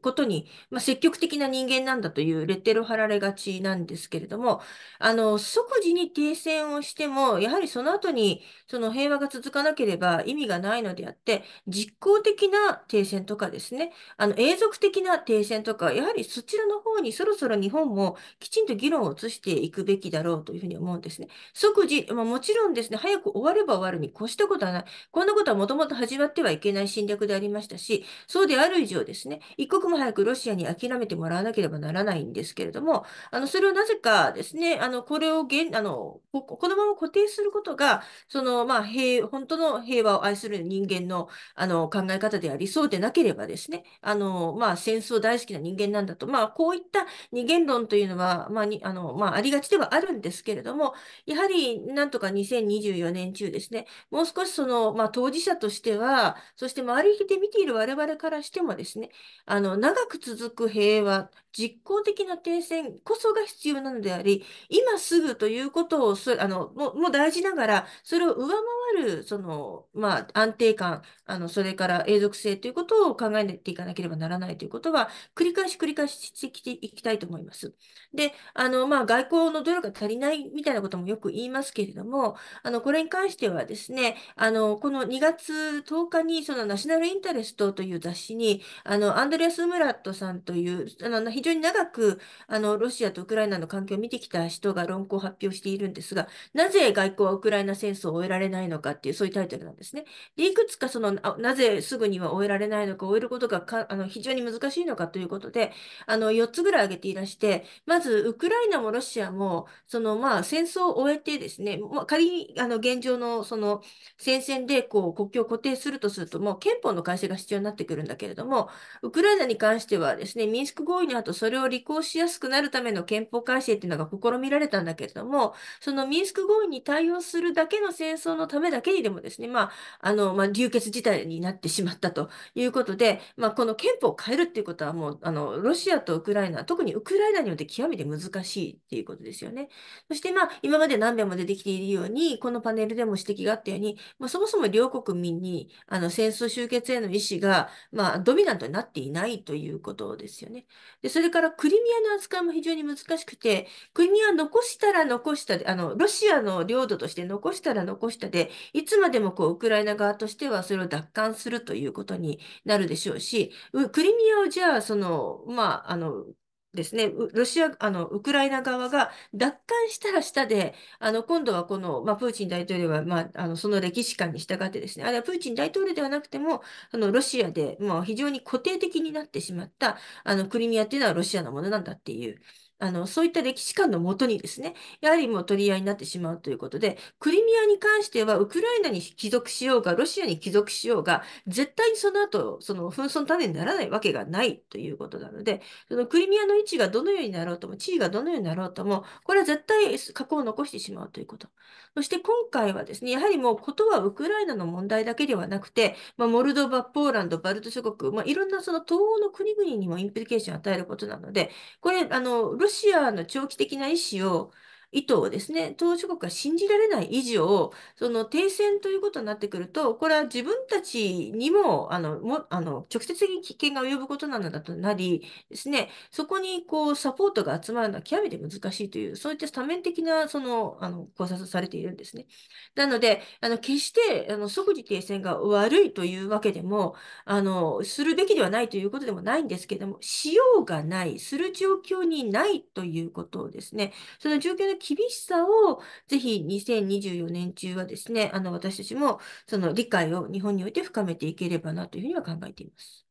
Speaker 2: ことに、まあ、積極的な人間なんだというレッテルを貼られがちなんですけれども、あの、即時に停戦をしても、やはりその後にその平和が続かなければ意味がないのであって、実効的な停戦とかですね、あの、永続的な停戦とか、やはりそちらの方にそろそろ日本もきちんと議論を移していくべきだろうというふうに思うんですね。即時、まあ、もちろんですね、早く終われば終わるに越したことはない。こんなことはもともと始まってはいけない侵略でありましたし、そうである以上ですね、一刻刻も早くロシアに諦めてもらわなければならないんですけれども、あの、それをなぜかですね、あの、これをんあの、こ、このまま固定することが、その、まあ、平、本当の平和を愛する人間の、あの、考え方でありそうでなければですね、あの、まあ、戦争大好きな人間なんだと、まあ、こういった二元論というのは、まあ、に、あの、まあ、ありがちではあるんですけれども、やはり、なんとか2024年中ですね、もう少しその、まあ、当事者としては、そして周りで見ている我々からしてもですね、あの、長く続く平和、実効的な停戦こそが必要なのであり、今すぐということをあのも、も大事ながら、それを上回る、その、まあ、安定感、あの、それから永続性ということを考えていかなければならないということは、繰り返し繰り返ししてきていきたいと思います。で、あの、まあ、外交の努力が足りないみたいなこともよく言いますけれども、あの、これに関してはですね、あの、この2月10日に、そのナショナルインタレストという雑誌に、あの、アンドレアス・ムラットさんというあの非常に長くあのロシアとウクライナの関係を見てきた人が論考を発表しているんですがなぜ外交はウクライナ戦争を終えられないのかっていうそういうタイトルなんですね。でいくつかそのなぜすぐには終えられないのか終えることがかあの非常に難しいのかということであの4つぐらい挙げていらしてまずウクライナもロシアもその、まあ、戦争を終えてですね、まあ、仮にあの現状のその戦線でこう国境を固定するとするともう憲法の改正が必要になってくるんだけれどもウクライナザに関してはですね、ミンスク合意の後、それを履行しやすくなるための憲法改正っていうのが試みられたんだけれども、そのミンスク合意に対応するだけの戦争のためだけにでもですね、まあ、あの、まあ、流血事態になってしまったということで、まあ、この憲法を変えるっていうことはもう、あの、ロシアとウクライナ、特にウクライナによって極めて難しいっていうことですよね。そして、まあ、今まで何べんも出てきているように、このパネルでも指摘があったように、まあ、そもそも両国民に、あの、戦争終結への意思が、まあ、ドミナントになっていないないということですよね。で、それからクリミアの扱いも非常に難しくて、クリミア残したら残したで、あの、ロシアの領土として残したら残したで、いつまでもこう、ウクライナ側としてはそれを奪還するということになるでしょうし、クリミアをじゃあ、その、まあ、あの、ですね、ロシア、あの、ウクライナ側が奪還したらしたで、あの、今度はこの、まあ、プーチン大統領は、まあ、あの、その歴史観に従ってですね、あれはプーチン大統領ではなくても、あの、ロシアで、まあ、非常に固定的になってしまった、あの、クリミアっていうのはロシアのものなんだっていう、あの、そういった歴史観のもとにですね、やはりもう取り合いになってしまうということで、クリミアに関しては、ウクライナに帰属しようが、ロシアに帰属しようが、絶対にその後、その紛争の種にならないわけがないということなので、そのクリミアの位置がどのようになろうとも、地位がどのようになろうとも、これは絶対過去を残してしまうということ。そして今回はですね、やはりもうことはウクライナの問題だけではなくて、まあ、モルドバ、ポーランド、バルト諸国、まあ、いろんなその東欧の国々にもインプリケーションを与えることなので、これ、あの、ロシアシアの長期的な意思を意図をですね、当事国が信じられない以上、その停戦ということになってくると、これは自分たちにも、あの、もあの直接的に危険が及ぶことなのだとなりですね、そこにこうサポートが集まるのは極めて難しいという、そういった多面的な、その、あの、考察されているんですね。なので、あの、決して、あの、即時停戦が悪いというわけでも、あの、するべきではないということでもないんですけれども、しようがない、する状況にないということをですね、その状況の厳しさを、ぜひ2024年中はですね、あの、私たちも、その理解を日本において深めていければなというふうには考えています。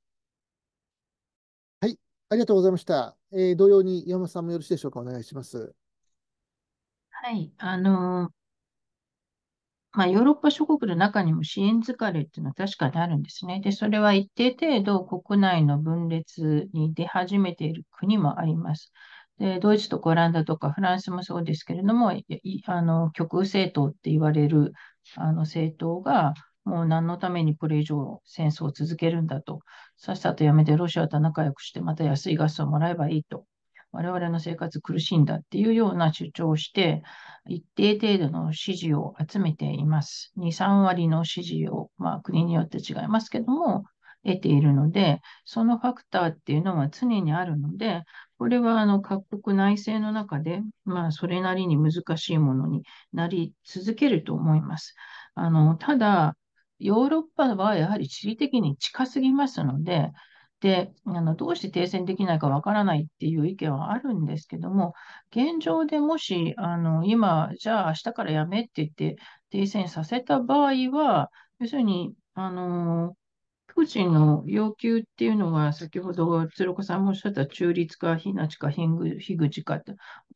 Speaker 1: はい、ありがとうございました。えー、同様に山本さんもよろしいでしょうか、お願いします。
Speaker 2: はい、あのー
Speaker 4: まあ、ヨーロッパ諸国の中にも支援疲れっていうのは確かにあるんですね。で、それは一定程度国内の分裂に出始めている国もあります。でドイツとかオランダとかフランスもそうですけれども、あの極右政党って言われるあの政党が、もう何のためにこれ以上戦争を続けるんだと、さっさとやめてロシアと仲良くして、また安いガスをもらえばいいと、我々の生活苦しいんだっていうような主張をして、一定程度の支持を集めています。2、3割の支持を、まあ、国によって違いますけども、得ているので、そのファクターっていうのは常にあるので、これはあの各国内政の中で、まあ、それなりに難しいものになり続けると思います。あのただ、ヨーロッパはやはり地理的に近すぎますので、であのどうして停戦できないかわからないっていう意見はあるんですけども、現状でもしあの今、じゃあ明日からやめって言って停戦させた場合は、要するに、あのプーチンの要求っていうのは、先ほど鶴岡さんもおっしゃった中立か、非なちか、樋口かって、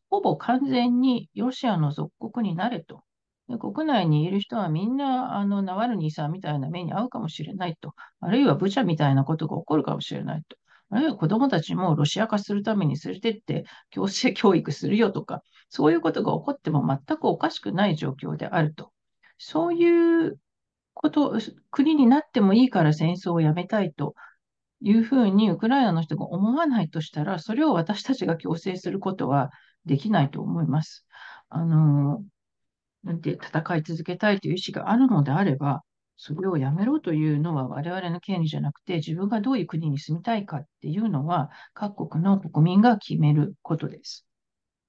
Speaker 4: ほぼ完全にロシアの属国になれと。で国内にいる人はみんなあのナワルニーさんみたいな目に遭うかもしれないと、あるいはブチャみたいなことが起こるかもしれないと、あるいは子どもたちもロシア化するために連れてって強制教育するよとか、そういうことが起こっても全くおかしくない状況であると。そういうこと、国になってもいいから戦争をやめたいというふうにウクライナの人が思わないとしたら、それを私たちが強制することはできないと思います。あの、なんて戦い続けたいという意思があるのであれば、それをやめろというのは我々の権利じゃなくて、自分がどういう国に住みたいかっていうのは、各国の国民が決めることです。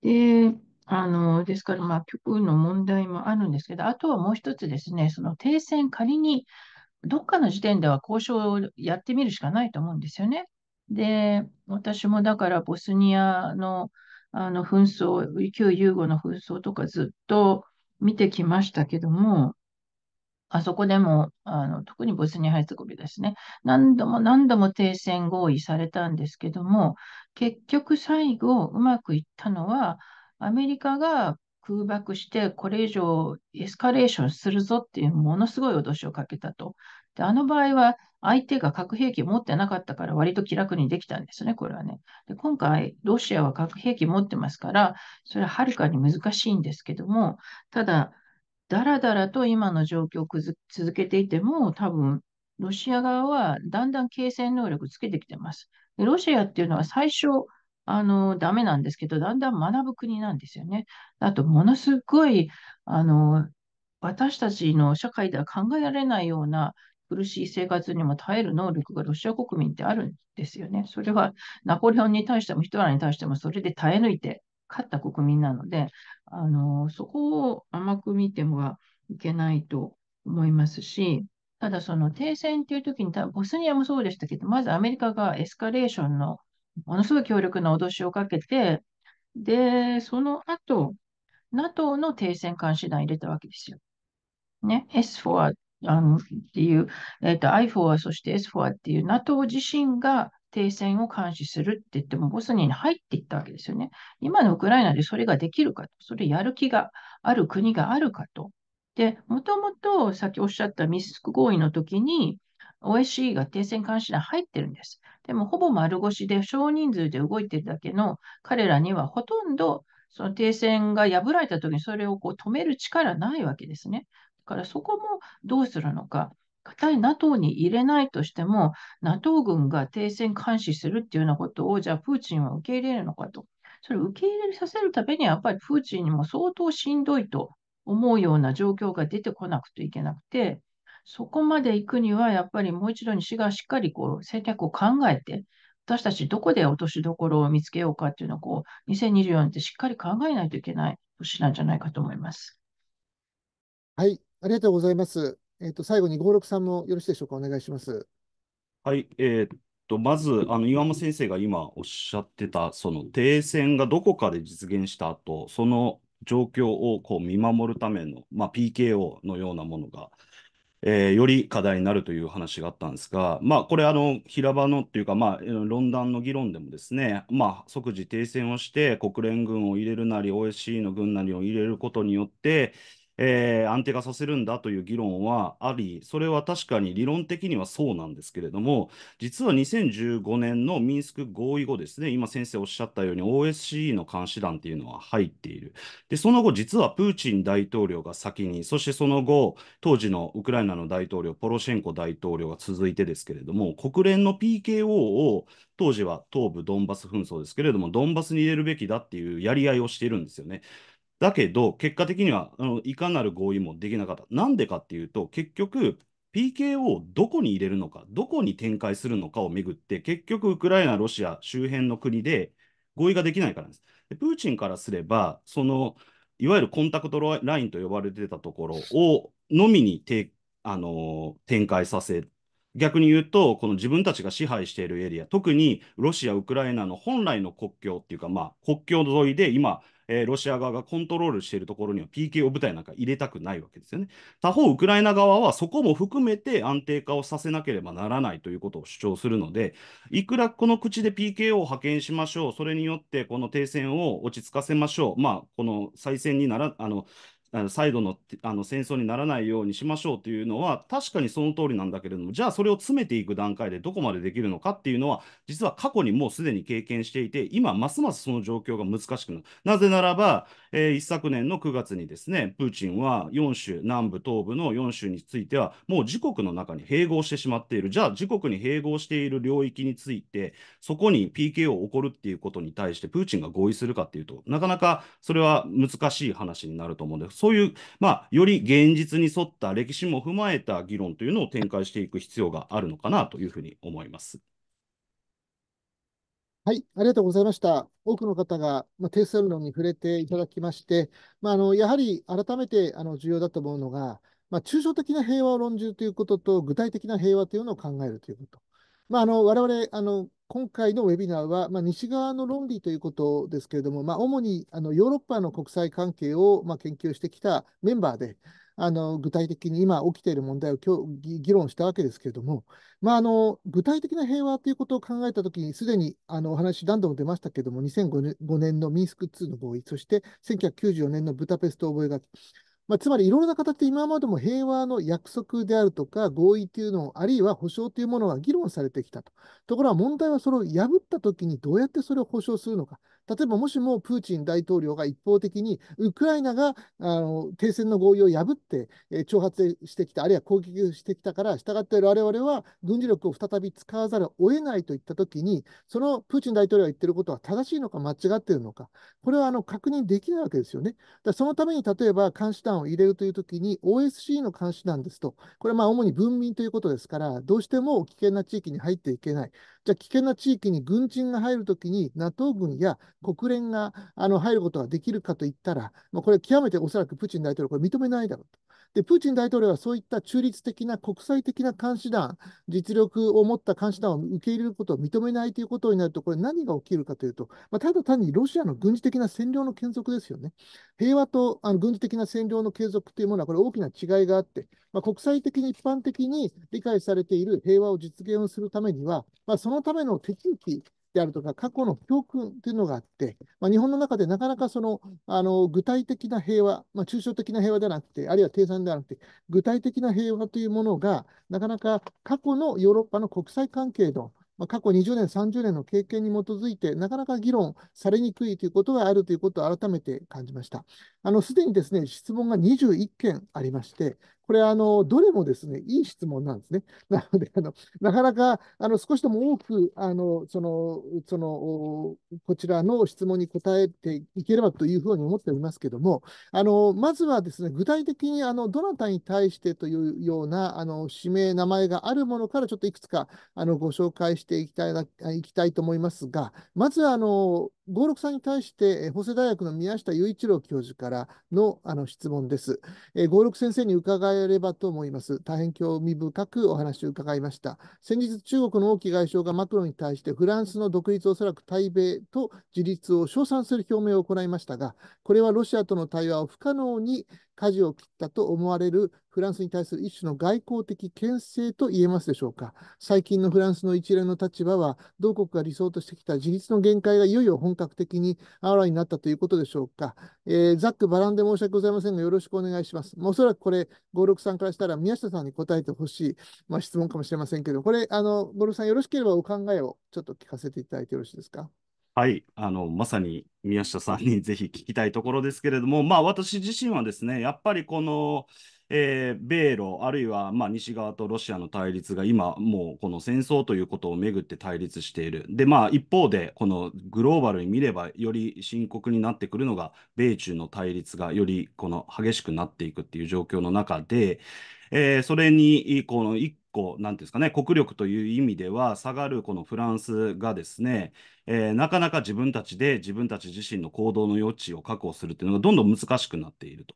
Speaker 4: で、あの、ですから、まあ、極右の問題もあるんですけど、あとはもう一つですね、その停戦、仮にどっかの時点では交渉をやってみるしかないと思うんですよね。で、私もだからボスニアのあの紛争、旧ユーゴの紛争とかずっと見てきましたけども、あそこでも、あの特にボスニア・ハイツコビですね、何度も何度も停戦合意されたんですけども、結局最後、うまくいったのは、アメリカが空爆して、これ以上エスカレーションするぞっていうものすごい脅しをかけたと。で、あの場合は相手が核兵器持ってなかったから割と気楽にできたんですね、これはね。で、今回、ロシアは核兵器持ってますから、それははるかに難しいんですけども、ただ、だらだらと今の状況を続けていても、多分、ロシア側はだんだん継戦能力つけてきてます。でロシアっていうのは最初、あの、ダメなんですけど、だんだん学ぶ国なんですよね。あと、ものすごい、あの、私たちの社会では考えられないような苦しい生活にも耐える能力がロシア国民ってあるんですよね。それはナポレオンに対してもヒトラーに対してもそれで耐え抜いて勝った国民なので、あのそこを甘く見てはいけないと思いますし、ただその停戦っていう時に、ボスニアもそうでしたけど、まずアメリカがエスカレーションのものすごい強力な脅しをかけて、で、その後、NATO の停戦監視団入れたわけですよ。ね、S4 あっていう、えーと、I4 そして S4 っていう NATO 自身が停戦を監視するって言ってもボスニーに入っていったわけですよね。今のウクライナでそれができるかと、それやる気がある国があるかと。で、もともとさっきおっしゃったミスク合意の時に、OSCE が停戦監視団入ってるんです。でも、ほぼ丸腰で少人数で動いてるだけの彼らにはほとんどその停戦が破られた時にそれをこう止める力ないわけですね。だからそこもどうするのか。固い NATO に入れないとしても、NATO 軍が停戦監視するっていうようなことを、じゃあプーチンは受け入れるのかと。それを受け入れさせるためには、やっぱりプーチンにも相当しんどいと思うような状況が出てこなくていけなくて、そこまで行くには、やっぱりもう一度西がしっかりこう戦略を考えて、私たちどこで落としどころを見つけようかっていうのをこう、2024年ってしっかり考えないといけない年なんじゃないかと思います。
Speaker 1: はい、ありがとうございます。えっ、ー、と、最後に合六さんもよろしいでしょうか、お願いします。
Speaker 3: はい、えー、っと、まず、あの、岩間先生が今おっしゃってた、その停戦がどこかで実現した後、その状況をこう見守るための、まあ、PKO のようなものが、えー、より課題になるという話があったんですが、まあ、これあの、平場のというか、まあ、論壇の議論でもですね、まあ、即時停戦をして、国連軍を入れるなり、OSCE の軍なりを入れることによって、えー、安定化させるんだという議論はあり、それは確かに理論的にはそうなんですけれども、実は2015年のミンスク合意後ですね、今先生おっしゃったように OSCE の監視団というのは入っている。で、その後、実はプーチン大統領が先に、そしてその後、当時のウクライナの大統領、ポロシェンコ大統領が続いてですけれども、国連の PKO を当時は東部ドンバス紛争ですけれども、ドンバスに入れるべきだっていうやり合いをしているんですよね。だけど、結果的にはあのいかなる合意もできなかった。なんでかっていうと、結局、PKO をどこに入れるのか、どこに展開するのかをめぐって、結局、ウクライナ、ロシア周辺の国で合意ができないからです。でプーチンからすれば、そのいわゆるコンタクトラインと呼ばれてたところをのみにて、あのー、展開させ、逆に言うと、この自分たちが支配しているエリア、特にロシア、ウクライナの本来の国境っていうか、まあ、国境沿いで今、えー、ロシア側がコントロールしているところには PKO 部隊なんか入れたくないわけですよね。他方、ウクライナ側はそこも含めて安定化をさせなければならないということを主張するので、いくらこの口で PKO を派遣しましょう、それによってこの停戦を落ち着かせましょう、まあ、この再戦にならあのあの再度のあの戦争にならないようにしましょうというのは確かにその通りなんだけれどもじゃあそれを詰めていく段階でどこまでできるのかっていうのは実は過去にもうすでに経験していて今ますますその状況が難しくなるなぜならば、えー、一昨年の9月にですねプーチンは4州南部東部の4州についてはもう自国の中に併合してしまっているじゃあ自国に併合している領域についてそこに PK を起こるっていうことに対してプーチンが合意するかっていうとなかなかそれは難しい話になると思うんですそういう、まあ、より現実に沿った歴史も踏まえた議論というのを展開していく必要があるのかなというふうに思います。
Speaker 1: はい、ありがとうございました。多くの方が、まあ、定数論に触れていただきまして、まあ、あのやはり改めてあの重要だと思うのが、まあ、抽象的な平和を論じるということと、具体的な平和というのを考えるということ。まあ、あの我々あの今回のウェビナーは、まあ、西側の論理ということですけれども、まあ、主にあのヨーロッパの国際関係を、まあ、研究してきたメンバーで、あの具体的に今起きている問題を今日議論したわけですけれども、まあ、あの具体的な平和ということを考えたときに、すでにあのお話、何度も出ましたけれども、2005年のミンスク2の合意、そして1994年のブダペスト覚書、まあ、つまりいろんな形で今までも平和の約束であるとか合意というのを、あるいは保障というものが議論されてきたと。ところが問題はそれを破ったときにどうやってそれを保障するのか。例えばもしもプーチン大統領が一方的にウクライナがあの停戦の合意を破って、えー、挑発してきた、あるいは攻撃してきたから、従っている我々は軍事力を再び使わざるを得ないといったときに、そのプーチン大統領が言ってることは正しいのか間違っているのか、これはあの確認できないわけですよね。だそのために例えば監視団を入れるというときに、OSC の監視団ですと、これはまあ主に文民ということですから、どうしても危険な地域に入っていけない。じゃあ危険な地域に軍人が入るときに NATO 軍や国連があの入ることができるかといったら、まあ、これ、極めておそらくプーチン大統領、これ認めないだろうと。で、プーチン大統領はそういった中立的な国際的な監視団、実力を持った監視団を受け入れることを認めないということになると、これ、何が起きるかというと、まあ、ただ単にロシアの軍事的な占領の継続ですよね。平和とあの軍事的な占領の継続というものは、これ、大きな違いがあって、まあ、国際的に一般的に理解されている平和を実現をするためには、まあ、そのための手続きであるとか、過去の教訓というのがあって、まあ、日本の中でなかなかそのあの具体的な平和、まあ、抽象的な平和ではなくて、あるいは低算ではなくて、具体的な平和というものが、なかなか過去のヨーロッパの国際関係のまあ、過去20年、30年の経験に基づいて、なかなか議論されにくいということがあるということを改めて感じました。すでにですね質問が21件ありまして、これ、あの、どれもですね、いい質問なんですね。なので、あの、なかなか、あの、少しでも多く、あの、その、その、こちらの質問に答えていければというふうに思っておりますけれども、あの、まずはですね、具体的に、あの、どなたに対してというような、あの、指名、名前があるものから、ちょっといくつか、あの、ご紹介していきたいな、いきたいと思いますが、まずは、あの、合六さんに対して、法政大学の宮下雄一郎教授からのあの質問です。え六先生に伺えればと思います。大変興味深くお話を伺いました。先日、中国の王毅外相がマクロンに対して、フランスの独立、おそらく対米と自立を称賛する表明を行いましたが、これはロシアとの対話を不可能に舵を切ったと思われるフランスに対する一種の外交的牽制と言えますでしょうか。最近のフランスの一連の立場は、同国が理想としてきた自立の限界がいよいよ本格的にあらになったということでしょうか。えー、ざっくばらんで申し訳ございませんが、よろしくお願いします。おそらくこれ、五六さんからしたら宮下さんに答えてほしい、まあ、質問かもしれませんけど、これ、あの五六さん、よろしければお考えをちょっと聞かせていただいてよろしいですか。
Speaker 3: はい、あのまさに宮下さんにぜひ聞きたいところですけれども、まあ、私自身はですね、やっぱりこの、えー、米ロ、あるいはまあ西側とロシアの対立が今、もうこの戦争ということをめぐって対立している。で、まあ、一方で、このグローバルに見れば、より深刻になってくるのが、米中の対立がよりこの激しくなっていくっていう状況の中で、えー、それにこの一個、なんていうんですかね、国力という意味では下がるこのフランスがですね、えー、なかなか自分たちで自分たち自身の行動の余地を確保するっていうのがどんどん難しくなっていると。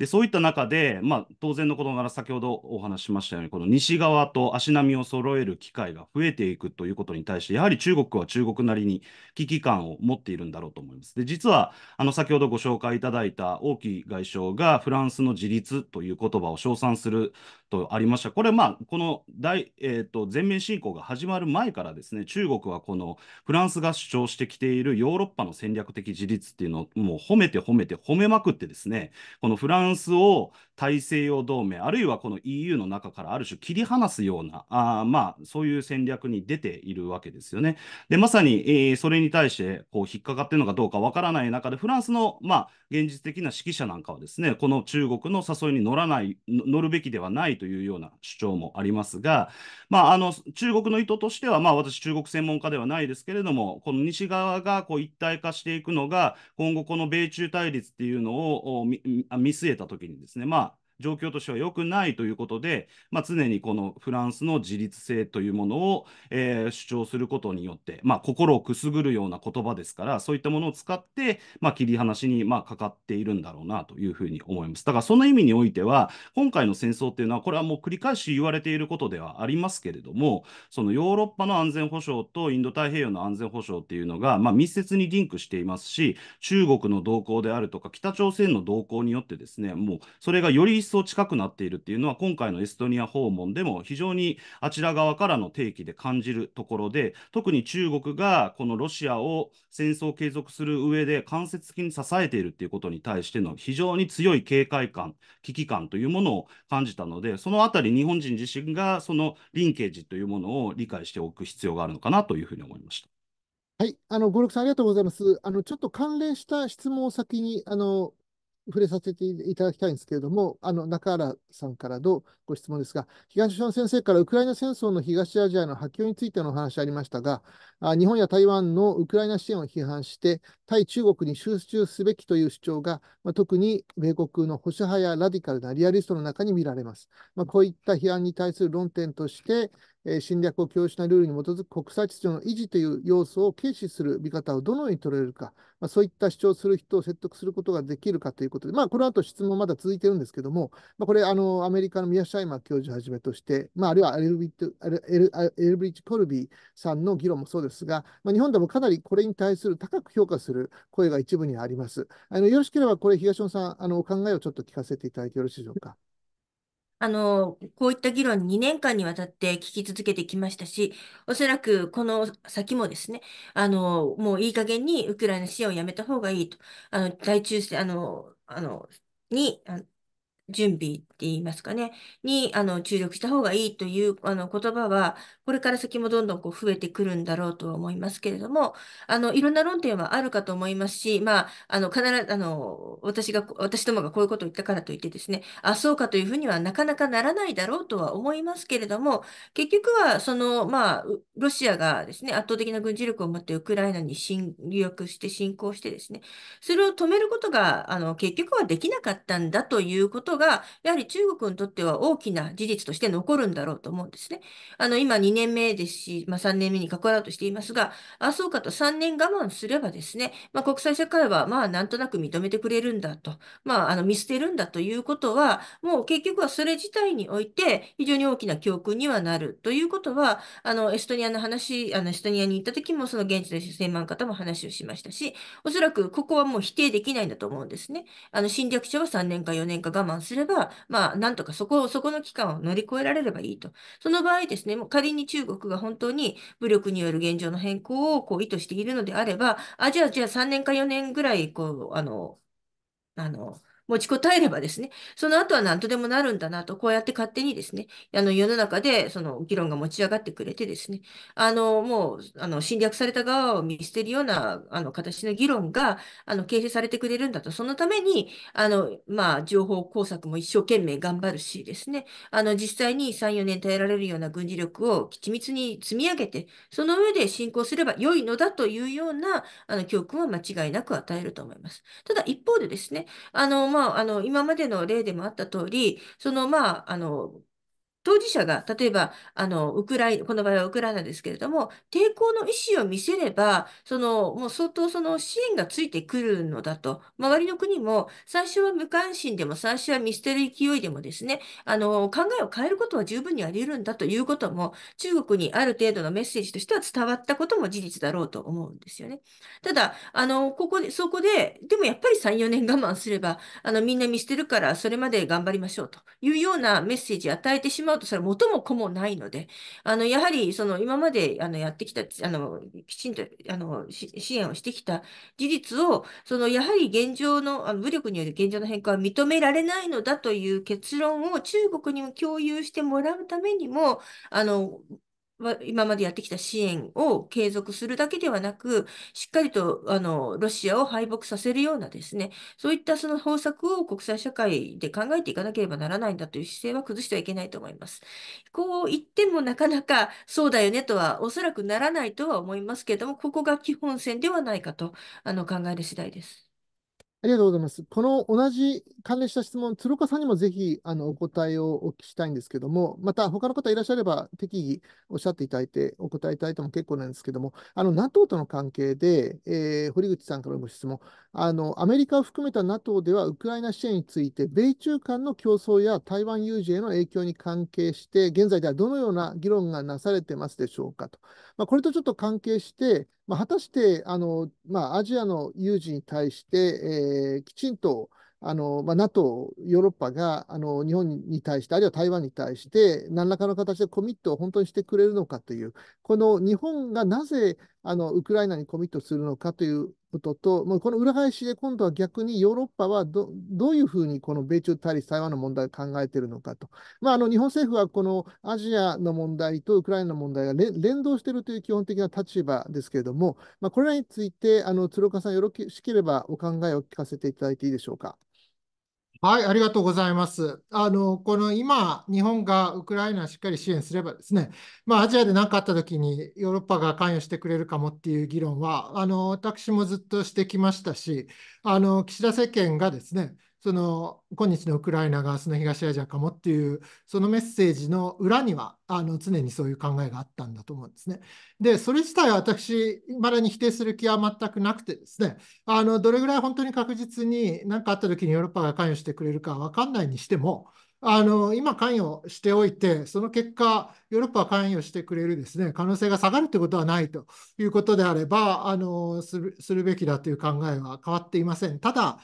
Speaker 3: でそういった中で、まあ、当然のことながら先ほどお話しましたようにこの西側と足並みを揃える機会が増えていくということに対してやはり中国は中国なりに危機感を持っているんだろうと思います。で実はあの先ほどご紹介いただいた王毅外相がフランスの自立という言葉を称賛するとありました。これ、まあ、この大、えーと、全面侵攻が始まる前からですね、中国はこのフランスが主張してきているヨーロッパの戦略的自立っていうのをもう褒めて褒めて褒めまくってですね、このフランスを大西洋同盟、あるいはこの EU の中からある種切り離すような、あまあ、そういう戦略に出ているわけですよね。で、まさに、えー、それに対してこう引っかかっているのかどうかわからない中で、フランスの、まあ、現実的な指揮者なんかはですね、この中国の誘いに乗らない、乗るべきではないというような主張もありますが、まあ、あの中国の意図としては、まあ、私、中国専門家ではないですけれども、この西側がこう一体化していくのが、今後、この米中対立っていうのを見据えたときにですね、まあ、状況としては良くないということで、まあ、常にこのフランスの自立性というものを、えー、主張することによって、まあ、心をくすぐるような言葉ですから、そういったものを使って、まあ、切り離しに、まあ、かかっているんだろうなというふうに思います。だからその意味においては、今回の戦争っていうのは、これはもう繰り返し言われていることではありますけれども、そのヨーロッパの安全保障とインド太平洋の安全保障っていうのが、まあ、密接にリンクしていますし、中国の動向であるとか、北朝鮮の動向によってですね、もうそれがより一層近くなっているっていうのは、今回のエストニア訪問でも非常にあちら側からの提起で感じるところで、特に中国がこのロシアを戦争を継続する上で間接的に支えているっていうことに対しての非常に強い警戒感、危機感というものを感じたので、そのあたり、日本人自身がそのリンケージというものを理解しておく必要があるのかなというふうに思いました。
Speaker 1: はい、あの、五六さんありがとうございます。あの、ちょっと関連した質問を先に、あの、触れさせていただきたいんですけれども、あの中原さんからのご質問ですが、東野先生からウクライナ戦争の東アジアの波及についてのお話ありましたが、日本や台湾のウクライナ支援を批判して、対中国に集中すべきという主張が、まあ、特に米国の保守派やラディカルなリアリストの中に見られます。まあ、こういった批判に対する論点として、え侵略を強しないルールに基づく国際秩序の維持という要素を軽視する見方をどのように取れるか、まあ、そういった主張する人を説得することができるかということで、まあ、この後質問まだ続いてるんですけども、まあ、これあの、アメリカの宮シャイマー教授はじめとして、まあ、あるいはエルビッチ・コルビーさんの議論もそうですが、まあ、日本でもかなりこれに対する高く評価する声が一部にあります。あのよろしければ、これ、東野さん、あのお考えをちょっと聞かせていただいてよろしいでしょうか。
Speaker 2: あの、こういった議論2年間にわたって聞き続けてきましたし、おそらくこの先もですね、あの、もういい加減にウクライナ支援をやめた方がいいと、あの、対中世、あの、あの、に、準備って言いますかね、にあの注力した方がいいというあの言葉は、これから先もどんどんこう増えてくるんだろうとは思いますけれども、あのいろんな論点はあるかと思いますし、まあ、あの必ずあの私が、私どもがこういうことを言ったからといってですね、あ、そうかというふうにはなかなかならないだろうとは思いますけれども、結局はその、まあ、ロシアがですね、圧倒的な軍事力を持ってウクライナに侵略して侵攻してですね、それを止めることがあの結局はできなかったんだということがが、やはり中国にとっては大きな事実として残るんだろうと思うんですね。あの、今2年目ですし、まあ、3年目に関わろうとしていますが、あ、そうかと3年我慢すればですね、まあ、国際社会は、まあ、なんとなく認めてくれるんだと、まあ、あの、見捨てるんだということは、もう結局はそれ自体において、非常に大きな教訓にはなるということは、あの、エストニアの話、あの、エストニアに行った時も、その現地の専門家とも話をしましたし、おそらくここはもう否定できないんだと思うんですね。あの、侵略者は3年か4年か我慢すれば、まあ、なんとかそこそこの期間を乗り越えられればいいと。その場合ですね、もう仮に中国が本当に武力による現状の変更をこう意図しているのであれば、あ、じゃあ、じゃあ3年か4年ぐらい、こう、あの、あの、持ちこたえればですね、その後は何とでもなるんだなと、こうやって勝手にですね、あの世の中でその議論が持ち上がってくれてですね、あのもうあの侵略された側を見捨てるようなあの形の議論があの形成されてくれるんだと、そのためにあの、まあ、情報工作も一生懸命頑張るしですね、あの実際に3、4年耐えられるような軍事力を緻密に積み上げて、その上で進行すれば良いのだというようなあの教訓は間違いなく与えると思います。ただ一方でですね、あのまあまあ、あの、今までの例でもあった通り、その、まあ、あの、当事者が、例えば、あの、ウクライこの場合はウクライナですけれども、抵抗の意思を見せれば、その、もう相当その支援がついてくるのだと。周りの国も、最初は無関心でも、最初は見捨てる勢いでもですね、あの、考えを変えることは十分にあり得るんだということも、中国にある程度のメッセージとしては伝わったことも事実だろうと思うんですよね。ただ、あの、ここで、そこで、でもやっぱり3、4年我慢すれば、あの、みんな見捨てるから、それまで頑張りましょうというようなメッセージを与えてしまうまうと、それ元も子もないので、あの、やはり、その、今まで、あの、やってきた、あの、きちんと、あの、支援をしてきた事実を、その、やはり現状の、あの武力による現状の変化は認められないのだという結論を中国にも共有してもらうためにも、あの、今までやってきた支援を継続するだけではなく、しっかりとあのロシアを敗北させるようなですね、そういったその方策を国際社会で考えていかなければならないんだという姿勢は崩してはいけないと思います。こう言ってもなかなかそうだよねとはおそらくならないとは思いますけれども、ここが基本線ではないかとあの考える次第で
Speaker 1: す。ありがとうございます。この同じ関連した質問、鶴岡さんにもぜひあのお答えをお聞きしたいんですけども、また他の方いらっしゃれば適宜おっしゃっていただいてお答えいただいても結構なんですけども、あの NATO との関係で、えー、堀口さんからご質問あの、アメリカを含めた NATO ではウクライナ支援について、米中間の競争や台湾有事への影響に関係して、現在ではどのような議論がなされてますでしょうかと。まあ、これとちょっと関係して、まあ、果たしてあの、まあ、アジアの有事に対して、えー、きちんとあの、まあ、NATO、ヨーロッパがあの日本に対して、あるいは台湾に対して、何らかの形でコミットを本当にしてくれるのかという、この日本がなぜあのウクライナにコミットするのかということと、もうこの裏返しで今度は逆にヨーロッパはどういうふうにこの米中対立、台湾の問題を考えているのかと、まあ、あの日本政府はこのアジアの問題とウクライナの問題が連動しているという基本的な立場ですけれども、まあ、これらについてあの鶴岡さん、よろしければお考えを聞かせていただいていいでしょうか。はい、ありがとうございます。あの、この今、日本がウクライナをしっかり支援すればですね、まあ、アジアで何かあったときにヨーロッパが関与してくれるかもっていう議論は、あの、私もずっとしてきましたし、あの、岸田政権がですね、その今日のウクライナがその東アジアかもっていうそのメッセージの裏にはあの常にそういう考えがあったんだと思うんですね。でそれ自体は私まだに否定する気は全くなくてですねあのどれぐらい本当に確実に何かあった時にヨーロッパが関与してくれるか分かんないにしてもあの今関与しておいてその結果ヨーロッパは関与してくれるですね可能性が下がるということはないということであればあのするべきだという考えは変わっていません。ただ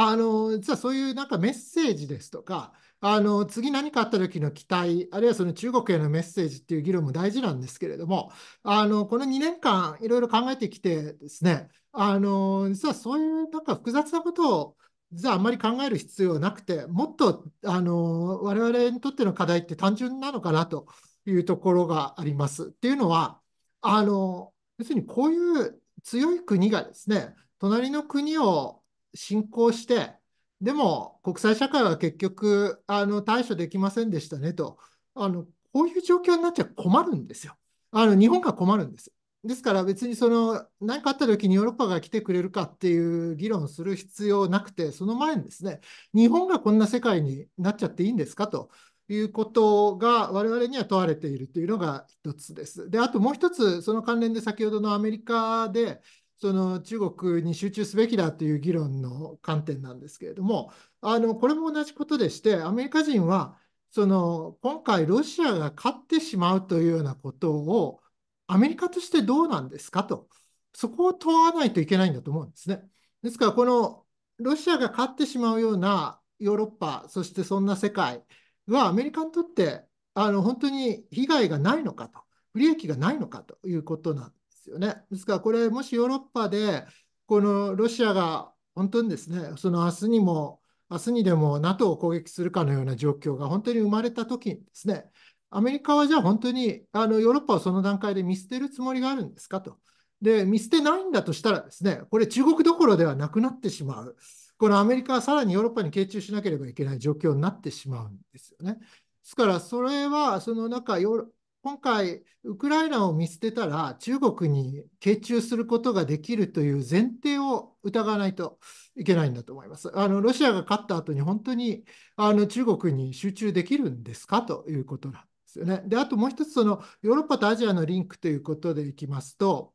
Speaker 1: あの実はそういうなんかメッセージですとかあの次何かあった時の期待あるいはその中国へのメッセージっていう議論も大事なんですけれどもあのこの2年間いろいろ考えてきてですねあの実はそういうなんか複雑なことを実はあんまり考える必要はなくてもっとあの我々にとっての課題って単純なのかなというところがあります。っていうのはあの要するにこういう強い国がですね隣の国を進行して、でも国際社会は結局あの対処できませんでしたねとあの、こういう状況になっちゃ困るんですよ。あの日本が困るんです。ですから別にその何かあった時にヨーロッパが来てくれるかっていう議論する必要なくて、その前にですね、日本がこんな世界になっちゃっていいんですかということが我々には問われているというのが一つです。で、あともう一つ、その関連で先ほどのアメリカで、その中国に集中すべきだという議論の観点なんですけれども、あのこれも同じことでして、アメリカ人はその今回ロシアが勝ってしまうというようなことをアメリカとしてどうなんですかと、そこを問わないといけないんだと思うんですね。ですから、このロシアが勝ってしまうようなヨーロッパ、そしてそんな世界はアメリカにとってあの本当に被害がないのかと、不利益がないのかということなんですよね。ですから、これ、もしヨーロッパで、このロシアが本当にですね、その明日にも、明日にでも NATO を攻撃するかのような状況が本当に生まれたときにですね、アメリカはじゃあ本当にあのヨーロッパをその段階で見捨てるつもりがあるんですかと。で、見捨てないんだとしたらですね、これ中国どころではなくなってしまう。このアメリカはさらにヨーロッパに傾注しなければいけない状況になってしまうんですよね。ですから、それは、その中、今回、ウクライナを見捨てたら中国に傾注することができるという前提を疑わないといけないんだと思います。あのロシアが勝った後に本当にあの中国に集中できるんですかということなんですよね。で、あともう一つ、そのヨーロッパとアジアのリンクということでいきますと、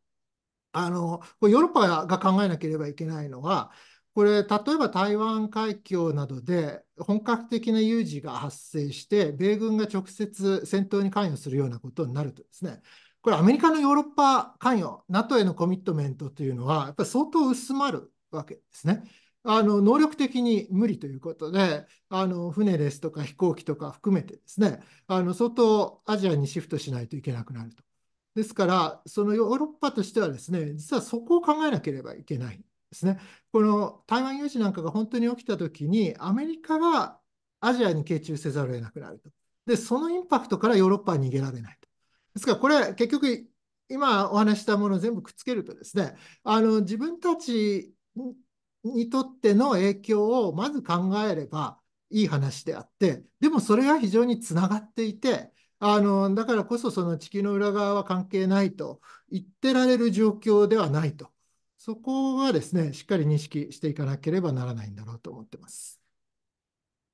Speaker 1: あのヨーロッパが考えなければいけないのは、これ、例えば台湾海峡などで本格的な有事が発生して、米軍が直接戦闘に関与するようなことになるとですね、これ、アメリカのヨーロッパ関与、NATO へのコミットメントというのは、やっぱり相当薄まるわけですね。あの能力的に無理ということで、あの船ですとか飛行機とか含めてですね、あの相当アジアにシフトしないといけなくなると。ですから、そのヨーロッパとしてはですね、実はそこを考えなければいけないですね。この台湾有事なんかが本当に起きたときに、アメリカはアジアに傾注せざるを得なくなると。で、そのインパクトからヨーロッパは逃げられないと。ですから、これ、結局、今お話したものを全部くっつけるとですね、あの自分たちにとっての影響をまず考えればいい話であって、でもそれが非常につながっていて、あのだからこそその地球の裏側は関係ないと言ってられる状況ではないとそこはですね、しっかり認識していかなければならないんだろうと思ってます。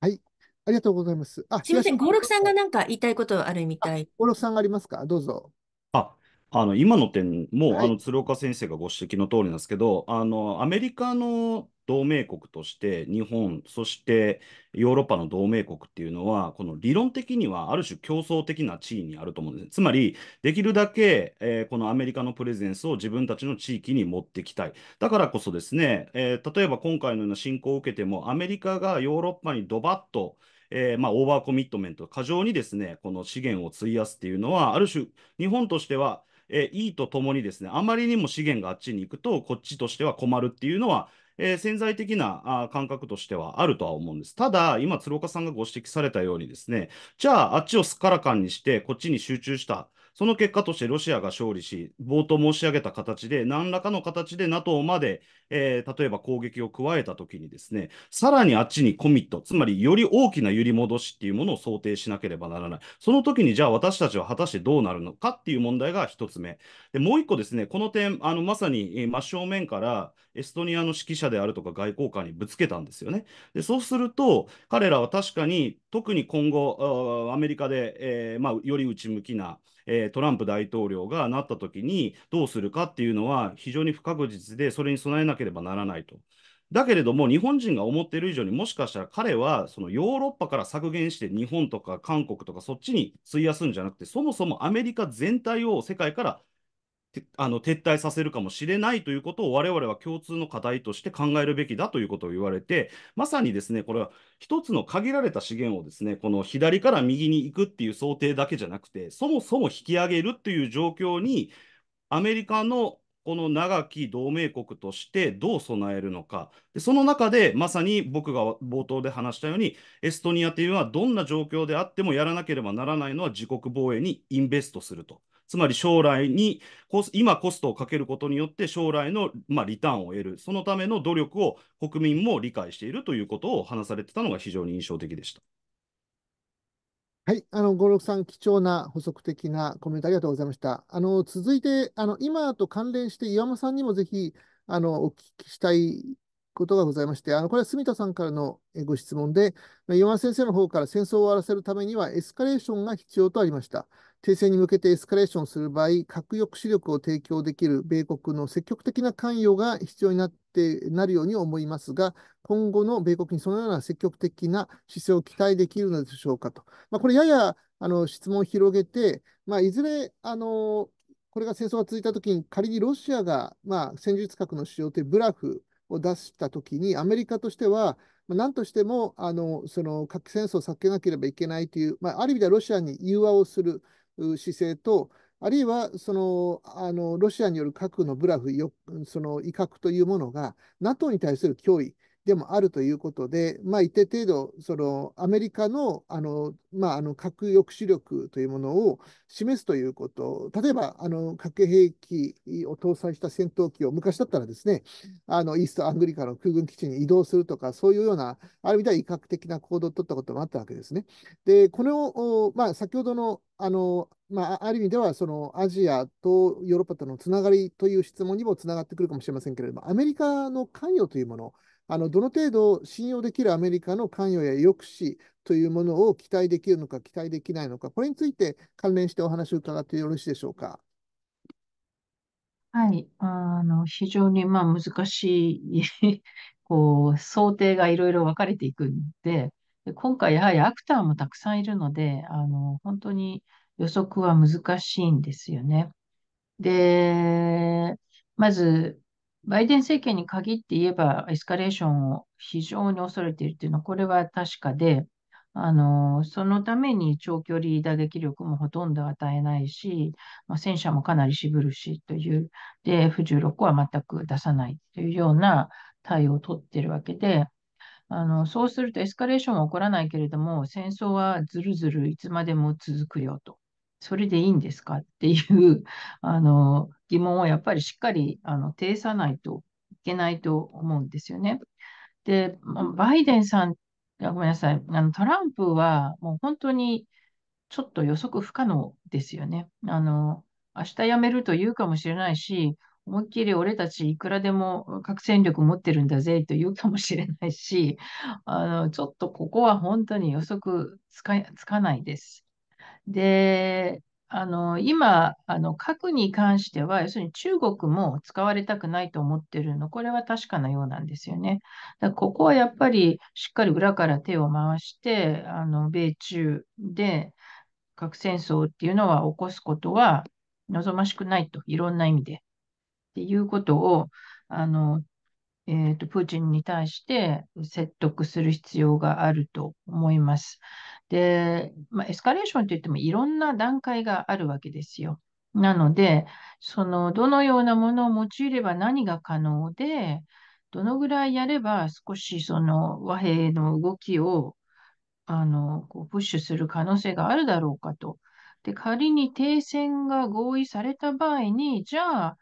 Speaker 1: はい。ありがとうございます。あ、すみません、五六
Speaker 2: さんが何か言いたいことあるみたい。五六さんありますかどうぞ。
Speaker 3: あ、あの、今の点も、はい、あの、鶴岡先生がご指摘の通りなんですけど、あの、アメリカの同盟国として日本、そしてヨーロッパの同盟国っていうのは、この理論的にはある種競争的な地位にあると思うんです。つまり、できるだけ、えー、このアメリカのプレゼンスを自分たちの地域に持ってきたい。だからこそですね、えー、例えば今回のような侵攻を受けても、アメリカがヨーロッパにドバッとえー、まあ、オーバーコミットメント、過剰にですねこの資源を費やすっていうのは、ある種、日本としては、えー、いいとともにですね、あまりにも資源があっちに行くと、こっちとしては困るっていうのは、えー、潜在的なあ感覚としてはあるとは思うんです。ただ、今、鶴岡さんがご指摘されたようにですね、じゃあ、あっちをすっからかんにして、こっちに集中した。その結果としてロシアが勝利し、冒頭申し上げた形で、何らかの形で NATO まで、えー、例えば攻撃を加えたときにですね、さらにあっちにコミット、つまりより大きな揺り戻しっていうものを想定しなければならない。その時に、じゃあ私たちは果たしてどうなるのかっていう問題が1つ目。でもう1個ですね、この点、あのまさに真正面からエストニアの指揮者であるとか外交官にぶつけたんですよね。でそうすると、彼らは確かに、特に今後、アメリカで、えー、まあ、より内向きな、えー、トランプ大統領がなった時にどうするかっていうのは非常に不確実でそれに備えなければならないと。だけれども、日本人が思っている以上にもしかしたら彼はそのヨーロッパから削減して日本とか韓国とかそっちに費やすんじゃなくて、そもそもアメリカ全体を世界からあの撤退させるかもしれないということを我々は共通の課題として考えるべきだということを言われてまさにですねこれは一つの限られた資源をですねこの左から右に行くっていう想定だけじゃなくてそもそも引き上げるっていう状況にアメリカのこの長き同盟国としてどう備えるのかでその中でまさに僕が冒頭で話したようにエストニアというのはどんな状況であってもやらなければならないのは自国防衛にインベストすると。つまり将来に今コストをかけることによって将来の、まあ、リターンを得る、そのための努力を国民も理解しているということを話されてたのが非常に印象的でした。
Speaker 1: はい、あの五六さん、貴重な補足的なコメントありがとうございました。あの続いてあの、今と関連して岩間さんにもぜひあのお聞きしたいことがございまして、あのこれは住田さんからのご質問で、岩間先生の方から戦争を終わらせるためにはエスカレーションが必要とありました。停戦に向けてエスカレーションする場合、核抑止力を提供できる米国の積極的な関与が必要になってなるように思いますが、今後の米国にそのような積極的な姿勢を期待できるのでしょうかと。まあ、これ、ややあの質問を広げて、まあ、いずれあのこれが戦争が続いたときに、仮にロシアが、まあ、戦術核の使用というブラフを出したときに、アメリカとしては、何としてもあのその核戦争を避けなければいけないという、まあ、ある意味ではロシアに融和をする、姿勢と、あるいはそのあのロシアによる核のブラフ、その威嚇というものが、NATO に対する脅威、でもあるということで、まあ、一定程度、そのアメリカのあの、まあ、あの核抑止力というものを示すということ、例えばあの核兵器を搭載した戦闘機を昔だったらですね、あのイーストアングリカの空軍基地に移動するとか、そういうような、ある意味では威嚇的な行動を取ったこともあったわけですね。で、これを、まあ、先ほどのあの、まあ、ある意味ではそのアジアとヨーロッパとのつながりという質問にもつながってくるかもしれませんけれども、アメリカの関与というもの、あのどの程度信用できるアメリカの関与や抑止というものを期待できるのか、期待できないのか、これについて関連してお話を伺ってよろしいでしょうか。
Speaker 4: はい、あの非常にまあ難しい こう想定がいろいろ分かれていくんで、今回やはりアクターもたくさんいるので、あの本当に予測は難しいんですよね。で、まず、バイデン政権に限って言えば、エスカレーションを非常に恐れているというのは、これは確かで、あのそのために長距離打撃力もほとんど与えないし、まあ、戦車もかなり渋るしという、で、F16 は全く出さないというような対応を取っているわけで、あのそうするとエスカレーションは起こらないけれども、戦争はずるずるいつまでも続くよとそれでいいんですかっていう、あの、疑問をやっぱりしっかり、あの、呈さないといけないと思うんですよね。で、バイデンさん、ごめんなさい、あのトランプはもう本当にちょっと予測不可能ですよね。あの、明日辞めると言うかもしれないし、思いっきり俺たちいくらでも核戦力持ってるんだぜと言うかもしれないし、あのちょっとここは本当に予測つかないです。で、あの今あの、核に関しては、要するに中国も使われたくないと思ってるの、これは確かなようなんですよね。だここはやっぱりしっかり裏から手を回して、あの米中で核戦争っていうのは起こすことは望ましくないと、いろんな意味で。っていうことをあの、えーとプーチンに対して説得する必要があると思います。で、まあ、エスカレーションといってもいろんな段階があるわけですよ。なので、そのどのようなものを用いれば何が可能で、どのぐらいやれば少しその和平の動きをあのこうプッシュする可能性があるだろうかと。で、仮に停戦が合意された場合に、じゃあ、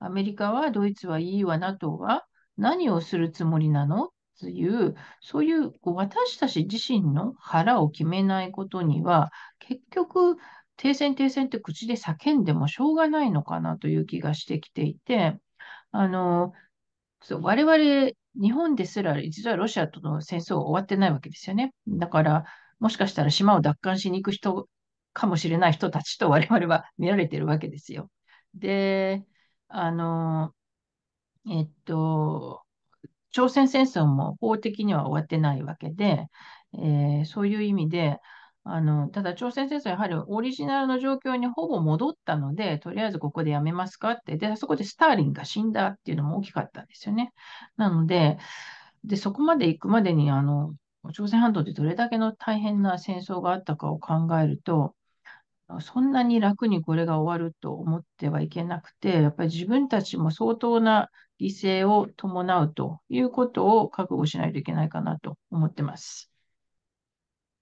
Speaker 4: アメリカは、ドイツはいいわ、NATO は何をするつもりなのっという、そういうこう私たち自身の腹を決めないことには、結局、停戦停戦って口で叫んでもしょうがないのかなという気がしてきていて、あの、そう我々、日本ですら、実はロシアとの戦争は終わってないわけですよね。だから、もしかしたら島を奪還しに行く人かもしれない人たちと我々は見られてるわけですよ。で、あの、えっと、朝鮮戦争も法的には終わってないわけで、えー、そういう意味で、あのただ朝鮮戦争はやはりオリジナルの状況にほぼ戻ったので、とりあえずここでやめますかって、で、そこでスターリンが死んだっていうのも大きかったんですよね。なので、でそこまで行くまでにあの、朝鮮半島でどれだけの大変な戦争があったかを考えると、そんなに楽にこれが終わると思ってはいけなくて、やっぱり自分たちも相当な犠牲を伴うということを覚悟しないといけないかなと思ってます。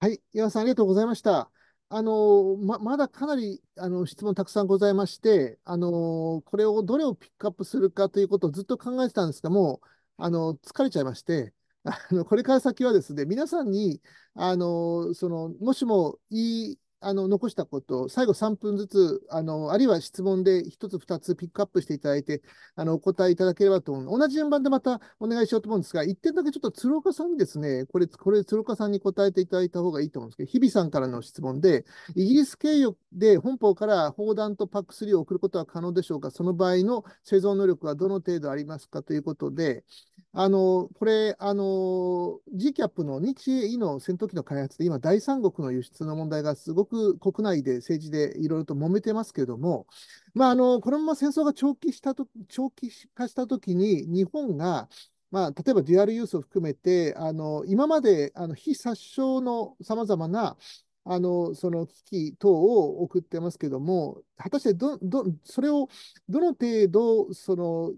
Speaker 1: はい、岩さん、ありがとうございました。あのままだかなりあの質問たくさんございまして、あのこれをどれをピックアップするかということをずっと考えてたんですが、もうあの疲れちゃいまして、あのこれから先はですね、皆さんにあのそのもしもいいあの残したことを最後3分ずつあの、あるいは質問で1つ、2つピックアップしていただいて、あのお答えいただければと思う。同じ順番でまたお願いしようと思うんですが、1点だけちょっと鶴岡さんにですね、これ、これ鶴岡さんに答えていただいた方がいいと思うんですけど、日比さんからの質問で、イギリス経由で本邦から砲弾と PAC3 を送ることは可能でしょうか、その場合の製造能力はどの程度ありますかということで、あの、これ、GCAP の日英の戦闘機の開発で、今、第三国の輸出の問題がすごく国内で政治でいろいろと揉めてますけれども、まあ、あの、このまま戦争が長期したと、長期化したときに、日本が、まあ、例えばデュアルユースを含めて、あの、今まで、あの、非殺傷のさまざまな、あのその危機等を送ってますけども、果たしてどどそれをどの程度その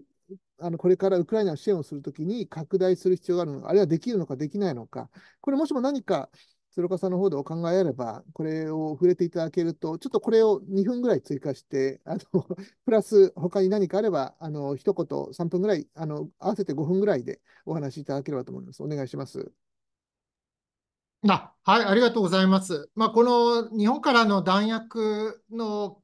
Speaker 1: あのこれからウクライナ支援をするときに拡大する必要があるのあるいはできるのかできないのか、これもしも何か鶴岡さんの方でお考えあれば、これを触れていただけると、ちょっとこれを2分ぐらい追加して、あの プラス他に何かあれば、あの一言3分ぐらいあの、合わせて5分ぐらいでお話しいただければと思います。お願いします。あはい、ありがとうございます。まあ、この日本からの弾薬の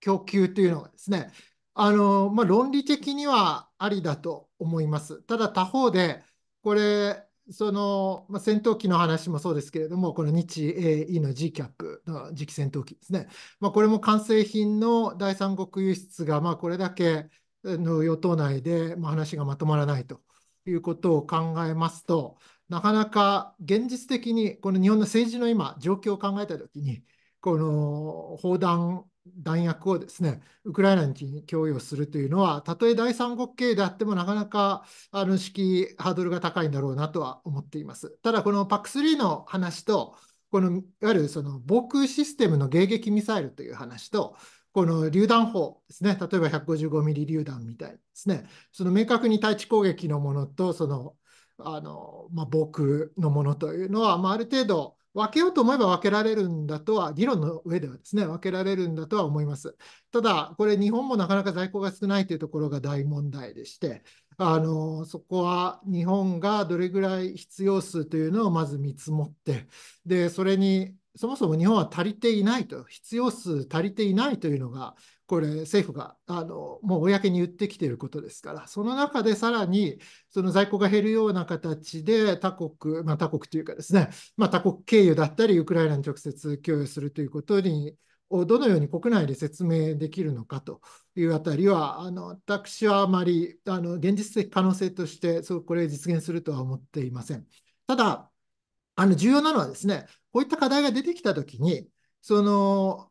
Speaker 1: 供給というのはですね、あのまあ、論理的にはありだと思います。ただ他方で、これ、その、まあ、戦闘機の話もそうですけれども、この日 AE の GCAP の次期戦闘機ですね。まあ、これも完成品の第三国輸出が、まあ、これだけの与党内で、まあ、話がまとまらないということを考えますと、なかなか現実的に、この日本の政治の今、状況を考えたときに、この砲弾弾薬をですね、ウクライナに供与するというのは、たとえ第三国系であってもなかなかあの式ハードルが高いんだろうなとは思っています。ただ、このパク3の話と、このいわゆるその防空システムの迎撃ミサイルという話と、この榴弾砲ですね、例えば155ミリ榴弾みたいですね、その明確に対地攻撃のものと、そのあのまあ、防空のものというのは、まあ、ある程度分けようと思えば分けられるんだとは、議論の上ではですね、分けられるんだとは思います。ただ、これ、日本もなかなか在庫が少ないというところが大問題でして、あのそこは日本がどれぐらい必要数というのをまず見積もって、でそれにそもそも日本は足りていないと、必要数足りていないというのがこれ政府があのもう公に言ってきていることですからその中でさらにその在庫が減るような形で他国、まあ、他国というかですね、まあ、他国経由だったりウクライナに直接供与するということにをどのように国内で説明できるのかというあたりはあの私はあまりあの現実的可能性としてそうこれを実現するとは思っていません。ただあの重要なのはですねこういった課題が出てきたときにその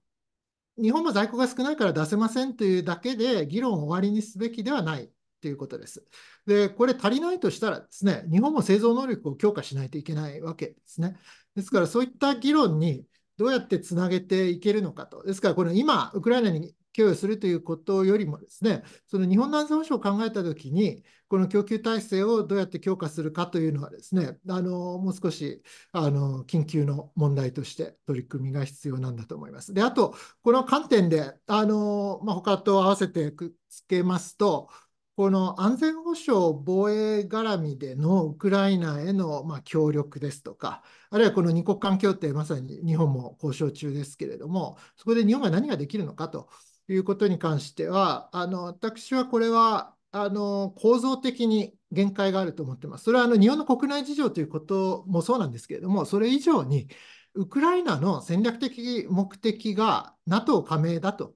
Speaker 1: 日本も在庫が少ないから出せませんというだけで議論を終わりにすべきではないということです。で、これ足りないとしたらですね、日本も製造能力を強化しないといけないわけですね。ですからそういった議論にどうやってつなげていけるのかと。ですからこの今、ウクライナに供与するということよりもですね、その日本の安全保障を考えたときに、この供給体制をどうやって強化するかというのはですね、あのもう少しあの緊急の問題として取り組みが必要なんだと思います。で、あと、この観点で、あのまあ、他と合わせてくっつけますと、この安全保障防衛絡みでのウクライナへのまあ協力ですとか、あるいはこの二国間協定、まさに日本も交渉中ですけれども、そこで日本が何ができるのかということに関しては、あの私はこれはあの構造的に限界があると思ってます。それはあの日本の国内事情ということもそうなんですけれども、それ以上にウクライナの戦略的目的が NATO 加盟だと、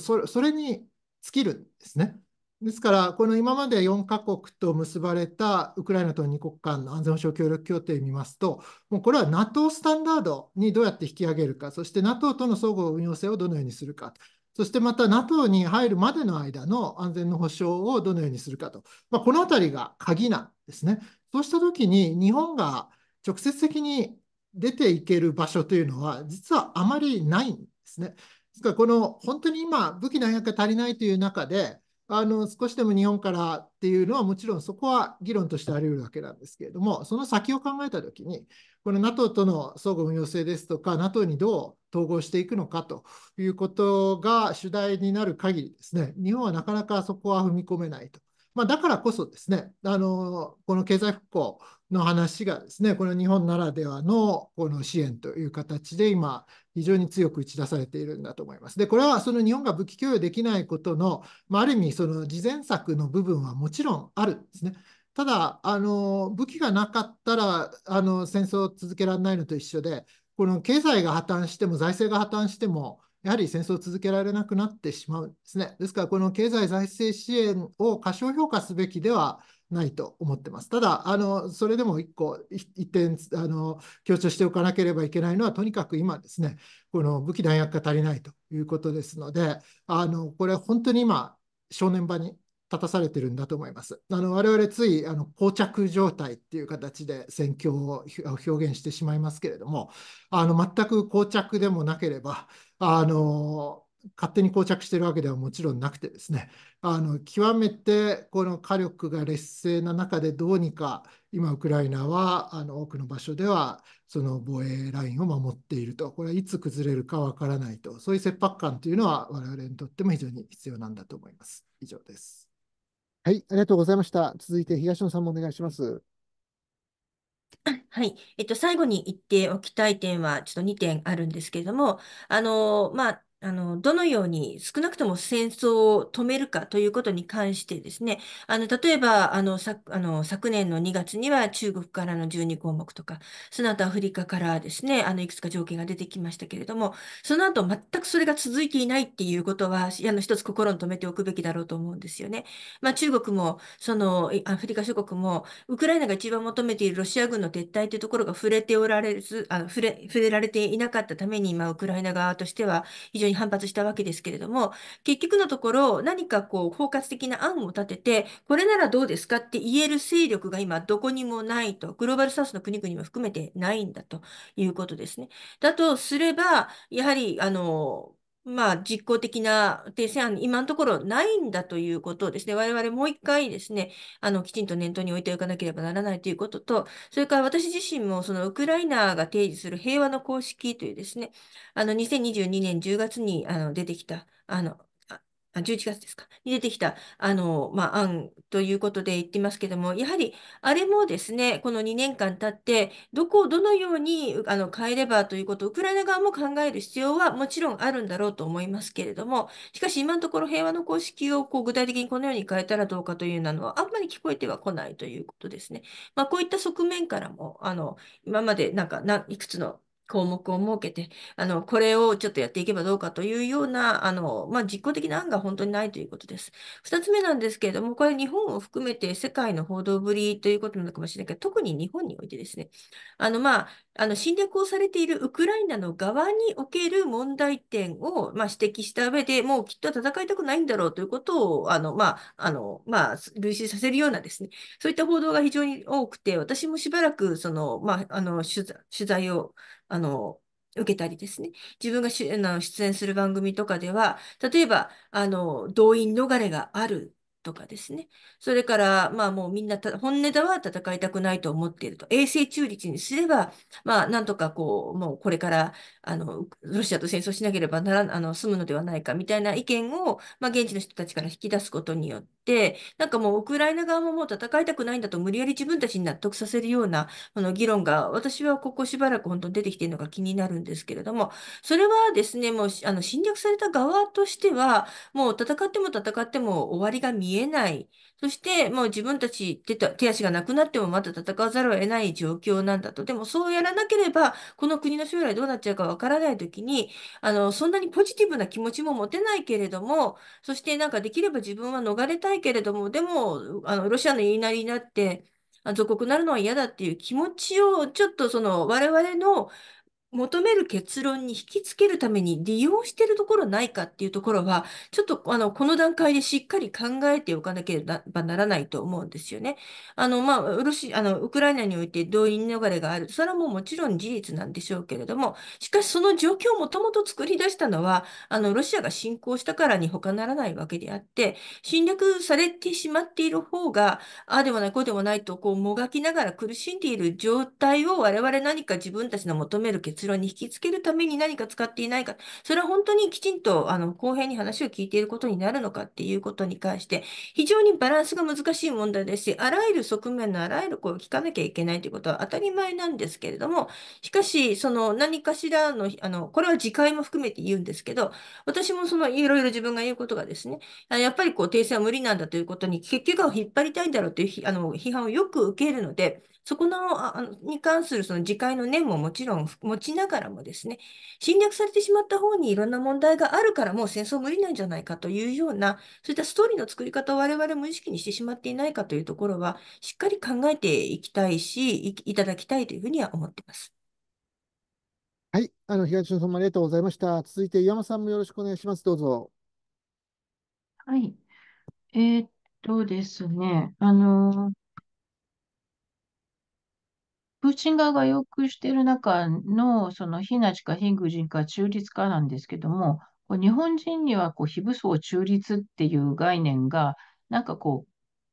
Speaker 1: それそれに尽きるんですね。ですから、この今まで4カ国と結ばれたウクライナと2国間の安全保障協力協定を見ますと、もうこれは NATO スタンダードにどうやって引き上げるか、そして NATO との相互運用性をどのようにするか、そしてまた NATO に入るまでの間の安全の保障をどのようにするかと、まあ、このあたりが鍵なんですね。そうしたときに、日本が直接的に出ていける場所というのは、実はあまりないんですね。ですから、この本当に今、武器弾薬が足りないという中で、あの少しでも日本からっていうのは、もちろんそこは議論としてあり得るわけなんですけれども、その先を考えたときに、この NATO との相互運用性ですとか、NATO にどう統合していくのかということが主題になる限りですね、日本はなかなかそこは踏み込めないと。まあ、だからこそですね、あのこの経済復興の話がですね、この日本ならではのこの支援という形で今、非常に強く打ち出されているんだと思います。で、これはその日本が武器供与できないことの、まあ、ある意味、その事前策の部分はもちろんあるんですね。ただあの、武器がなかったらあの戦争を続けられないのと一緒で、この経済が破綻しても財政が破綻しても、やはり戦争を続けられなくなってしまうんですね。ですから、この経済財政支援を過小評価すべきではないと思ってます。ただ、あのそれでも1個、1点あの、強調しておかなければいけないのは、とにかく今ですね、この武器弾薬が足りないということですので、あのこれは本当に今、正念場に立たされてるんだと思います。あの我々ついあの膠着状態っていう形で戦況を表現してしまいますけれどもあの全く膠着でもなければあの勝手に膠着してるわけではもちろんなくてですねあの極めてこの火力が劣勢な中でどうにか今ウクライナはあの多くの場所ではその防衛ラインを守っているとこれはいつ崩れるかわからないとそういう切迫感というのは我々にとっても非常に必要なんだと思います。以上ですはい、ありがとうございました。続いて東野さんもお願いします。
Speaker 2: はい。えっと、最後に言っておきたい点は、ちょっと2点あるんですけれども、あの、まあ、あの、どのように少なくとも戦争を止めるかということに関してですね、あの、例えば、あの、昨、あの、昨年の2月には中国からの12項目とか、その後アフリカからですね、あの、いくつか条件が出てきましたけれども、その後全くそれが続いていないっていうことは、あの、一つ心に留めておくべきだろうと思うんですよね。まあ、中国も、その、アフリカ諸国も、ウクライナが一番求めているロシア軍の撤退というところが触れておられず、あ、触れ、触れられていなかったために、まあ、ウクライナ側としては非常にに反発したわけですけれども、結局のところ、何かこう、包括的な案を立てて、これならどうですかって言える勢力が今、どこにもないと、グローバルサウスの国々も含めてないんだということですね。だとすれば、やはり、あの、まあ、実効的な停戦案、今のところないんだということをですね、我々もう一回ですね、あの、きちんと念頭に置いておかなければならないということと、それから私自身も、その、ウクライナが提示する平和の公式というですね、あの、2022年10月に、あの、出てきた、あの、あ11月ですか、に出てきた、あの、まあ、案ということで言ってますけども、やはり、あれもですね、この2年間経って、どこをどのようにあの変えればということを、ウクライナ側も考える必要はもちろんあるんだろうと思いますけれども、しかし今のところ平和の公式をこう具体的にこのように変えたらどうかというようなのは、あんまり聞こえてはこないということですね。まあ、こういった側面からも、あの、今までなんか、いくつの項目を設けて、あの、これをちょっとやっていけばどうかというような、あの、まあ、実効的な案が本当にないということです。二つ目なんですけれども、これ日本を含めて世界の報道ぶりということなのかもしれないけど、特に日本においてですね、あの、まあ、あの、侵略をされているウクライナの側における問題点を、まあ、指摘した上で、もうきっと戦いたくないんだろうということを、あの、まあ、あの、まあ、類推させるようなですね、そういった報道が非常に多くて、私もしばらく、その、まあ、あの、取材をあの、受けたりですね。自分が出演する番組とかでは、例えば、あの、動員逃れがあるとかですね。それから、まあもうみんな本音では戦いたくないと思っていると。衛星中立にすれば、まあなんとかこう、もうこれからあの、ロシアと戦争しなければなら、あの、済むのではないかみたいな意見を、まあ、現地の人たちから引き出すことによって、なんかもうウクライナ側ももう戦いたくないんだと無理やり自分たちに納得させるような、あの、議論が、私はここしばらく本当に出てきてるのが気になるんですけれども、それはですね、もう、あの、侵略された側としては、もう戦っても戦っても終わりが見えない。そして、もう自分たち手手足がなくなってもまた戦わざるを得ない状況なんだと。でもそうやらなければ、この国の将来どうなっちゃうかわからないときに、あの、そんなにポジティブな気持ちも持てないけれども、そしてなんかできれば自分は逃れたいけれども、でも、あの、ロシアの言いなりになって、属国なるのは嫌だっていう気持ちを、ちょっとその我々の求める結論に引きつけるために利用しているところないかっていうところは、ちょっとあの、この段階でしっかり考えておかなければならないと思うんですよね。あの、まあ、ロシあの、ウクライナにおいて動員逃れがある。それはもうもちろん事実なんでしょうけれども、しかしその状況をもともと作り出したのは、あの、ロシアが侵攻したからに他ならないわけであって、侵略されてしまっている方が、ああでもない、こうでもないと、こう、もがきながら苦しんでいる状態を我々何か自分たちの求める結論に引きつけるために何か使っていないか、それは本当にきちんとあの公平に話を聞いていることになるのかっていうことに関して、非常にバランスが難しい問題ですし、あらゆる側面のあらゆる声を聞かなきゃいけないということは当たり前なんですけれども、しかし、その何かしらの、あの、これは次回も含めて言うんですけど、私もそのいろいろ自分が言うことがですね、やっぱりこう、訂正は無理なんだということに、結局は引っ張りたいんだろうというあの批判をよく受けるので、そこのあに関するその自戒の念ももちろん持ちながらもですね、侵略されてしまった方にいろんな問題があるからもう戦争無理なんじゃないかというような、そういったストーリーの作り方を我々無意識にしてしまっていないかというところは、しっかり考えていきたいし、いいただきたいというふうには思っています。
Speaker 1: はい、あの東野さんもありがとうございました。続いて岩間さんもよろしくお願いします。どうぞ。はい。
Speaker 4: えー、っとですね、あの、プーチン側が要求している中の、その非ナチか非軍人か中立かなんですけども、日本人にはこう非武装中立っていう概念が、なんかこ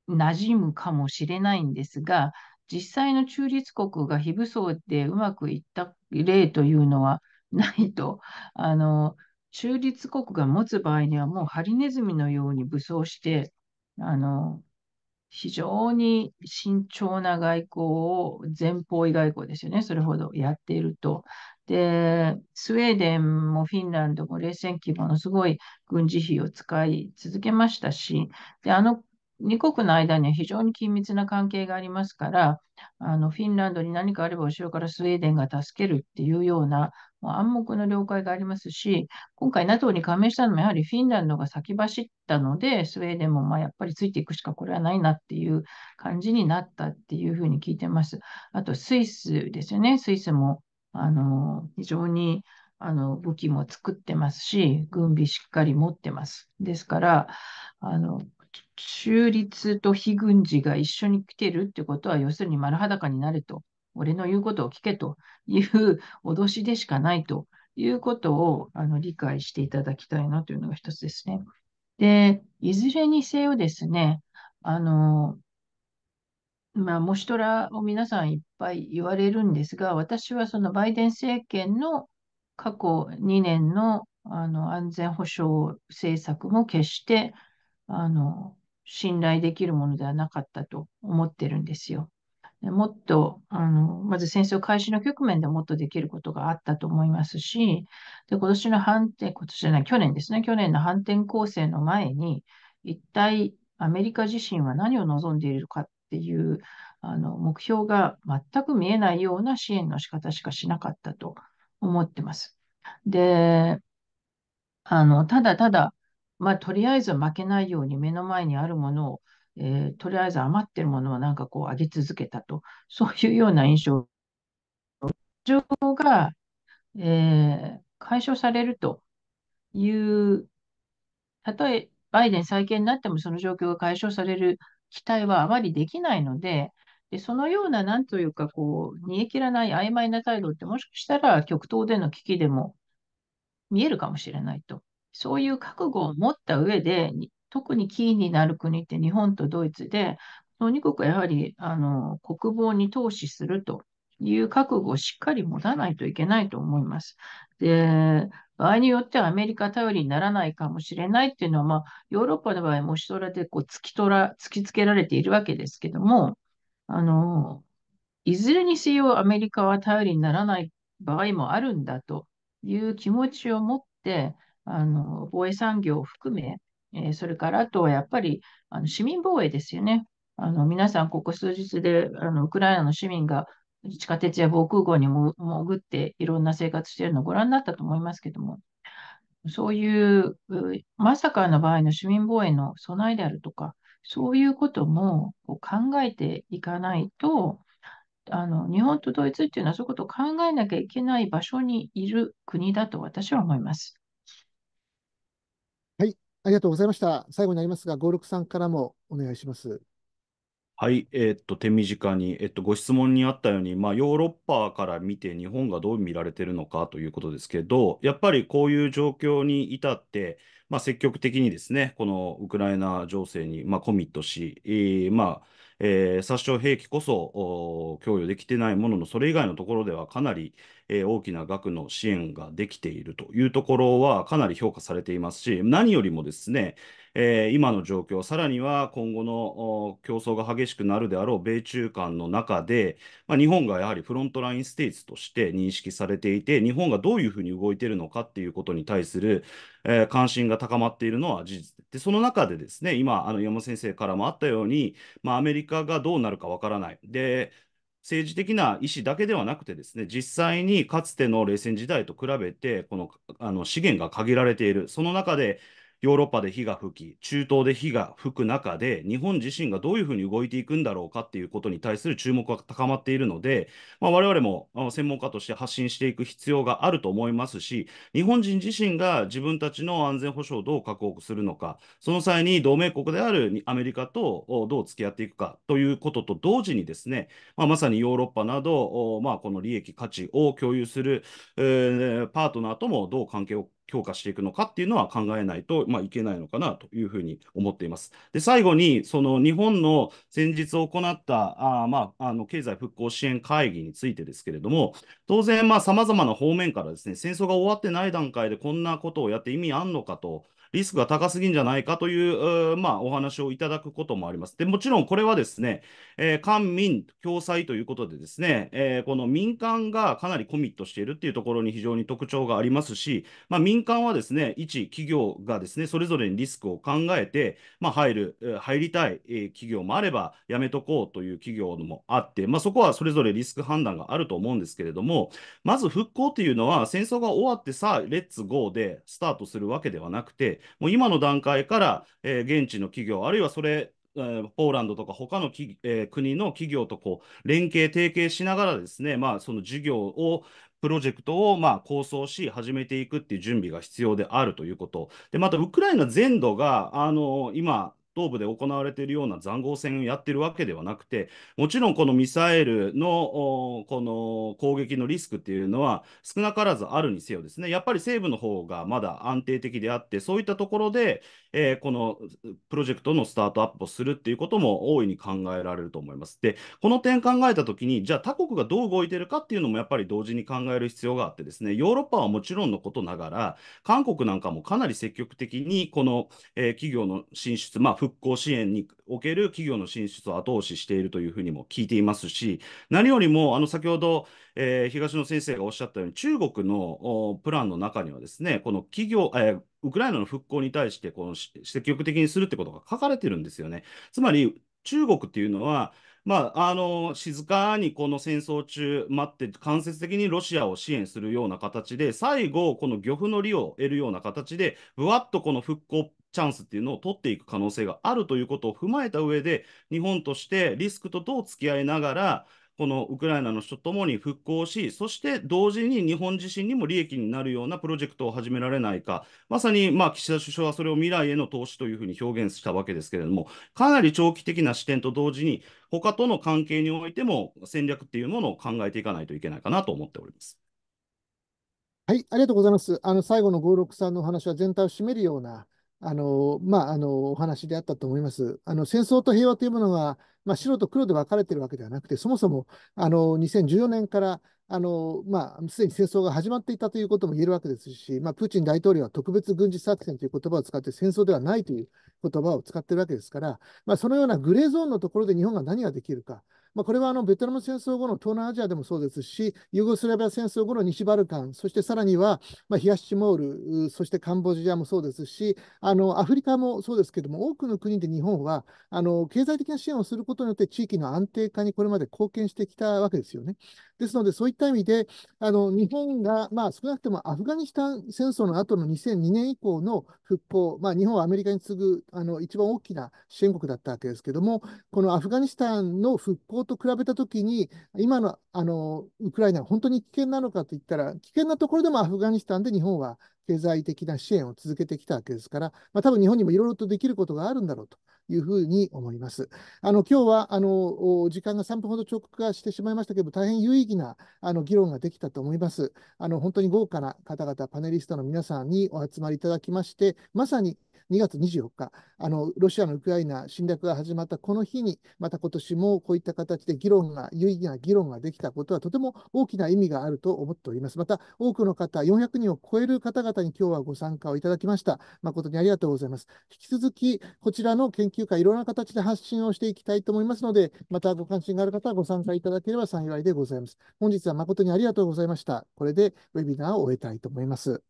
Speaker 4: う、馴染むかもしれないんですが、実際の中立国が非武装でうまくいった例というのはないと、あの、中立国が持つ場合にはもうハリネズミのように武装して、あの、非常に慎重な外交を、前方位外交ですよね、それほどやっていると。で、スウェーデンもフィンランドも冷戦期ものすごい軍事費を使い続けましたし、で、あの2国の間には非常に緊密な関係がありますから、あのフィンランドに何かあれば後ろからスウェーデンが助けるっていうような暗黙の了解がありますし、今回 NATO に加盟したのもやはりフィンランドが先走ったので、スウェーデンもまやっぱりついていくしかこれはないなっていう感じになったっていうふうに聞いてます。あとスイスですよね。スイスもあの非常にあの武器も作ってますし、軍備しっかり持ってます。ですから、あの中立と非軍事が一緒に来てるってことは、要するに丸裸になると俺の言うことを聞けという脅しでしかないということをあの理解していただきたいなというのが一つですね。で、いずれにせよですね、あの、まあ、もしとらを皆さんいっぱい言われるんですが、私はそのバイデン政権の過去2年のあの安全保障政策も決してあの信頼できるものではなかったと思ってるんですよ。もっと、あの、まず戦争開始の局面でもっとできることがあったと思いますし、で、今年の反転、今年じゃない、去年ですね、去年の反転攻勢の前に、一体アメリカ自身は何を望んでいるかっていう、あの、目標が全く見えないような支援の仕方しかしなかったと思ってます。で、あの、ただただ、まあ、とりあえず負けないように目の前にあるものをえー、とりあえず余ってるものはなんかこう上げ続けたと、そういうような印象情が、えー、解消されるという、たとえバイデン再建になってもその状況が解消される期待はあまりできないので、でそのような、なんというか、こう、煮え切らない曖昧な態度って、もしかしたら極東での危機でも見えるかもしれないと。そういう覚悟を持った上で、特にキーになる国って日本とドイツで、この2国はやはりあの国防に投資するという覚悟をしっかり持たないといけないと思います。で、場合によってはアメリカ頼りにならないかもしれないっていうのは、まあ、ヨーロッパの場合もしとらでこう突きとら、突きつけられているわけですけども、あの、いずれにせよアメリカは頼りにならない場合もあるんだという気持ちを持って、あの、防衛産業を含め、えそれからあとはやっぱりあの市民防衛ですよね。あの皆さん、ここ数日であのウクライナの市民が地下鉄や防空壕に潜っていろんな生活しているのをご覧になったと思いますけども、そういうまさかの場合の市民防衛の備えであるとか、そういうことも考えていかないと、あの日本とドイツっていうのはそういうことを考えなきゃいけない場所にいる国だと私
Speaker 1: は思います。ありがとうございました。最後になりますが、56さんからもお願いします。
Speaker 3: はい、えー、っと、手短に、えっと、ご質問にあったように、まあ、ヨーロッパから見て日本がどう見られてるのかということですけど、やっぱりこういう状況に至って、まあ、積極的にですね、このウクライナ情勢に、まあ、コミットし、えー、まあ、えー、殺傷兵器こそ供与できてないものの、それ以外のところではかなり、えー、大きな額の支援ができているというところはかなり評価されていますし、何よりもですね、えー、今の状況、さらには今後の競争が激しくなるであろう米中間の中で、まあ、日本がやはりフロントラインステーツとして認識されていて、日本がどういうふうに動いているのかっていうことに対する、えー、関心が高まっているのは事実で、その中でですね、今、あの山本先生からもあったように、まあ、アメリカがどうなるかわからない。で政治的な意思だけではなくてですね、実際にかつての冷戦時代と比べて、このあの資源が限られている、その中でヨーロッパで火が吹き、中東で火が吹く中で、日本自身がどういうふうに動いていくんだろうかっていうことに対する注目が高まっているので、まあ、我々も専門家として発信していく必要があると思いますし、日本人自身が自分たちの安全保障をどう確保するのか、その際に同盟国であるアメリカとどう付き合っていくかということと同時にですね、まあ、まさにヨーロッパなど、まあ、この利益、価値を共有する、えー、パートナーともどう関係を強化していくのかっていうのは考えないと、まあ、いけないのかなというふうに思っています。で、最後に、その日本の先日行った、あまあ、あの経済復興支援会議についてですけれども、当然、まあ、様々な方面からですね、戦争が終わってない段階でこんなことをやって意味あんのかとリスクが高すぎんじゃないかという、まあ、お話をいただくこともあります。でもちろんこれはですね、えー、官民共済ということでですね、えー、この民間がかなりコミットしているっていうところに非常に特徴がありますし、まあ、民間はですね、一企業がですね、それぞれにリスクを考えて、まあ、入る、入りたい企業もあれば、やめとこうという企業もあって、まあ、そこはそれぞれリスク判断があると思うんですけれども、まず復興というのは、戦争が終わってさあ、レッツゴーでスタートするわけではなくて、もう今の段階から、えー、現地の企業、あるいはそれ、えポーランドとか他のき、えー、国の企業とこう連携、提携しながらですね、まあ、その事業をプロジェクトをまあ構想し始めていくっていう準備が必要であるということでまたウクライナ全土があの今東部で行われているような塹壕戦をやっているわけではなくて、もちろんこのミサイルのこの攻撃のリスクっていうのは少なからずあるにせよですね、やっぱり西部の方がまだ安定的であって、そういったところで、えー、このプロジェクトのスタートアップをするっていうことも大いに考えられると思います。で、この点考えたときに、じゃあ他国がどう動いているかっていうのもやっぱり同時に考える必要があってですね、ヨーロッパはもちろんのことながら、韓国なんかもかなり積極的にこの、えー、企業の進出、まあ、復興支援における企業の進出を後押ししているというふうにも聞いていますし、何よりもあの先ほど、えー、東野先生がおっしゃったように、中国のプランの中にはですね、この企業、えーウクライナの復興に対してこの積極的にするってことが書かれてるんですよね。つまり中国っていうのは、まあ、あの静かにこの戦争中、待って間接的にロシアを支援するような形で、最後、この漁夫の利を得るような形で、ぶわっとこの復興チャンスっていうのを取っていく可能性があるということを踏まえた上で、日本としてリスクとどう付き合いながら、このウクライナの人ともに復興し、そして同時に日本自身にも利益になるようなプロジェクトを始められないか、まさにまあ岸田首相はそれを未来への投資というふうに表現したわけですけれども、かなり長期的な視点と同時に、他との関係においても戦略っていうものを考えていかないといけないかなと思っております。
Speaker 1: はい、ありがとうございます。あの最後の563のお話は全体を占めるようなあの、まあ、あの、お話であったと思います。あの、戦争と平和というものは、まあ、白と黒で分かれているわけではなくて、そもそも、あの、2014年から、あの、まあ、すでに戦争が始まっていたということも言えるわけですし、まあ、プーチン大統領は特別軍事作戦という言葉を使って戦争ではないという言葉を使っているわけですから、まあ、そのようなグレーゾーンのところで日本が何ができるか。まあ、これはあのベトナム戦争後の東南アジアでもそうですし、ユーゴスラビア戦争後の西バルカン、そしてさらにはまあ東シモール、そしてカンボジアもそうですし、あのアフリカもそうですけども、多くの国で日本はあの経済的な支援をすることによって地域の安定化にこれまで貢献してきたわけですよね。ですので、そういった意味で、あの日本が、まあ、少なくともアフガニスタン戦争の後の2002年以降の復興、まあ、日本はアメリカに次ぐあの一番大きな支援国だったわけですけども、このアフガニスタンの復興と比べたときに、今のあのウクライナが本当に危険なのかといったら、危険なところでもアフガニスタンで日本は経済的な支援を続けてきたわけですから、まあ、多分日本にもいろいろとできることがあるんだろうというふうに思います。あの今日はあの時間が3分ほど直下してしまいましたけれども、大変有意義なあの議論ができたと思います。あの本当に豪華な方々、パネリストの皆さんにお集まりいただきまして、まさに2月24日、あのロシアのウクライナ侵略が始まったこの日に、また今年もこういった形で議論が、有意義な議論ができたことは、とても大きな意味があると思っております。また、多くの方、400人を超える方々に今日はご参加をいただきました。誠にありがとうございます。引き続き、こちらの研究会、いろんな形で発信をしていきたいと思いますので、またご関心がある方はご参加いただければ幸いでございます。本日は誠にありがとうございました。これでウェビナーを終えたいと思います。